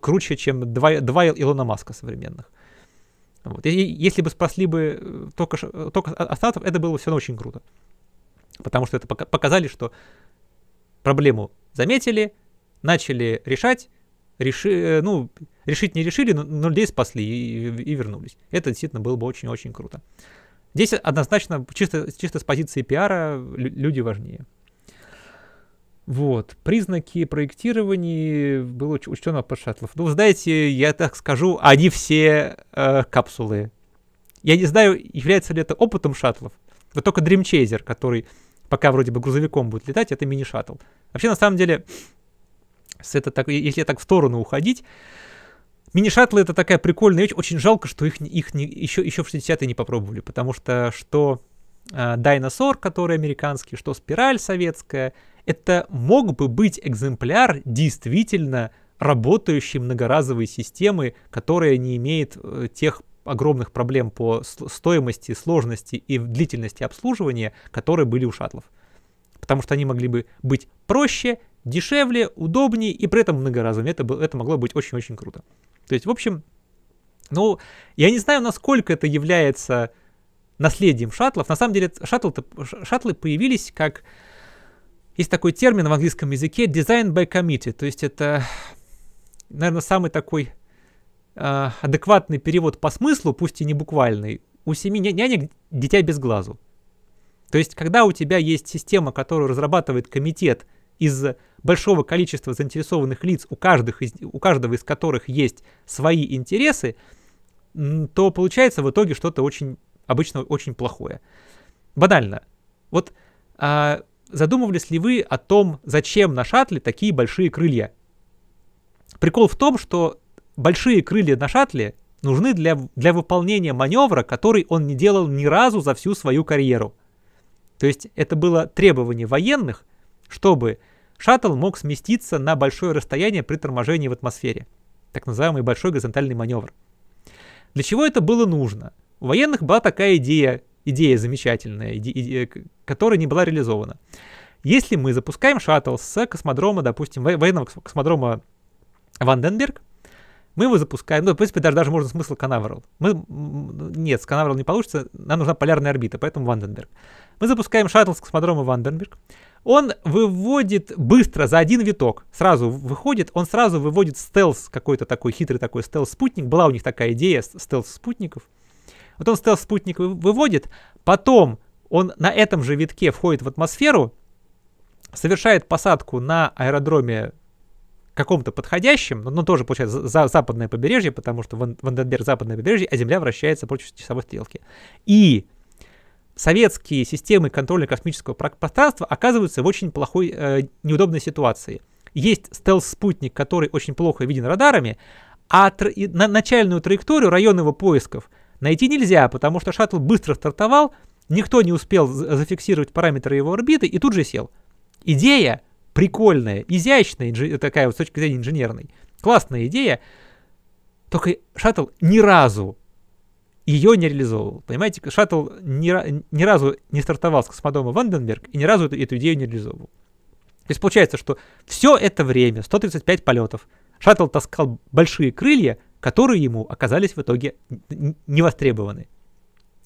круче, чем два, два Илона Маска современных. Вот. И, если бы спасли бы э, только, э, только остатов, это было все равно очень круто. Потому что это показали, что проблему заметили, начали решать, реши, э, ну, решить не решили, но, но людей спасли и, и, и вернулись. Это действительно было бы очень-очень круто. Здесь однозначно, чисто, чисто с позиции пиара, люди важнее. Вот. Признаки проектирования было учтено под шаттлов. Ну, знаете, я так скажу, они все э, капсулы. Я не знаю, является ли это опытом шаттлов. Вот только Dream Chaser, который пока вроде бы грузовиком будет летать, это мини-шаттл. Вообще, на самом деле, с это так, если так в сторону уходить, мини-шаттлы это такая прикольная вещь. Очень жалко, что их, их не, еще, еще в 60-е не попробовали, потому что что э, Дайносор, который американский, что Спираль советская — это мог бы быть экземпляр действительно работающей многоразовой системы, которая не имеет э, тех огромных проблем по стоимости, сложности и длительности обслуживания, которые были у шаттлов. Потому что они могли бы быть проще, дешевле, удобнее и при этом многоразовыми. Это, это могло быть очень-очень круто. То есть, в общем, ну, я не знаю, насколько это является наследием шаттлов. На самом деле, шаттл шаттлы появились как есть такой термин в английском языке design by committee, то есть это, наверное, самый такой э, адекватный перевод по смыслу, пусть и не буквальный. У семи ня- нянек дитя без глазу. То есть, когда у тебя есть система, которую разрабатывает комитет из большого количества заинтересованных лиц, у, каждых из, у каждого из которых есть свои интересы, то получается в итоге что-то очень, обычно очень плохое. Банально. Вот а, задумывались ли вы о том, зачем на шаттле такие большие крылья? Прикол в том, что большие крылья на шаттле нужны для, для выполнения маневра, который он не делал ни разу за всю свою карьеру. То есть это было требование военных, чтобы шаттл мог сместиться на большое расстояние при торможении в атмосфере. Так называемый большой горизонтальный маневр. Для чего это было нужно? У военных была такая идея идея замечательная, иде, э, которая не была реализована. Если мы запускаем шаттл с космодрома, допустим, военного космодрома Ванденберг, мы его запускаем, ну, в принципе, даже, даже можно смысл Канаверал. Мы, нет, с Канаверал не получится, нам нужна полярная орбита, поэтому Ванденберг. Мы запускаем шаттл с космодрома Ванденберг. Он выводит быстро за один виток, сразу выходит, он сразу выводит стелс, какой-то такой хитрый такой стелс-спутник. Была у них такая идея стелс-спутников. Вот он стелс-спутник выводит, потом он на этом же витке входит в атмосферу, совершает посадку на аэродроме каком-то подходящем, но, но тоже, получается, за западное побережье, потому что Ван, Ванденберг западное побережье, а Земля вращается против часовой стрелки. И советские системы контроля космического пространства оказываются в очень плохой, э, неудобной ситуации. Есть стелс-спутник, который очень плохо виден радарами, а тр... на начальную траекторию район его поисков – найти нельзя, потому что шаттл быстро стартовал, никто не успел зафиксировать параметры его орбиты и тут же сел. Идея прикольная, изящная, такая вот с точки зрения инженерной, классная идея, только шаттл ни разу ее не реализовывал. Понимаете, шаттл ни, ни разу не стартовал с космодома Ванденберг и ни разу эту, эту идею не реализовывал. То есть получается, что все это время, 135 полетов, шаттл таскал большие крылья, которые ему оказались в итоге не востребованы,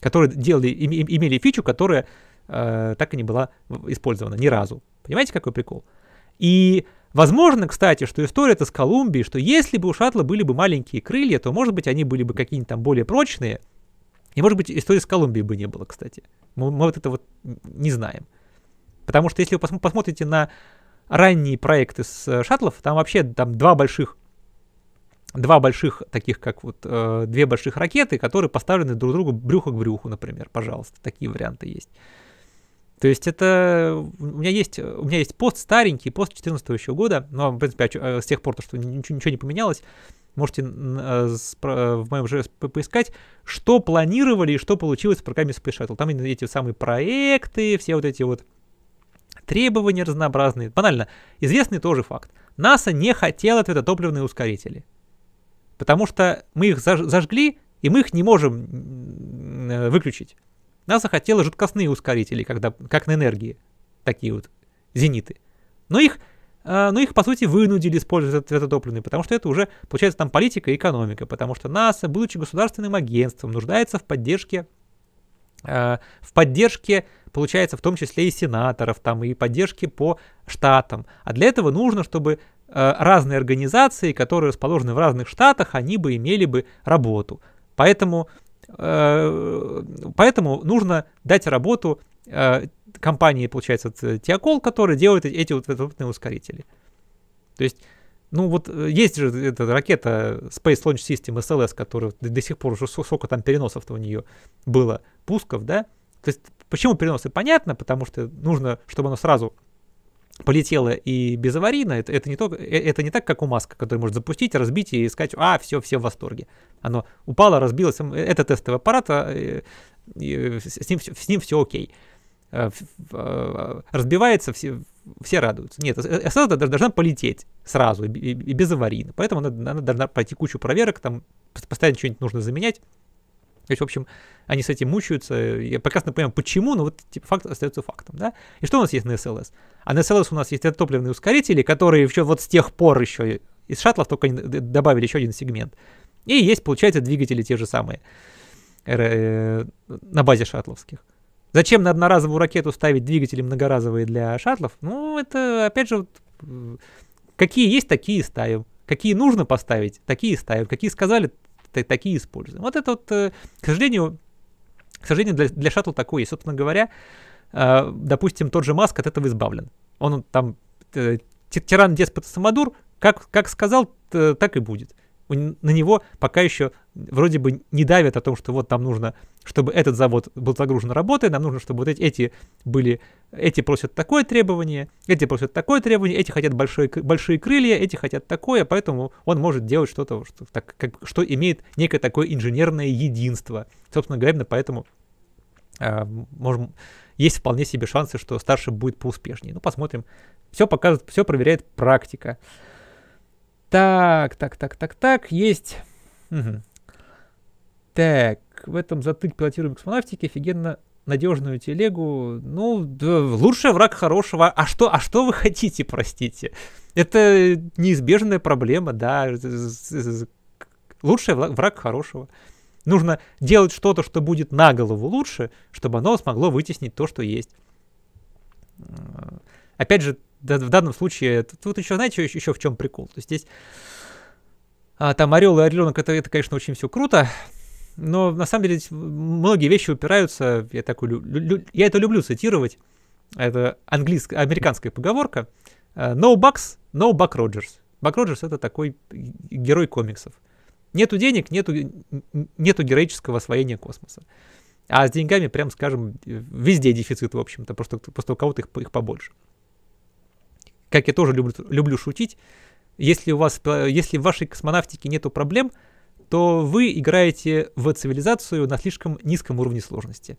которые делали, имели фичу, которая э, так и не была использована ни разу. Понимаете, какой прикол? И возможно, кстати, что история это с Колумбией, что если бы у шаттла были бы маленькие крылья, то, может быть, они были бы какие-нибудь там более прочные, и, может быть, истории с Колумбией бы не было, кстати. Мы, мы вот это вот не знаем. Потому что если вы посмотрите на ранние проекты с э, шаттлов, там вообще там два больших два больших таких, как вот э, две больших ракеты, которые поставлены друг другу брюхо к брюху, например, пожалуйста, такие варианты есть. То есть это у меня есть у меня есть пост старенький, пост 14 еще года, но в принципе э, с тех пор то, что ничего, ничего не поменялось, можете э, э, в моем же поискать, что планировали и что получилось в программе Space Shuttle. Там эти самые проекты, все вот эти вот требования разнообразные. Банально, известный тоже факт. НАСА не хотела твердотопливные ускорители потому что мы их зажгли, и мы их не можем э, выключить. НАСА хотела жидкостные ускорители, когда, как на энергии, такие вот зениты. Но их, э, но их, по сути, вынудили использовать этот твердотопливный, потому что это уже, получается, там политика и экономика, потому что НАСА, будучи государственным агентством, нуждается в поддержке э, в поддержке, получается, в том числе и сенаторов, там, и поддержке по штатам. А для этого нужно, чтобы Э, разные организации, которые расположены в разных штатах, они бы имели бы работу. Поэтому, э, поэтому нужно дать работу э, компании, получается, Тиакол, которая делает эти вот крупные ускорители. То есть, ну вот есть же эта ракета Space Launch System SLS, которая до сих пор уже сколько там переносов-то у нее было, пусков, да? То есть, почему переносы? Понятно, потому что нужно, чтобы оно сразу полетела и без аварийно, это, это, не только, э, это не так, как у Маска, который может запустить, разбить и искать а, все, все в восторге. Оно упало, разбилось, э, это тестовый аппарат, а, э, с, ним, с ним все окей. Разбивается, все, все радуются. Нет, СС должна полететь сразу и без аварийно, поэтому она, она должна пройти кучу проверок, там постоянно что-нибудь нужно заменять, то есть, в общем, они с этим мучаются. Я прекрасно понимаю, почему, но вот типа, факт остается фактом. Да? И что у нас есть на СЛС? А на СЛС у нас есть топливные ускорители, которые еще вот с тех пор еще из шаттлов только добавили еще один сегмент. И есть, получается, двигатели те же самые э, на базе шаттловских. Зачем на одноразовую ракету ставить двигатели многоразовые для шаттлов? Ну, это, опять же, вот, какие есть, такие ставим. Какие нужно поставить, такие ставим. Какие сказали, такие используем. Вот это вот, э, к сожалению, к сожалению, для, для шаттл такое есть. Собственно говоря, э, допустим, тот же Маск от этого избавлен. Он там э, тиран, деспот, самодур, как, как сказал, так и будет на него пока еще вроде бы не давят о том, что вот там нужно, чтобы этот завод был загружен работой, нам нужно, чтобы вот эти, эти были, эти просят такое требование, эти просят такое требование, эти хотят большие, большие крылья, эти хотят такое, поэтому он может делать что-то, что, так, как, что имеет некое такое инженерное единство. Собственно говоря, именно поэтому э, можем, есть вполне себе шансы, что старше будет поуспешнее. Ну, посмотрим. Все показывает, все проверяет практика. Так, так, так, так, так, есть. Угу. Так, в этом затык пилотируем космонавтики, офигенно надежную телегу. Ну, да, лучший враг хорошего. А что, а что вы хотите, простите? Это неизбежная проблема, да. Лучший враг хорошего. Нужно делать что-то, что будет на голову лучше, чтобы оно смогло вытеснить то, что есть. Опять же, да, в данном случае, тут еще, знаете, еще, еще в чем прикол? То есть здесь а, там орел и орленок, это, это, конечно, очень все круто, но на самом деле многие вещи упираются, я, такой лю, лю, я это люблю цитировать, это английская, американская поговорка, а, no bucks, no buck Rogers. Бак Роджерс это такой герой комиксов. Нету денег, нету, нету героического освоения космоса. А с деньгами, прям скажем, везде дефицит, в общем-то, просто, просто у кого-то их, их побольше как я тоже люблю, люблю шутить, если у вас, э, если в вашей космонавтике нету проблем, то вы играете в цивилизацию на слишком низком уровне сложности.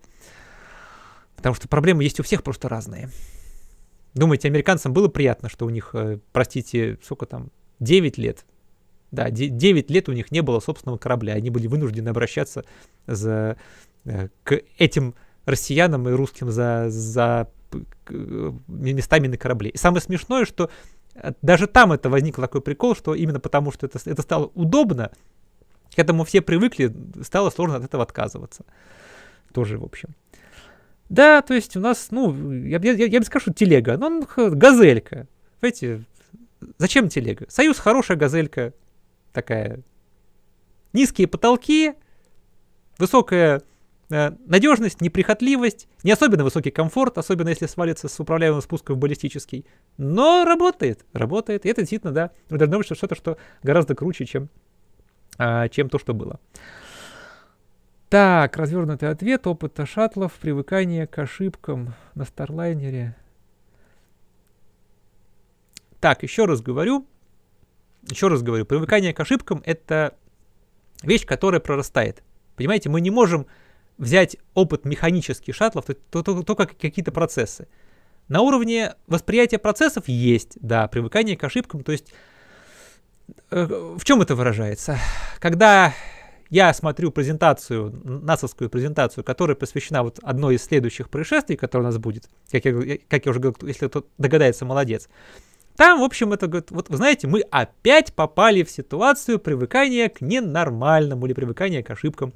Потому что проблемы есть у всех просто разные. Думаете, американцам было приятно, что у них, э, простите, сколько там, 9 лет? Да, 9 лет у них не было собственного корабля. Они были вынуждены обращаться за, э, к этим россиянам и русским за, за местами на корабле. И самое смешное, что э, даже там это возникло такой прикол, что именно потому, что это, это стало удобно, к этому все привыкли, стало сложно от этого отказываться. Тоже, в общем. Да, то есть у нас, ну, я, я, я бы скажу телега, но ну, газелька. Понимаете, зачем телега? Союз хорошая газелька такая. Низкие потолки, высокая Э, Надежность, неприхотливость, не особенно высокий комфорт, особенно если свалится с управляемым спуском в баллистический. Но работает, работает. И это действительно, да, должно быть что-то, что гораздо круче, чем, а, чем то, что было. Так, развернутый ответ опыт шаттлов, привыкание к ошибкам на старлайнере. Так, еще раз говорю, еще раз говорю, привыкание к ошибкам — это вещь, которая прорастает. Понимаете, мы не можем взять опыт механических шаттлов, то, то, то, то как какие-то процессы. На уровне восприятия процессов есть, да, привыкание к ошибкам, то есть э, в чем это выражается? Когда я смотрю презентацию, насовскую презентацию, которая посвящена вот одной из следующих происшествий, которое у нас будет, как я, как я уже говорил, если кто догадается, молодец. Там, в общем, это говорит, вот вы знаете, мы опять попали в ситуацию привыкания к ненормальному или привыкания к ошибкам.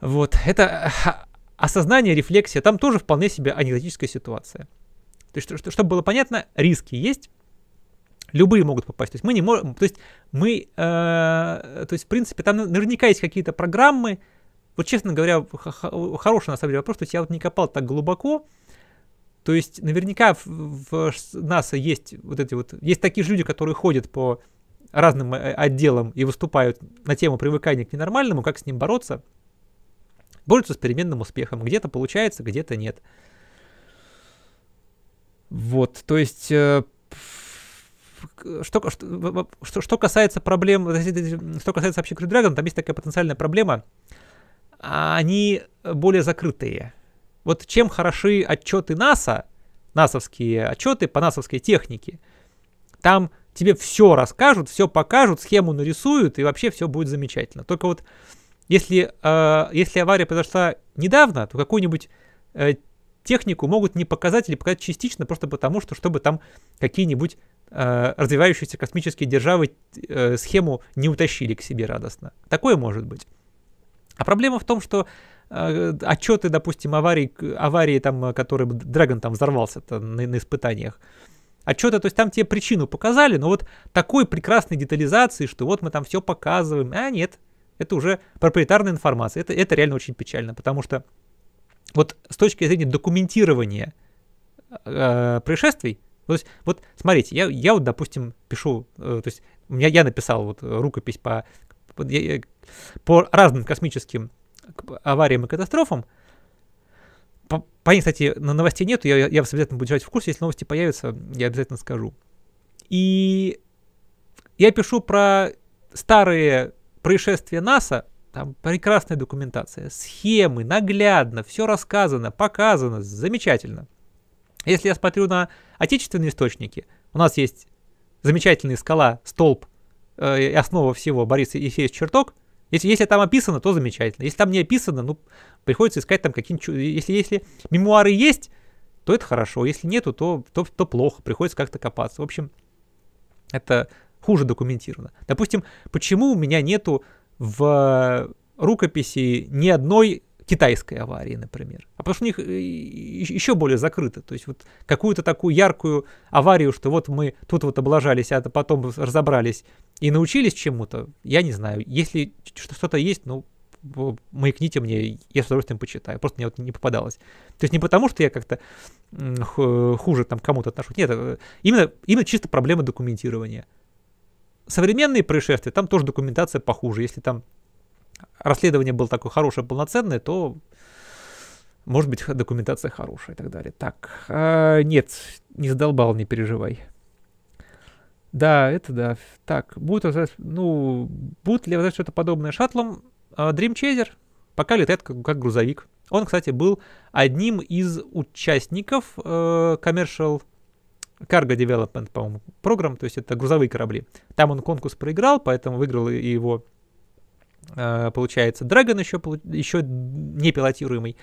Вот, это осознание, рефлексия, там тоже вполне себе анекдотическая ситуация. То есть, что, чтобы было понятно, риски есть, любые могут попасть. То есть мы не можем, то есть мы, э, то есть в принципе там наверняка есть какие-то программы. Вот честно говоря, хороший на самом деле вопрос, то есть я вот не копал так глубоко. То есть наверняка в, в НАСА есть вот эти вот, есть такие же люди, которые ходят по разным э, отделам и выступают на тему привыкания к ненормальному, как с ним бороться борются с переменным успехом. Где-то получается, где-то нет. Вот, то есть, э, что, что, что, касается проблем, что касается вообще Crew Dragon, там есть такая потенциальная проблема. А они более закрытые. Вот чем хороши отчеты НАСА, насовские отчеты по насовской технике, там тебе все расскажут, все покажут, схему нарисуют, и вообще все будет замечательно. Только вот если, э, если авария произошла недавно, то какую-нибудь э, технику могут не показать или показать частично, просто потому, что чтобы там какие-нибудь э, развивающиеся космические державы э, схему не утащили к себе радостно. Такое может быть. А проблема в том, что э, отчеты, допустим, аварии, аварии там, которые Dragon там взорвался на, на испытаниях, отчеты, то есть там тебе причину показали, но вот такой прекрасной детализации, что вот мы там все показываем, а нет, это уже проприетарная информация. Это, это реально очень печально, потому что вот с точки зрения документирования э, происшествий, то есть, вот смотрите, я, я вот, допустим, пишу, э, то есть, у меня, я написал вот рукопись по, по, я, по разным космическим авариям и катастрофам, по, по ней, кстати, на новостей нету, я, я вас обязательно буду держать в курсе, если новости появятся, я обязательно скажу. И я пишу про старые происшествие НАСА, там прекрасная документация, схемы, наглядно, все рассказано, показано, замечательно. Если я смотрю на отечественные источники, у нас есть замечательная скала, столб э, и основа всего Бориса Ефеевич Черток. Если, если там описано, то замечательно. Если там не описано, ну, приходится искать там какие-нибудь... Если, если мемуары есть, то это хорошо. Если нету, то, то, то плохо. Приходится как-то копаться. В общем, это хуже документировано. Допустим, почему у меня нету в рукописи ни одной китайской аварии, например. А потому что у них э, еще более закрыто. То есть вот какую-то такую яркую аварию, что вот мы тут вот облажались, а потом разобрались и научились чему-то, я не знаю. Если что-то есть, ну, маякните мне, я с удовольствием почитаю. Просто мне вот не попадалось. То есть не потому, что я как-то хуже там кому-то отношусь. Нет, э, именно, именно чисто проблема документирования современные происшествия, там тоже документация похуже. Если там расследование было такое хорошее, полноценное, то может быть документация хорошая и так далее. Так, а, нет, не задолбал, не переживай. Да, это да. Так, будет, ну, будет ли возвращать что-то подобное шаттлом? Э, Dream Chaser пока летает как, как грузовик. Он, кстати, был одним из участников э, Commercial Cargo Development, по-моему, программ, то есть это грузовые корабли. Там он конкурс проиграл, поэтому выиграл и его, э, получается, Dragon еще, еще не пилотируемый.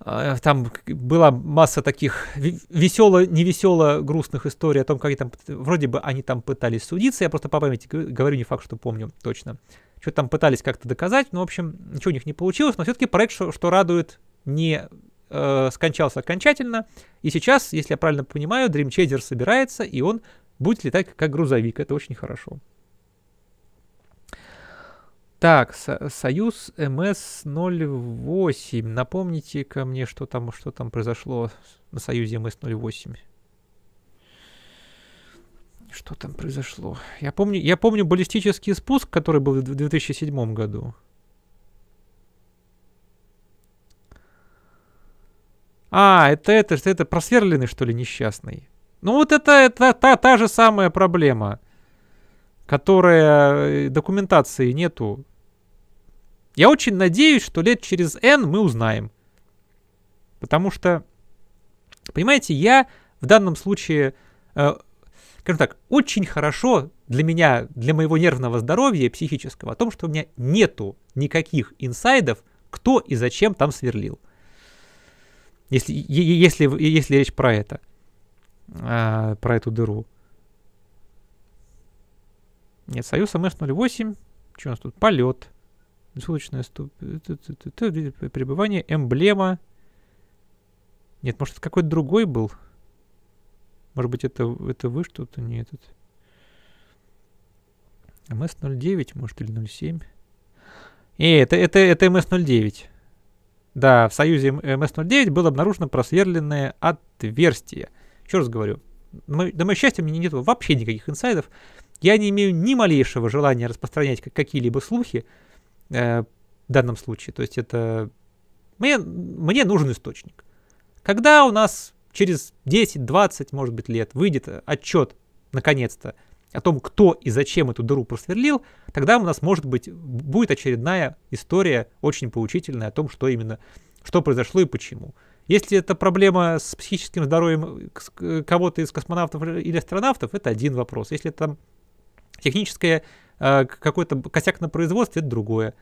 А, там была масса таких весело, невесело грустных историй о том, как они там, вроде бы они там пытались судиться, я просто по памяти говорю, не факт, что помню точно. Что-то там пытались как-то доказать, но, в общем, ничего у них не получилось, но все-таки проект, что, что радует, не э, скончался окончательно. И сейчас, если я правильно понимаю, DreamChaser собирается, и он будет летать как грузовик. Это очень хорошо. Так, со Союз МС-08. напомните ко мне, что там, что там произошло на Союзе МС-08. Что там произошло? Я помню, я помню баллистический спуск, который был в 2007 году. А, это это, что это просверленный, что ли, несчастный? Ну вот это, это та, та же самая проблема, которая э, документации нету. Я очень надеюсь, что лет через N мы узнаем. Потому что, понимаете, я в данном случае, э, скажем так, очень хорошо для меня, для моего нервного здоровья психического, о том, что у меня нету никаких инсайдов, кто и зачем там сверлил. Если, если, если речь про это, а, про эту дыру. Нет, Союз МС-08. Что у нас тут? Полет. Суточное ступ... Э, пребывание, эмблема. Нет, может, это какой-то другой был? Может быть, это, это вы что-то? Не этот. МС-09, может, или 07. и э, это, это, это МС-09. Да, в союзе МС-09 было обнаружено просверленное отверстие. Еще раз говорю, мы, до моего счастья, у меня нет вообще никаких инсайдов. Я не имею ни малейшего желания распространять какие-либо слухи э, в данном случае. То есть это... Мне, мне нужен источник. Когда у нас через 10-20, может быть, лет выйдет отчет, наконец-то, о том, кто и зачем эту дыру просверлил, тогда у нас может быть будет очередная история очень поучительная о том, что именно, что произошло и почему. Если это проблема с психическим здоровьем кого-то из космонавтов или астронавтов, это один вопрос. Если это техническое э, какой-то косяк на производстве, это другое.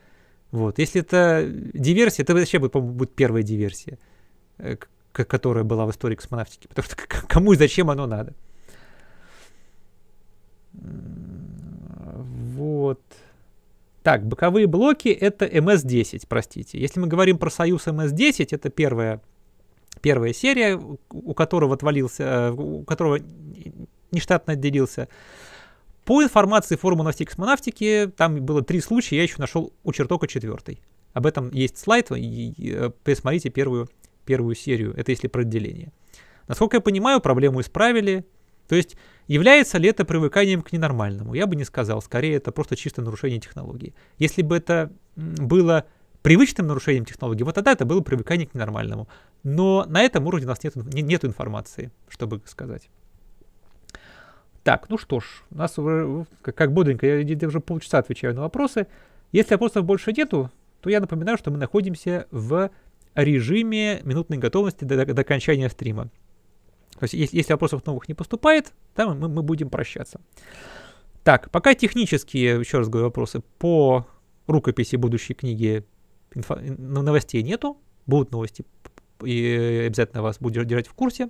Вот. Если это диверсия, это вообще будет первая диверсия, э, которая была в истории космонавтики, потому что кому и зачем оно надо. Вот. Так, боковые блоки это MS-10, простите. Если мы говорим про союз MS-10, это первая, первая серия, у которого отвалился, э, у которого нештатно отделился. По информации форума новостей космонавтики, там было три случая, я еще нашел у чертока четвертый. Об этом есть слайд, э, посмотрите первую, первую серию, это если про отделение. Насколько я понимаю, проблему исправили, то есть является ли это привыканием к ненормальному? Я бы не сказал, скорее это просто чисто нарушение технологии. Если бы это было привычным нарушением технологии, вот тогда это было привыкание к ненормальному. Но на этом уровне у нас нет, нет информации, чтобы сказать. Так, ну что ж, у нас уже, как, как бодренько, я, я уже полчаса отвечаю на вопросы. Если вопросов больше нету, то я напоминаю, что мы находимся в режиме минутной готовности до, до, до окончания стрима. То есть, если, если вопросов новых не поступает, да, мы, мы будем прощаться. Так, пока технические, еще раз говорю, вопросы по рукописи будущей книги инфо- новостей нету. Будут новости, и обязательно вас буду держать в курсе.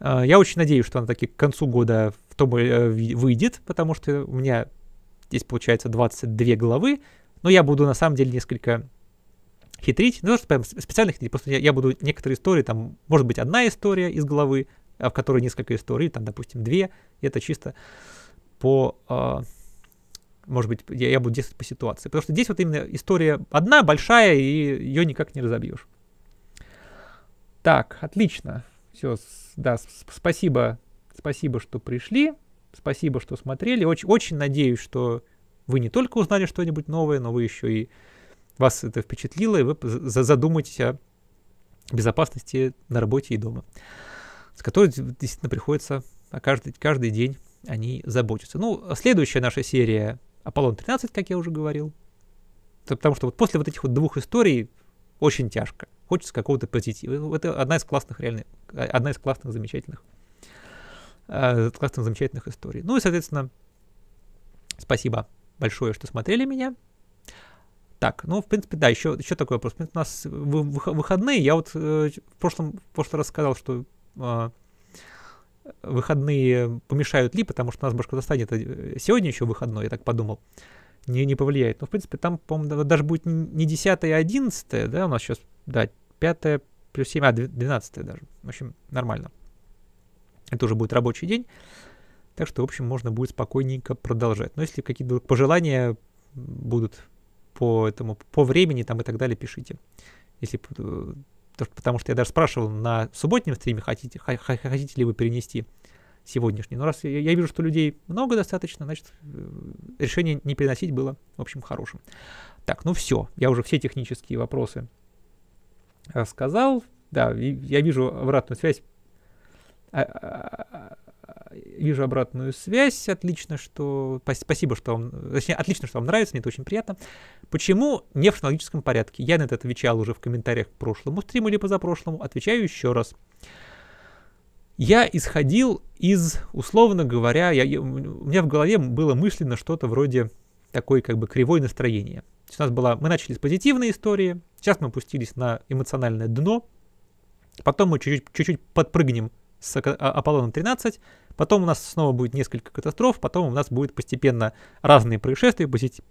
А, я очень надеюсь, что она таки к концу года в том э, выйдет, потому что у меня здесь получается 22 главы, но я буду на самом деле несколько хитрить. Ну, что прям специально хитрить, просто я, я буду некоторые истории, там, может быть, одна история из головы, а в которой несколько историй, там, допустим, две, это чисто по, а, может быть, я, я буду действовать по ситуации. Потому что здесь вот именно история одна, большая, и ее никак не разобьешь. Так, отлично. Все, да, спасибо, спасибо, что пришли, спасибо, что смотрели. Очень, очень надеюсь, что вы не только узнали что-нибудь новое, но вы еще и вас это впечатлило, и вы задумаетесь о безопасности на работе и дома, с которой действительно приходится а каждый, каждый день они заботятся. Ну, а следующая наша серия «Аполлон-13», как я уже говорил, потому что вот после вот этих вот двух историй очень тяжко. Хочется какого-то позитива. Это одна из классных, реально, одна из классных, замечательных, э, классных, замечательных историй. Ну и, соответственно, спасибо большое, что смотрели меня. Так, ну, в принципе, да, еще, еще такой вопрос. У нас выходные, я вот э, в прошлом, в прошлый раз сказал, что э, выходные помешают ли, потому что у нас в Башкортостане это э, сегодня еще выходной, я так подумал, не, не повлияет. Но, в принципе, там, по-моему, даже будет не 10 и 11, да, у нас сейчас, да, 5 плюс 7, а, 12 даже. В общем, нормально. Это уже будет рабочий день. Так что, в общем, можно будет спокойненько продолжать. Но если какие-то пожелания будут по этому, по времени там и так далее пишите. Если э, потому что я даже спрашивал на субботнем стриме, хотите, хотите ли вы перенести сегодняшний. Но раз я вижу, что людей много достаточно, значит, э, решение не переносить было, в общем, хорошим. Так, ну все, я уже все технические вопросы сказал. Да, я вижу обратную связь а, а, а, вижу обратную связь. Отлично, что... Спасибо, что вам... Точнее, отлично, что вам нравится, мне это очень приятно. Почему не в хронологическом порядке? Я на это отвечал уже в комментариях к прошлому стриму или позапрошлому. Отвечаю еще раз. Я исходил из, условно говоря, я, я, у меня в голове было мысленно что-то вроде такой как бы кривой настроения. У нас была, мы начали с позитивной истории, сейчас мы опустились на эмоциональное дно, потом мы чуть-чуть подпрыгнем с Аполлоном 13, Потом у нас снова будет несколько катастроф, потом у нас будет постепенно разные происшествия, пози-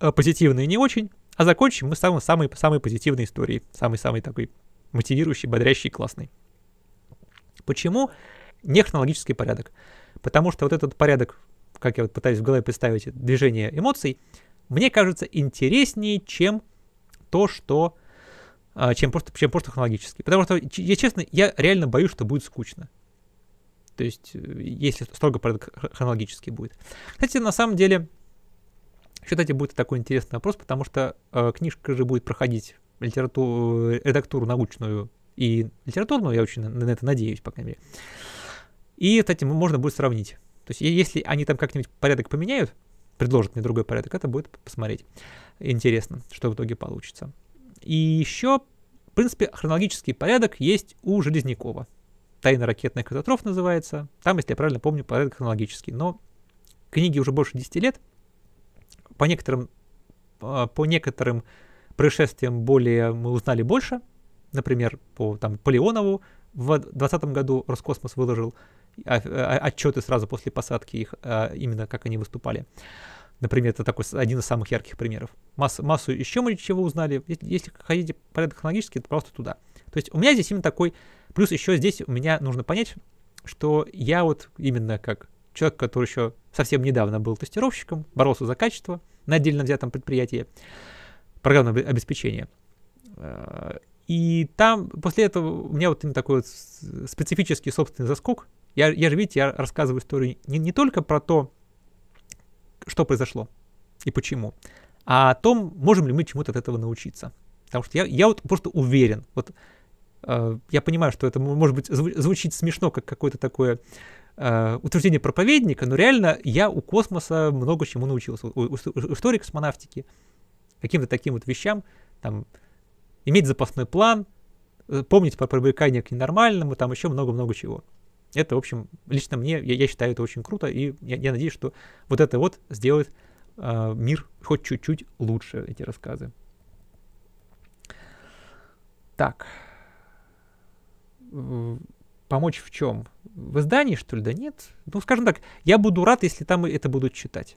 э, позитивные не очень, а закончим мы самой, самой, самой позитивной историей, самой-самой такой мотивирующей, бодрящей, классной. Почему не хронологический порядок? Потому что вот этот порядок, как я вот пытаюсь в голове представить движение эмоций, мне кажется интереснее, чем то, что а, чем просто, чем просто хронологически. Потому что, я честно, я реально боюсь, что будет скучно. То есть, э, если строго хронологически будет. Кстати, на самом деле, считайте, будет такой интересный вопрос, потому что э, книжка же будет проходить литературу, э, редактуру научную и литературную, я очень на, на это надеюсь, по крайней мере. И, кстати, можно будет сравнить. То есть, если они там как-нибудь порядок поменяют, предложат мне другой порядок, это будет посмотреть. Интересно, что в итоге получится. И еще, в принципе, хронологический порядок есть у Железнякова. «Тайна ракетных катастроф» называется. Там, если я правильно помню, порядок хронологический. Но книги уже больше 10 лет. По некоторым, а, по некоторым происшествиям более мы узнали больше. Например, по там, Полеонову в 2020 году Роскосмос выложил а, а, отчеты сразу после посадки их, именно как они выступали. Например, это такой один из самых ярких примеров. Масс, массу еще мы чего узнали. Если, если хотите порядок хронологический, то просто туда. То есть у меня здесь именно такой... Плюс еще здесь у меня нужно понять, что я вот именно как человек, который еще совсем недавно был тестировщиком, боролся за качество на отдельно взятом предприятии программного обеспечения. А, и там после этого у меня вот именно такой вот специфический собственный заскок. Я, я же, видите, я рассказываю историю не, не только про то, что произошло и почему, а о том, можем ли мы чему-то от этого научиться. Потому что я, я вот просто уверен, вот Э, я понимаю, что это, может быть, звучит смешно, как какое-то такое э, утверждение проповедника, но реально я у космоса много чему научился. У истории космонавтики, каким-то таким вот вещам, там, иметь запасной план, э, помнить про привыкание к ненормальному, там еще много-много чего. Это, в общем, лично мне, я, я считаю это очень круто, и я, я надеюсь, что вот это вот сделает э, мир хоть чуть-чуть лучше, эти рассказы. Так помочь в чем? В издании, что ли? Да нет. Ну, скажем так, я буду рад, если там это будут читать.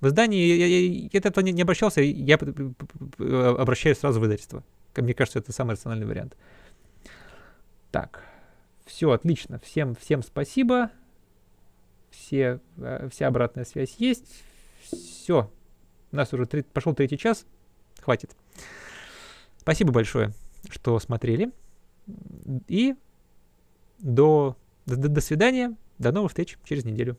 В издании я, я, я этого не, не обращался, я э, обращаюсь сразу в издательство. Мне кажется, это самый рациональный вариант. Так, все отлично. Всем, всем спасибо. Все, э, вся обратная связь есть. Все. У нас уже три, пошел третий час. Хватит. Спасибо большое, что смотрели. И до, до, до свидания, до новых встреч через неделю.